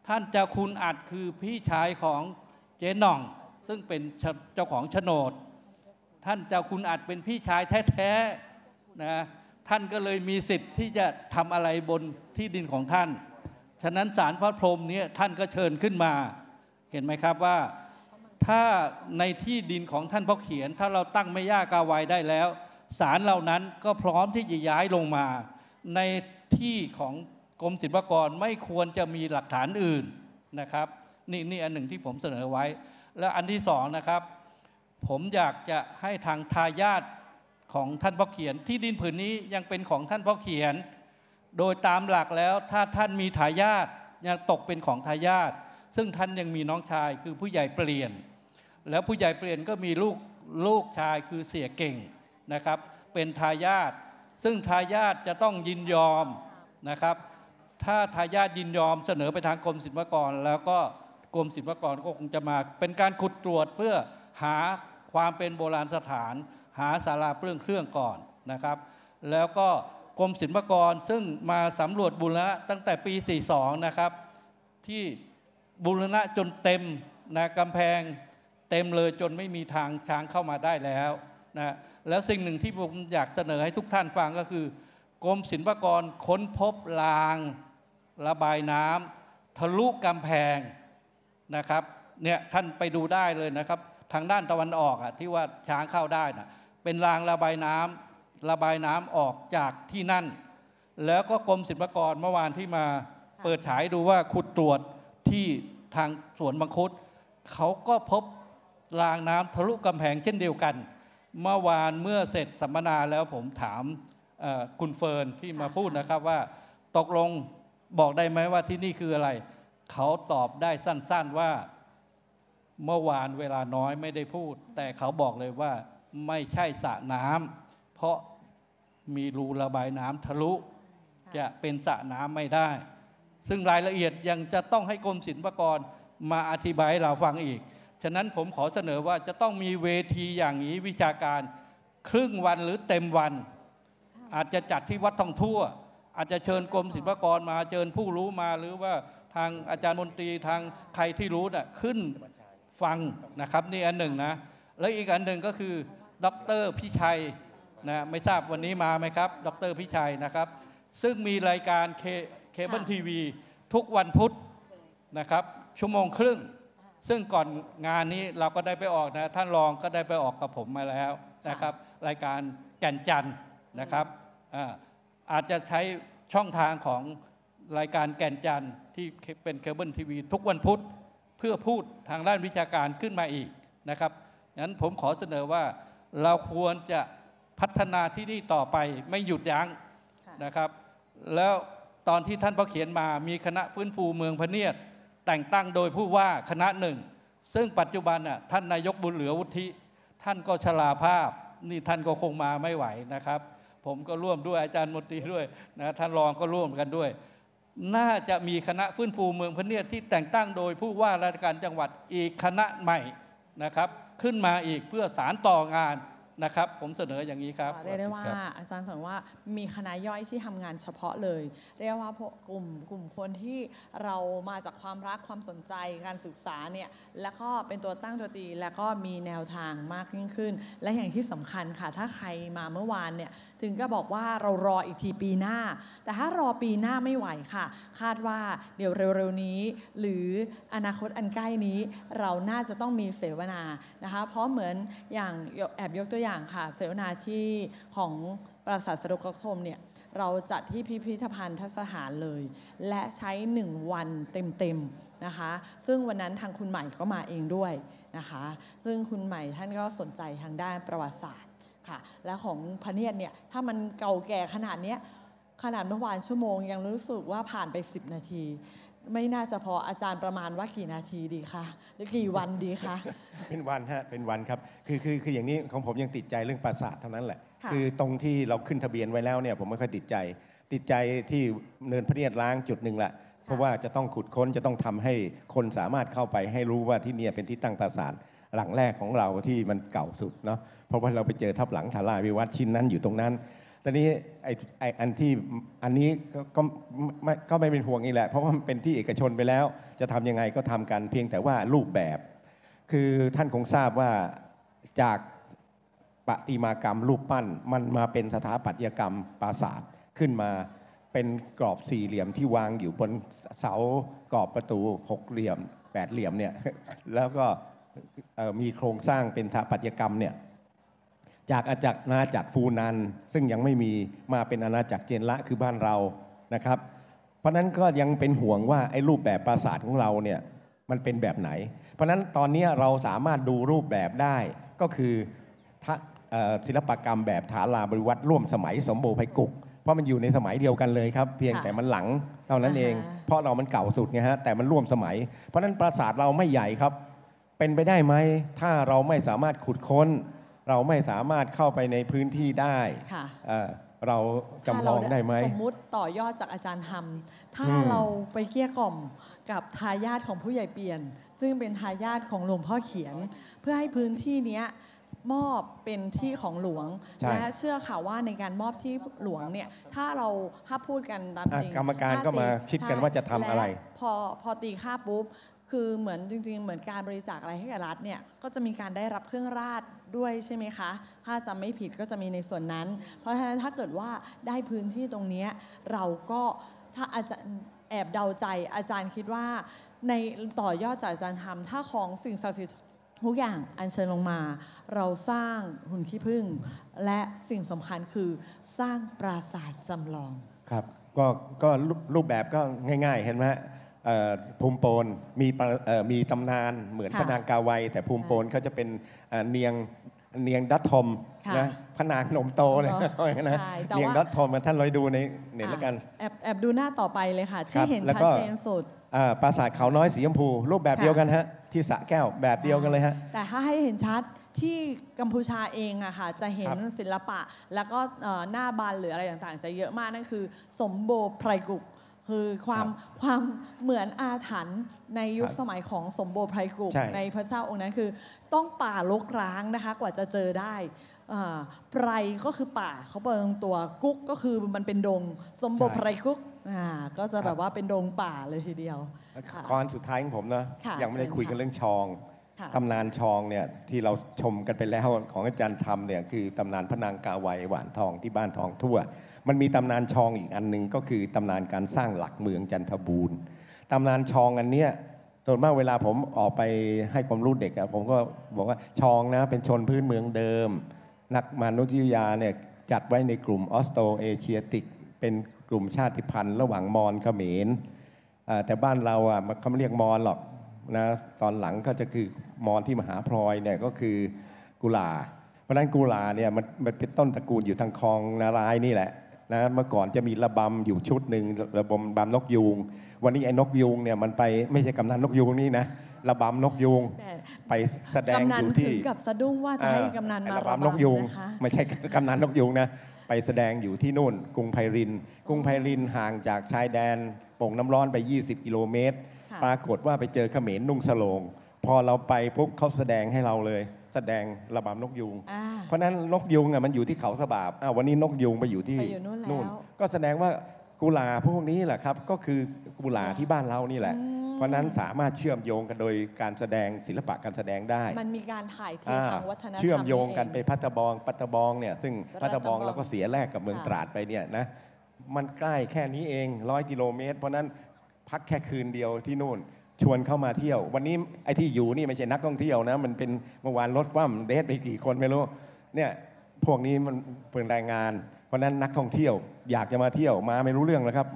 Speaker 1: ท่านเจ้าคุณอัดคือพี่ชายของเจ๊น่องซึ่งเป็นเจ้าของโฉนด ท่านเจ้าคุณอัดเป็นพี่ชายแท้ๆนะท่านก็เลยมีสิทธิ์ที่จะทำอะไรบนที่ดินของท่าน ฉะนั้นสารพระพรหมนี้ท่านก็เชิญขึ้นมา เห็นไหมครับว่าถ้าในที่ดินของท่านพ่อเขียน ถ้าเราตั้งไม่ยากาัยได้แล้วสารเหล่านั้นก็พร้อมที่จะย้ายลงมา ในที่ของกรมศิลปากรไม่ควรจะมีหลักฐานอื่นนะครับนี่นี่อันหนึ่งที่ผมเสนอไว้ และอันที่สองนะครับ ผมอยากจะให้ทางทายาทของท่านพ่อเขียน ที่ดินผืนนี้ยังเป็นของท่านพ่อเขียน โดยตามหลักแล้วถ้าท่านมีทายาทยังตกเป็นของทายาทซึ่งท่านยังมีน้องชายคือผู้ใหญ่เปลี่ยน แล้วผู้ใหญ่เปลี่ยนก็มีลูกลูกชายคือเสียเก่งนะครับ เป็นทายาท ซึ่งทายาทจะต้องยินยอมนะครับ ถ้าทายาทยินยอมเสนอไปทางกรมศิลปากร แล้วก็กรมศิลปากรก็คงจะมา เป็นการขุดตรวจเพื่อหาความเป็นโบราณสถาน หาสาราเปื้องเครื่องก่อนนะครับ แล้วก็กรมศิลปากรซึ่งมาสำรวจบุญละตั้งแต่ปี42นะครับที่บูรณะจนเต็มนะกำแพงเต็มเลยจนไม่มีทางช้างเข้ามาได้แล้วนะแล้วสิ่งหนึ่งที่ผมอยากเสนอให้ทุกท่านฟังก็คือ กรมศิลปากรค้นพบรางระบายน้ำทะลุกำแพงนะครับเนี่ยท่านไปดูได้เลยนะครับ ทางด้านตะวันออกอ่ะที่ว่าช้างเข้าได้นะเป็นรางระบายน้ำระบายน้ำออกจากที่นั่น แล้วก็กรมศิลปากรเมื่อวานที่มาเปิดฉายดูว่าขุดตรวจที่ทางสวนบังคุดเขาก็พบรางน้ำทะลุกำแพงเช่นเดียวกัน เมื่อวานเมื่อเสร็จสัมมนาแล้วผมถามคุณเฟิร์นที่มาพูดนะครับว่าตกลงบอกได้ไหมว่าที่นี่คืออะไร เขาตอบได้สั้นๆว่าเมื่อวานเวลาน้อยไม่ได้พูด แต่เขาบอกเลยว่าไม่ใช่สระน้ำเพราะมีรูระบายน้ำทะลุ จะเป็นสระน้ำไม่ได้ซึ่งรายละเอียดยังจะต้องให้กรมศิลปากรมาอธิบายให้เราฟังอีก ฉะนั้นผมขอเสนอว่าจะต้องมีเวทีอย่างนี้วิชาการครึ่งวันหรือเต็มวัน อาจจะจัดที่วัดทองทั่ว อาจจะเชิญกรมศิลปากรมาเชิญผู้รู้มาหรือว่าทางอาจารย์มนตรีทางใครที่รู้นะ่ะขึ้นฟังนะครับนี่อันหนึ่งนะ และอีกอันหนึ่งก็คือดรพิชัยนะไม่ทราบวันนี้มาไหมครับ ดรพิชัยนะครับ ซึ่งมีรายการคเคเบิลทีวีทุกวันพุธนะครับ ชั่วโมงครึ่ง ซึ่งก่อนงานนี้เราก็ได้ไปออกนะท่านรองก็ได้ไปออกกับผมมาแล้วนะครับ รายการแก่นจันนะครับอาจจะใช้ช่องทางของรายการแก่นจันที่เป็นเคเบิลทีวี ทุกวันพุธเพื่อพูดทางด้านวิชาการขึ้นมาอีกนะครับงั้นผมขอเสนอว่าเราควรจะพัฒนาที่นี่ต่อไปไม่หยุดยั้งนะครับแล้วตอนที่ท่านพระเขียนมามีคณะฟื้นฟูเมืองพเนียดแต่งตั้งโดยผู้ว่าคณะหนึ่งซึ่งปัจจุบันน่ะท่านนายกบุญเหลือวุฒิท่านก็ชราภาพนี่ท่านก็คงมาไม่ไหวนะครับ ผมก็ร่วมด้วยอาจารย์มนตรีด้วยนะท่านรองก็ร่วมกันด้วย น่าจะมีคณะฟื้นฟูเมืองพเนียดที่แต่งตั้งโดยผู้ว่าราชการจังหวัดอีกคณะใหม่นะครับขึ้นมาอีกเพื่อสารต่องานนะครับผมเสนออย่างนี้ครับเรียกได้ว่า
Speaker 3: อาจารย์สอนว่ามีคณะย่อยที่ทำงานเฉพาะเลย เรียกว่ากลุ่มกลุ่มคนที่เรามาจากความรักความสนใจ การศึกษาเนี่ยแล้วก็เป็นตัวตั้งตัวตีแล้วก็มีแนวทางมากยิ่งขึ้น และอย่างที่สำคัญค่ะ ถ้าใครมาเมื่อวานเนี่ยถึงก็บอกว่าเรารออีกทีปีหน้า แต่ถ้ารอปีหน้าไม่ไหวค่ะ คาดว่าเดี๋ยวเร็วๆนี้หรืออนาคตอันใกล้นี้ เราน่าจะต้องมีเสวนานะคะเพราะเหมือนอย่างแอบยกตัวอย่างอย่างค่ะเสวนาที่ของปราสาทสรุกทมเนี่ย เราจัดที่พิพิธภัณฑ์ทัศหารเลย และใช้1วันเต็มๆนะคะ ซึ่งวันนั้นทางคุณใหม่ก็มาเองด้วยนะคะ ซึ่งคุณใหม่ท่านก็สนใจทางด้านประวัติศาสตร์ค่ะ และของพระเนียดเนี่ย ถ้ามันเก่าแก่ขนาดนี้ ขนาดเมื่อวานชั่วโมงยังรู้สึกว่าผ่านไป 10 นาทีไม่น่าจะพออาจารย์ประมาณว่ากี่นาทีดีคะหรือกี่วันดีคะ
Speaker 2: เป็นวันฮะเป็นวันครับคือคือคืออย่างนี้ของผมยังติดใจเรื่องปราสาทเท่านั้นแหละ คือตรงที่เราขึ้นทะเบียนไว้แล้วเนี่ย ผมไม่ค่อยติดใจ ติดใจที่เนินพระเนียดล้างจุดหนึ่งแหละเพราะว่าจะต้องขุดค้นจะต้องทำให้คนสามารถเข้าไปให้รู้ว่าที่นี่เป็นที่ตั้งปราสาทหลังแรกของเราที่มันเก่าสุดเนาะเพราะว่าเราไปเจอทับหลังทาลาวิวัฒน์ชิ้นนั้นอยู่ตรงนั้นตอนนี้ไอ้ไอ้อันที่อันนี้ก็ก็ไม่ก็ไม่เป็นห่วงอีกแหละเพราะว่ามันเป็นที่เอกชนไปแล้ว จะทำยังไงก็ทำกันเพียงแต่ว่ารูปแบบ คือท่านคงทราบว่าจากประติมากรรมรูปปั้นมันมาเป็นสถาปัตยกรรมปราสาทขึ้นมาเป็นกรอบสี่เหลี่ยมที่วางอยู่บนเสากรอบประตูหกเหลี่ยมแปดเหลี่ยมเนี่ยแล้วก็มีโครงสร้างเป็นสถาปัตยกรรมเนี่ยจากอาจากนาจักฟูนันซึ่งยังไม่มีมาเป็นอาณาจักรเจนละคือบ้านเรานะครับ เพราะนั้นก็ยังเป็นห่วงว่าไอ้รูปแบบปราสาทของเราเนี่ยมันเป็นแบบไหน เพราะนั้นตอนนี้เราสามารถดูรูปแบบได้ก็คือศิลปกรรมแบบฐานลาบริวัตรร่วมสมัยสมบูรณ์ไพกุก เพราะมันอยู่ในสมัยเดียวกันเลยครับ เพียงแต่มันหลังเท่านั้นเอง เพราะเรา มันเก่าสุดไงฮะแต่มันร่วมสมัย เพราะนั้นปราสาทเราไม่ใหญ่ครับ เป็นไปได้ไหมถ้าเราไม่สามารถขุดค้นเราไม่สามารถเข้าไปในพื้นที่ได้ค่ะเออเราจำลองได้ไหมสมมติ
Speaker 3: ต่อยอดจากอาจารย์ทำถ้าเราไปเกี้ยกล่อมกับทายาทของผู้ใหญ่เปลี่ยน ซึ่งเป็นทายาทของหลวงพ่อเขียน เพื่อให้พื้นที่นี้มอบเป็นที่ของหลวง และเชื่อข่าวว่าในการมอบที่หลวงเนี่ย ถ้าเรา ถ้าพูดกันตามจริง กรรมการก็มาคิดกันว่าจะทำอะไร พอ พอตีค่าปุ๊บคือเหมือนจริง ๆ เหมือนการบริจาคอะไรให้กับรัฐเนี่ยก็จะมีการได้รับเครื่องราชด้วยใช่ไหมคะ ถ้าจำไม่ผิดก็จะมีในส่วนนั้น เพราะฉะนั้นถ้าเกิดว่าได้พื้นที่ตรงนี้เราก็ถ้าอาจารย์แอบเดาใจอาจารย์คิดว่าในต่อยอดจากอาจารย์ทำถ้าของสิ่งศักดิ์สิทธิ์ทุกอย่างอัญเชิญลงมา เราสร้างหุ่นขี้ผึ้งและสิ่งสำคัญคือสร้างปราสาทจำลอง
Speaker 2: ครับ ก็ก็รูปแบบก็ง่าย ๆเห็นไหมภูมิโปนมีมีตำนานเหมือนพระนางกาไวแต่ภูมิโปนเขาจะเป็นเนียงเนียงดัตทมนะพนางนมโตเลยนะเนียงดัตทมท่านลอยดูในเน็ตแล้วกัน
Speaker 3: แอบแอบดูหน้าต่อไปเลยค่ะที่เห็นชัดเจนสุด
Speaker 2: ปราสาทเขาน้อยสีชมพูรูปแบบเดียวกันฮะที่สะแก้วแบบเดียวกันเลยฮะ
Speaker 3: แต่ถ้าให้เห็นชัดที่กัมพูชาเองอะค่ะจะเห็นศิลปะแล้วก็หน้าบานหรืออะไรต่างๆ จะเยอะมากนั่นคือ สมโบไพรกุกคือความความเหมือนอาถรรพ์ในยุคสมัยของสมบโ์ไพรกรุปใในพระเจ้าองค์นั้นคือ ต้องป่าลกร้างนะคะกว่าจะเจอได้ไพรก็คือป่าเขาเปิงตัวกุ๊กก็คือมันเป็นดง สมบโ์ไพรกุ๊กก็จะแบบว่าเป็นดงป่าเลยทีเดียวค่ะค
Speaker 2: อนสุดท้ายของผมนะะยังไม่ได้คุยกันเรื่องชองตำนานชองเนี่ยที่เราชมกันไปแล้วของอาจารย์ทำเนี่ยคือตำนานพระนางกาไวหวานทองที่บ้านทองทั่วมันมีตำนานชองอีกอันหนึ่งก็คือตำนานการสร้างหลักเมืองจันทบูรณ์ ตำนานชองอันเนี้ยส่วนมากเวลาผมออกไปให้ความรู้เด็กอะผมก็บอกว่าชองนะเป็นชนพื้นเมืองเดิม นักมานุษยวิทยาเนี่ยจัดไว้ในกลุ่มออสโตเอเชียติก เป็นกลุ่มชาติพันธุ์ ระหว่างมอญเขมรแต่บ้านเราอะมันเขาไม่เรียกมอญหรอกนะตอนหลังก็จะคือมอญที่มหาพลอยเนี่ยก็คือกุลา เพราะนั้นกุลาเนี่ยมันเป็นต้นตระกูลอยู่ทางคลองนารายนี่แหละนะเมื่อก่อนจะมีระบำอยู่ชุดหนึ่งระบำบำนกยูงวันนี้ไอ้นกยูงเนี่ยมันไปไม่ใช่กำนันนกยูงนี่นะระบำนกยูงไปแสดงอยู่ที่ก
Speaker 3: ับสะดุ้งว่าจะให้กำนันมาระบำนกยูงไม่
Speaker 2: ใช่กำนันนกยูงนะไปแสดงอยู่ที่นู่น กรุงไพรินกรุงไพรินห่างจากชายแดน ป่งน้ำร้อนไป 20กิโลเมตรปรากฏว่าไปเจอเขมรนุ่งสลงพอเราไปปุ๊บเขาแสดงให้เราเลยแสดงระบำนกยูงเพราะนั้นนกยูงอ่ะมันอยู่ที่เขาสบาบอ่ะวันนี้นกยูงไปอยู่ที่นู่น ก็แสดงว่ากุลาพวกนี้แหละครับ ก็คือกุลาที่บ้านเรานี่แหละ เพราะนั้นสามารถเชื่อมโยงกันโดยการแสดงศิลปะการแสดงได้
Speaker 3: มันมีการถ่ายเททางวัฒนธรรมเชื่อมโยงกันไป
Speaker 2: พัตตะบองปัตตะบองเนี่ย ซึ่งพัตตะบองเราก็เสียแลกกับเมืองตราดไปเนี่ยนะ มันใกล้แค่นี้เองร้อยกิโลเมตรเพราะนั้นพักแค่คืนเดียวที่นู่นชวนเข้ามาเที่ยววันนี้ไอ้ที่อยู่นี่ไม่ใช่นักท่องเที่ยวนะมันเป็นเมื่อวานรถคว่ำเดทไปกี่คนไม่รู้เนี่ยพวกนี้มันเป็นแรงงาน เพราะนั้นนักท่องเที่ยวอยากจะมาเที่ยวมาไม่รู้เรื่องแล้วครับ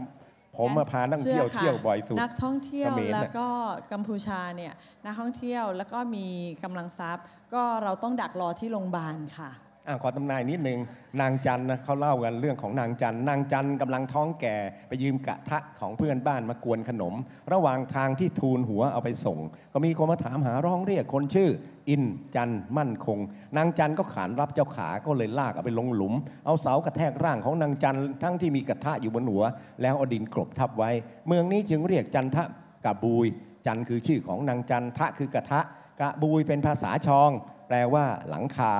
Speaker 2: ผมมาพานักเที่ยวเที่ยวบ่อยสุดนักท
Speaker 3: ่องเที่ยวแล้วก็กัมพูชาเนี่ย นักท่องเที่ยวแล้วก็มีกำลังทรัพย์ ก็เราต้องดักรอที่โรงพยาบาลค่ะ
Speaker 2: อขอตำนายนิดนึงนางจันนะเขาเล่ากันเรื่องของนางจันนางจันกำลังท้องแก่ไปยืมกระทะของเพื่อนบ้านมากวนขนม ระหว่างทางที่ทูลหัวเอาไปส่ง ก็มีคนมาถามหาร้องเรียกคนชื่อ อินจันมั่นคง นางจันก็ขานรับเจ้าขาก็เลยลากเอาไปลงหลุม เอาเสากระแทกร่างของนางจันทั้งที่มีกระทะอยู่บนหัว แล้วอดินกลบทับไว้ เมืองนี้จึงเรียกจันทะกะบุยจันคือชื่อของนางจันทะคือกระทะกะบุยเป็นภาษาชอง แปลว่าหลังคา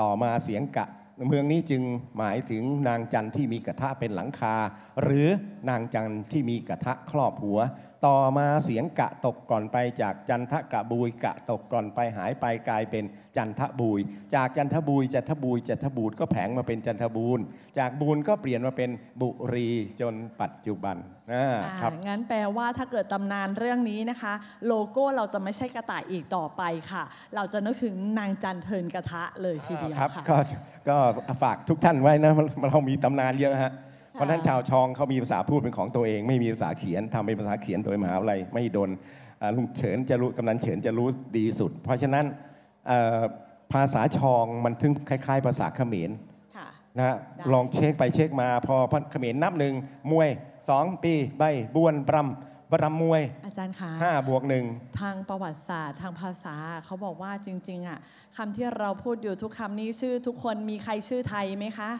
Speaker 2: ต่อมาเสียงกะ เมืองนี้จึงหมายถึงนางจันที่มีกระทะเป็นหลังคา หรือนางจันที่มีกระทะครอบหัวต่อมาเสียงกะตกก่อนไปจากจันทกะบุยกะตกก่อนไปหายไปกลายเป็นจันทบุย จากจันทบุยจันทบุยจันทบูดก็แผงมาเป็นจันทบูนจากบูนก็เปลี่ยนมาเป็นบุรี จนปัจจุบันนะครับ
Speaker 3: งั้นแปลว่าถ้าเกิดตำนานเรื่องนี้นะคะ โลโก้เราจะไม่ใช่กระต่ายอีกต่อไปค่ะ เราจะนึกถึงนางจันเทิน
Speaker 2: กระทะเลยทีเดียวค่ะก็ฝากทุกท่านไว้นะเรามีตำนานเยอะฮะเพราะฉะนั้นชาวชองเขามีภาษาพูดเป็นของตัวเองไม่มีภาษาเขียน ทำเป็นภาษาเขียนโดยมหาวิทยาลัยไม่โดนลุงเฉินจะรู้กำนันเฉินจะรู้ดีสุด เพราะฉะนั้นภาษาชองมันถึงคล้าย ๆ ภาษาเขมรนะฮะลองเช็คไปเช็คมาพอเขมรนับหนึ่งมวยสองปี ใบบวนปรำบรำมวยอาจารย์คะห้าบวกหนึ่ง
Speaker 3: ทางประวัติศาสตร์ทางภาษาเขาบอกว่าจริงๆอ่ะคำที่เราพูดอยู่ทุกคำนี้ชื่อทุกคนมีใครชื่อไทยไหมคะ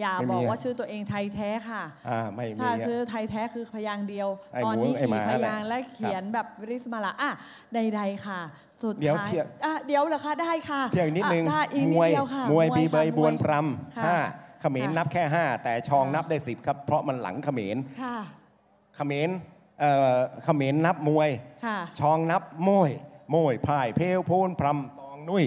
Speaker 3: อย่าบอกว่าชื่อตัวเองไทยแท้ค่ะ
Speaker 2: ใชไม่มีชื่อ
Speaker 3: ไทยแท้คือพยางค์เดียว ตอนนี้ขี่พยางค์และเขียนแบบริสมาละอ่ะใดๆค่ะ สุดท้ายอ่ะเดี๋ยวเหรอคะ ได้ค่ะเที่ยงนิดนึง มวยเดียวค่ะมวยบีเบยบวน
Speaker 2: พรำห้าเขมรนับแค่ 5แต่ชองนับได้ 10 ครับ เพราะมันหลังเขมรค่ะเขมรเอ่อเขมรนับมวยค่ะชองนับโมวยโมวยพ่าย เพลพูนพรำตองนุ่ย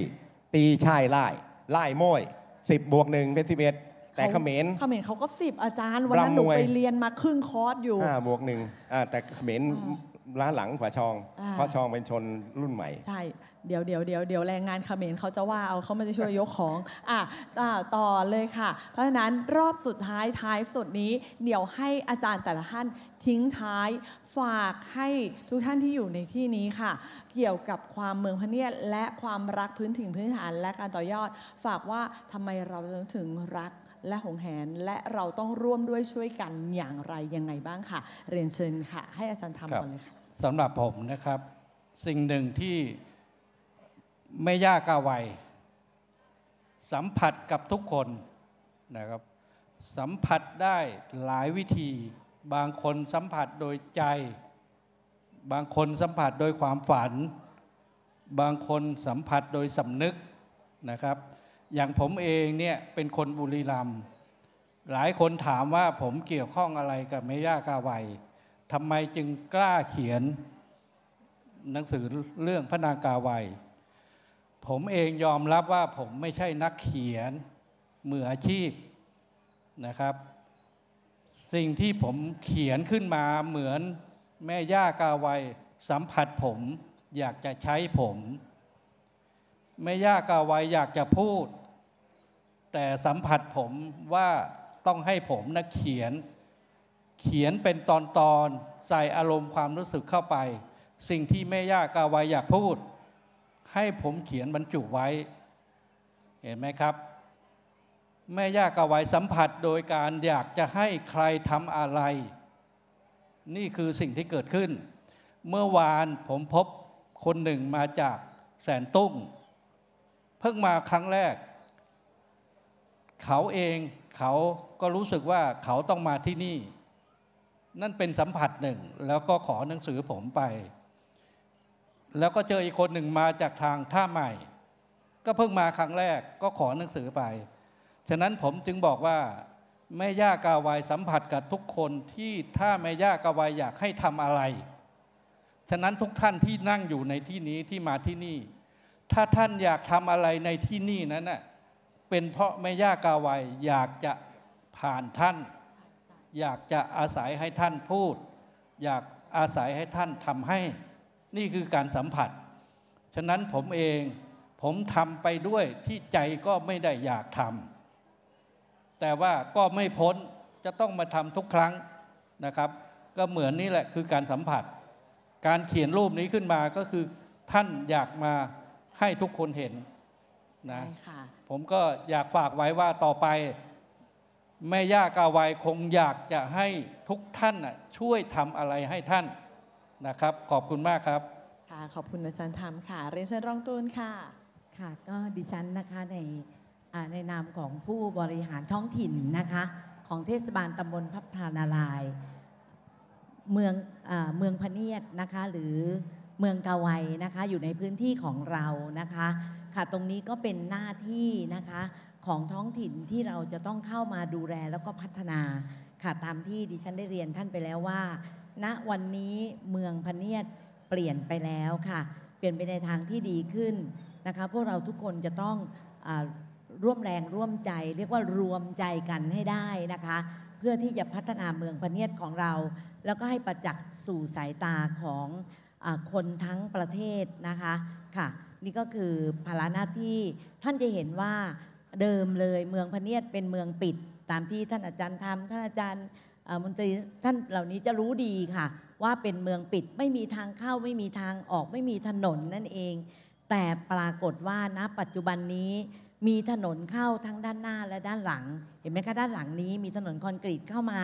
Speaker 2: ตีชายไล่ไล่โมวย10บวก1เป็น11แต่เขมรเขมรเขาก็สิบอาจารย์วันนั้นหนูไปเรีย
Speaker 3: นมาครึ่งคอร์สอยู่า
Speaker 2: บวกหนึ่งแต่เขมรร้านหลังกว่าชอง เพราะชองเป็นชนรุ่นใหม่
Speaker 3: ใช่เดี๋ยวเดี๋ยวเดี๋ยวเดี๋ยวแรงงานเขมรเขาจะว่าเอาเขาไม่ได้ช่วยยกของอ่ะต่อเลยค่ะ เพราะฉะนั้นรอบสุดท้ายท้ายสุดนี้เดี๋ยวให้อาจารย์แต่ละท่านทิ้งท้าย ฝากให้ทุกท่านที่อยู่ในที่นี้ค่ะ เกี่ยวกับความเมืองพเนียและความรักพื้นถิ่นพื้นฐานและการต่อยอด ฝากว่าทำไมเราถึงรักและหงแหนและเราต้องร่วมด้วยช่วยกันอย่างไรยังไงบ้างค่ะ เรียนเชิญค่ะให้อาจารย์ทำก่อนเล
Speaker 1: ยค่ะสำหรับผมนะครับ สิ่งหนึ่งที่ไม่ยากกาวัยสัมผัสกับทุกคนนะครับ สัมผัสได้หลายวิธี บางคนสัมผัสโดยใจ บางคนสัมผัสโดยความฝัน บางคนสัมผัสโดยสำนึกนะครับอย่างผมเองเนี่ยเป็นคนบุรีรัมย์หลายคนถามว่าผมเกี่ยวข้องอะไรกับเมย่ากาไวทำไมจึงกล้าเขียน หนังสือเรื่องพระนางกาไวผมเองยอมรับว่าผมไม่ใช่นักเขียนมืออาชีพนะครับ สิ่งที่ผมเขียนขึ้นมาเหมือนแม่ย่ากาไวสัมผัสผมอยากจะใช้ผมแม่ย่ากาไวอยากจะพูดแต่สัมผัสผมว่าต้องให้ผมนะเขียน เขียนเป็นตอนๆใส่อารมณ์ความรู้สึกเข้าไป สิ่งที่แม่ย่ากาวัยอยากพูด ให้ผมเขียนบรรจุไว้ เห็นไหมครับแม่ย่ากาวัยสัมผัสโดยการอยากจะให้ใครทำอะไร นี่คือสิ่งที่เกิดขึ้น เมื่อวานผมพบคนหนึ่งมาจากแสนตุ้งเพิ่งมาครั้งแรกเขาเองเขาก็รู้สึกว่าเขาต้องมาที่นี่ นั่นเป็นสัมผัสหนึ่งแล้วก็ขอหนังสือผมไป แล้วก็เจออีกคนหนึ่งมาจากทางท่าใหม่ ก็เพิ่งมาครั้งแรก ก็ขอหนังสือไป ฉะนั้นผมจึงบอกว่าแม่ย่ากาวายสัมผัสกับทุกคนที่ถ้าแม่ย่ากาวายอยากให้ทำอะไรฉะนั้นทุกท่านที่นั่งอยู่ในที่นี้ที่มาที่นี่ ถ้าท่านอยากทำอะไรในที่นี่นั้นน่ะเป็นเพราะแม่ย่ากาไวอยากจะผ่านท่าน อยากจะอาศัยให้ท่านพูด อยากอาศัยให้ท่านทำให้ นี่คือการสัมผัส ฉะนั้นผมเองผมทำไปด้วยที่ใจก็ไม่ได้อยากทำแต่ว่าก็ไม่พ้นจะต้องมาทำทุกครั้งนะครับ ก็เหมือนนี่แหละคือการสัมผัส การเขียนรูปนี้ขึ้นมาก็คือ ท่านอยากมาให้ทุกคนเห็น นะผมก็อยากฝากไว้ว่าต่อไปแม่ย่ากาัยคงอยากจะให้ทุกท่านช่วยทำอะไรให้ท่านนะครับ ขอบคุณมากครับค่ะขอบคุณอาจารย์ธรรมค่ะ เรียนเชิญรองตูนค่ะ
Speaker 4: ค่ะ ก็ดิฉันนะคะในในนามของผู้บริหารท้องถิ่นนะคะของเทศบาลตำบลพับานาลาย เมืองเมืองพเนียดนะคะหรือเมืองกาัยนะคะอยู่ในพื้นที่ของเรานะคะค่ะตรงนี้ก็เป็นหน้าที่นะคะ ของท้องถิ่นที่เราจะต้องเข้ามาดูแลแล้วก็พัฒนาค่ะตามที่ดิฉันได้เรียนท่านไปแล้วว่า ณวันนี้เมืองพเนียดเปลี่ยนไปแล้วค่ะ เปลี่ยนไปในทางที่ดีขึ้นนะคะ พวกเราทุกคนจะต้องอร่วมแรงร่วมใจ เรียกว่ารวมใจกันให้ได้นะคะ เพื่อที่จะพัฒนาเมืองพเนียดของเรา แล้วก็ให้ประจักษ์สู่สายตาของอคนทั้งประเทศนะคะค่ะนี่ก็คือภาระหน้าที่ท่านจะเห็นว่าเดิมเลยเมืองพเนียดเป็นเมืองปิด ตามที่ท่านอาจารย์ทำท่านอาจารย์มนตรีท่านเหล่านี้จะรู้ดีค่ะว่าเป็นเมืองปิดไม่มีทางเข้าไม่มีทางออกไม่มีถนนนั่นเอง แต่ปรากฏว่าณ ปัจจุบันนี้มีถนนเข้าทั้งด้านหน้าและด้านหลังเห็นไหมคะด้านหลังนี้ มีถนนคอนกรีตเข้ามา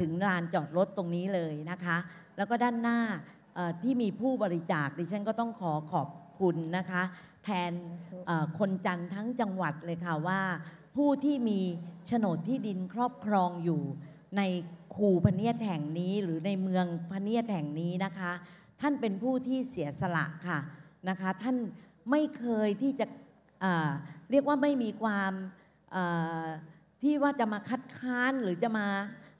Speaker 4: ถึงลานจอดรถตรงนี้เลยนะคะ แล้วก็ด้านหน้าที่มีผู้บริจาคดิฉันก็ต้องขอขอบคุณนะคะแทนคนจันทั้งจังหวัดเลยค่ะว่า ผู้ที่มีโฉนดที่ดินครอบครองอยู่ในคูพเนียแห่งนี้ หรือในเมืองพเนียแห่งนี้นะคะ ท่านเป็นผู้ที่เสียสละค่ะนะคะท่านไม่เคยที่จะเรียกว่าไม่มีความที่ว่าจะมาคัดค้านหรือจะมา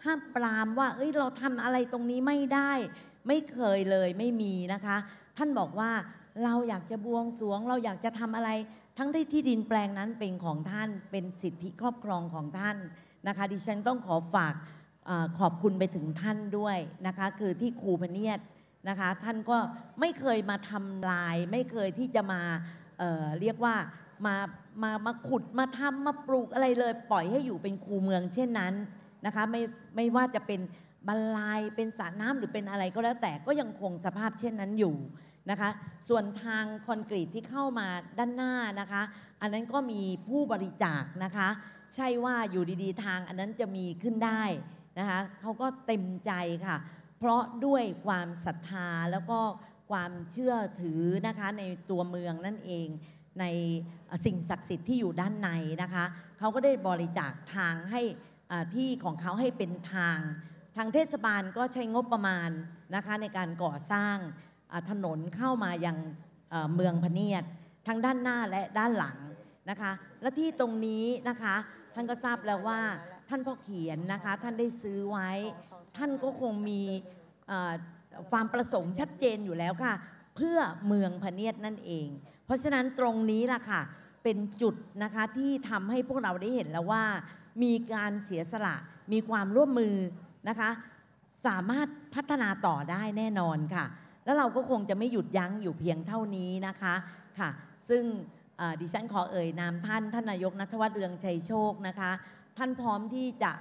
Speaker 4: ห้ามปรามว่า เอ้ยเราทำอะไรตรงนี้ไม่ได้ไม่เคยเลยไม่มีนะคะ ท่านบอกว่าเราอยากจะบวงสวงเราอยากจะทำอะไรทั้งที่ที่ดินแปลงนั้นเป็นของท่านเป็นสิทธิครอบครองของท่านนะคะดิฉันต้องขอฝากอขอบคุณไปถึงท่านด้วยนะคะคือที่ครูพเนียดนะคะ ท่านก็ไม่เคยมาทำลาย ไม่เคยที่จะมาเเรียกว่ามามามาขุดมาทำมาปลูกอะไรเลยปล่อยให้อยู่เป็นครูเมืองเช่นนั้นนะคะไม่ไม่ว่าจะเป็นบรรลายเป็นสระน้ำหรือเป็นอะไรก็แล้วแต่ก็ยังคงสภาพเช่นนั้นอยู่นะคะส่วนทางคอนกรีตที่เข้ามาด้านหน้านะคะ อันนั้นก็มีผู้บริจาคนะคะใช่ว่าอยู่ดี ๆทาง อันนั้นจะมีขึ้นได้นะคะเขาก็เต็มใจค่ะ เพราะด้วยความศรัทธาแล้วก็ความเชื่อถือนะคะในตัวเมืองนั่นเอง ในสิ่งศักดิ์สิทธิ์ที่อยู่ด้านในนะคะ เขาก็ได้บริจาคทางให้ที่ของเขาให้เป็นทาง ทางเทศบาลก็ใช้งบประมาณนะคะในการก่อสร้างถนนเข้ามายังเมืองพเนียดทั้งด้านหน้าและด้านหลังนะคะ และที่ตรงนี้นะคะท่านก็ทราบแล้วว่าท่านพ่อเขียนนะคะ ท่านได้ซื้อไว้ ท่านก็คงมีความประสงค์ชัดเจนอยู่แล้วค่ะ เพื่อเมืองพเนียดนั่นเอง เพราะฉะนั้นตรงนี้ล่ะค่ะ เป็นจุดนะคะที่ทำให้พวกเราได้เห็นแล้วว่า มีการเสียสละมีความร่วมมือนะคะ สามารถพัฒนาต่อได้แน่นอนค่ะแล้วเราก็คงจะไม่หยุดยั้งอยู่เพียงเท่านี้นะคะค่ะ ซึ่งดิฉันขอเอ่ยนามท่านท่านนายกนัทวัฒน์เรืองชัยโชคนะคะท่านพร้อมที่จะ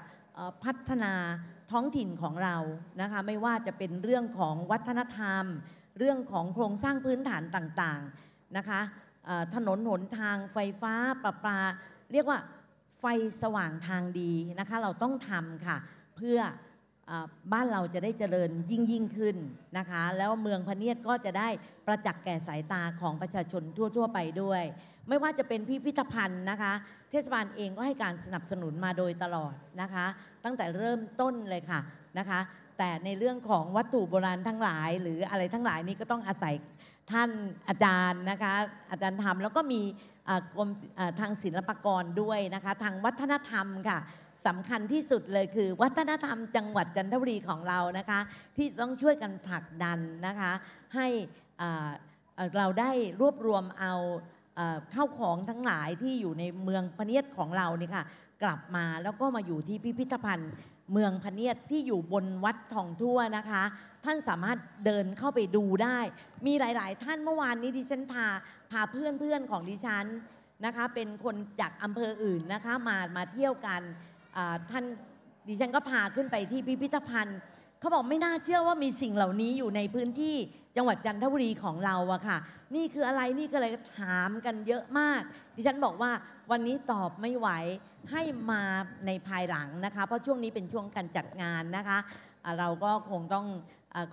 Speaker 4: พัฒนาท้องถิ่นของเรานะคะไม่ว่าจะเป็นเรื่องของวัฒนธรรม เรื่องของโครงสร้างพื้นฐานต่างๆนะคะถนนหนทางไฟฟ้าประปาเรียกว่าไฟสว่างทางดีนะคะ เราต้องทำค่ะเพื่อบ้านเราจะได้เจริญยิ่งยิ่งขึ้นนะคะ แล้วเมืองพะเนียดก็จะได้ประจักษ์แก่สายตาของประชาชนทั่วๆ ไปด้วย ไม่ว่าจะเป็นพิพิธภัณฑ์นะคะ เทศบาลเองก็ให้การสนับสนุนมาโดยตลอดนะคะ ตั้งแต่เริ่มต้นเลยค่ะนะคะ แต่ในเรื่องของวัตถุโบราณทั้งหลายหรืออะไรทั้งหลายนี้ก็ต้องอาศัยท่านอาจารย์นะคะ อาจารย์ทำแล้วก็มีกรมทางศิลปกรด้วยนะคะทางวัฒนธรรมค่ะสำคัญที่สุดเลยคือ วัฒนธรรมจังหวัดจันทบุรีของเรานะคะที่ต้องช่วยกันผลักดันนะคะให้เราได้รวบรวมเอาเข้าของทั้งหลายที่อยู่ในเมืองพเนียดของเรานี่ค่ะกลับมาแล้วก็มาอยู่ที่พิพิธภัณฑ์ เมืองพเนียดที่อยู่บนวัดทองทั่วนะคะท่านสามารถเดินเข้าไปดูได้ มีหลายๆ ท่านเมื่อวานนี้ดิฉันพาพาเพื่อนๆของดิฉันนะคะเป็นคนจากอำเภออื่นนะคะมามาเที่ยวกันท่านดิฉันก็พาขึ้นไปที่พิพิธภัณฑ์เขาบอกไม่น่าเชื่อว่ามีสิ่งเหล่านี้อยู่ในพื้นที่จังหวัดจันทบุรีของเราอะค่ะนี่คืออะไรนี่คืออะไรถามกันเยอะมาก ดิฉันบอกว่าวันนี้ตอบไม่ไหวให้มาในภายหลังนะคะเพราะช่วงนี้เป็นช่วงการจัดงานนะคะ เราก็คงต้อง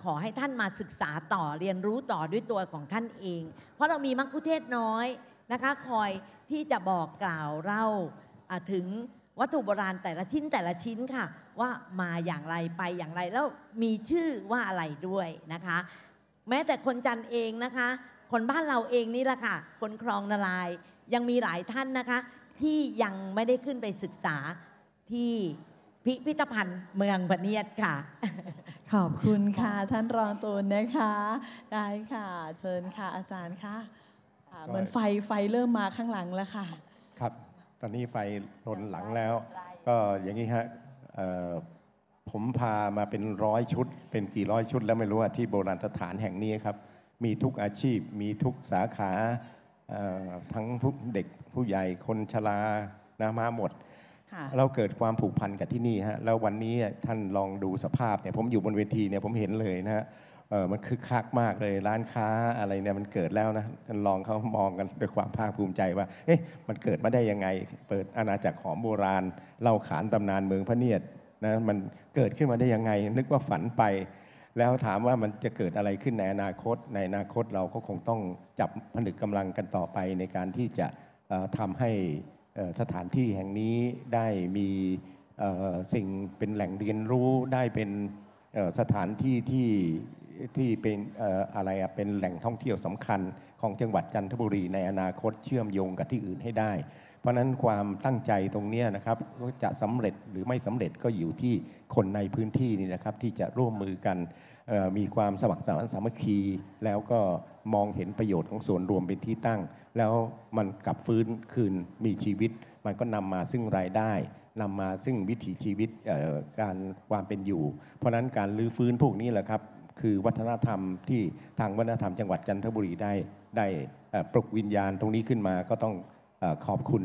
Speaker 4: ขอให้ท่านมาศึกษาต่อเรียนรู้ต่อด้วยตัวของท่านเอง เพราะเรามีมักคุเทศน้อยนะคะ คอยที่จะบอกกล่าวเล่าถึงวัตถุโบราณแต่ละชิ้นแต่ละชิ้นค่ะ ว่ามาอย่างไรไปอย่างไรแล้วมีชื่อว่าอะไรด้วยนะคะ แม้แต่คนจันเองนะคะ คนบ้านเราเองนี่แหละค่ะคนคลองนาลายยังมีหลายท่านนะคะ ที่ยังไม่ได้ขึ้นไปศึกษา ที่พิพิธภัณฑ์เมืองปเนียดค่ะ ขอบคุณค่ะท่านรองตูนนะคะ ได้
Speaker 3: ค่ะ เชิญค่ะอาจารย์ค่ะเหมือนไฟไฟเริ่มมาข้างหลังแล้วค่ะ
Speaker 2: ครับตอนนี้ไฟลนหลังแล้ว ก็อย่างนี้ฮะผมพามาเป็นร้อยชุดเป็นกี่ร้อยชุด แล้วไม่รู้ที่โบราณสถานแห่งนี้ครับ มีทุกอาชีพมีทุกสาขาทั้งผู้เด็กผู้ใหญ่คนชรานะมาหมดเราเกิดความผูกพันกับที่นี่ฮะแล้ววันนี้ท่านลองดูสภาพเนี่ยผมอยู่บนเวทีเนี่ยผมเห็นเลยนะฮะเออมันคึกคักมากเลยร้านค้าอะไรเนี่ยมันเกิดแล้วนะลองเขามองกันด้วยความภาคภูมิใจว่าเอ๊ะมันเกิดมาได้ยังไง เปิดอาณาจักรหอมโบราณเล่าขานตำนานเมืองพระเนียดนะมันเกิดขึ้นมาได้ยังไง นึกว่าฝันไป แล้วถามว่ามันจะเกิดอะไรขึ้นในอนาคต ในอนาคตเราก็คงต้องจับผนึกกำลังกันต่อไปในการที่จะทำให้สถานที่แห่งนี้ได้มีสิ่งเป็นแหล่งเรียนรู้ได้เป็นสถานที่ที่ที่เป็นอะไรเป็นแหล่งท่องเที่ยวสำคัญของจังหวัดจันทบุรีในอนาคตเชื่อมโยงกับที่อื่นให้ได้ เพราะนั้นความตั้งใจตรงนี้นะครับจะสำเร็จหรือไม่สำเร็จก็อยู่ที่คนในพื้นที่นี่นะครับที่จะร่วมมือกันมีความสมัครสมานสามัคคี แล้วก็มองเห็นประโยชน์ของส่วนรวมเป็นที่ตั้ง แล้วมันกลับฟื้นคืนมีชีวิต มันก็นำมาซึ่งรายได้นำมาซึ่งวิถีชีวิตการความเป็นอยู่ เพราะนั้นการลื้อฟื้นพวกนี้แหละครับคือวัฒนธรรมที่ทางวัฒนธรรมจังหวัดจันทบุรีได้ได้ปลุกวิญญาณตรงนี้ขึ้นมาก็ต้องขอบคุณ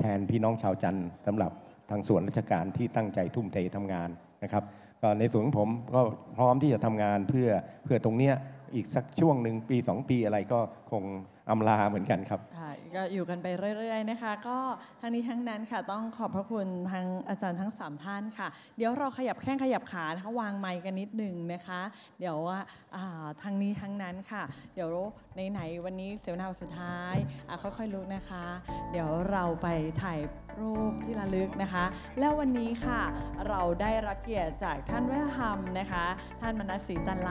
Speaker 2: แทนพี่น้องชาวจันทร์สำหรับทางส่วนราชการที่ตั้งใจทุ่มเททำงานนะครับก็ในส่วนของผมก็พร้อมที่จะทำงานเพื่อเพื่อตรงเนี้ยอีกสักช่วงหนึ่งปี 2 ปีอะไรก็คงอาลาเหมือนกันครับ
Speaker 3: ก็อยู่กันไปเรื่อยๆ นะคะ ก็ทั้งนี้ทั้งนั้นค่ะต้องขอบพระคุณทั้งอาจารย์ทั้ง 3 ท่านค่ะ เดี๋ยวเราขยับแข้งขยับขานะคะวางไมค์กันนิดหนึ่งนะคะ เดี๋ยวว่าทางนี้ทั้งนั้นค่ะ เดี๋ยวไหนๆวันนี้เสวนาสุดท้ายค่อยๆลุกนะคะ เดี๋ยวเราไปถ่ายรูปที่ระลึกนะคะ แล้ววันนี้ค่ะเราได้รับเกียรติจากท่านวทฒธรรมนะคะ ท่านมนัสสีจันไล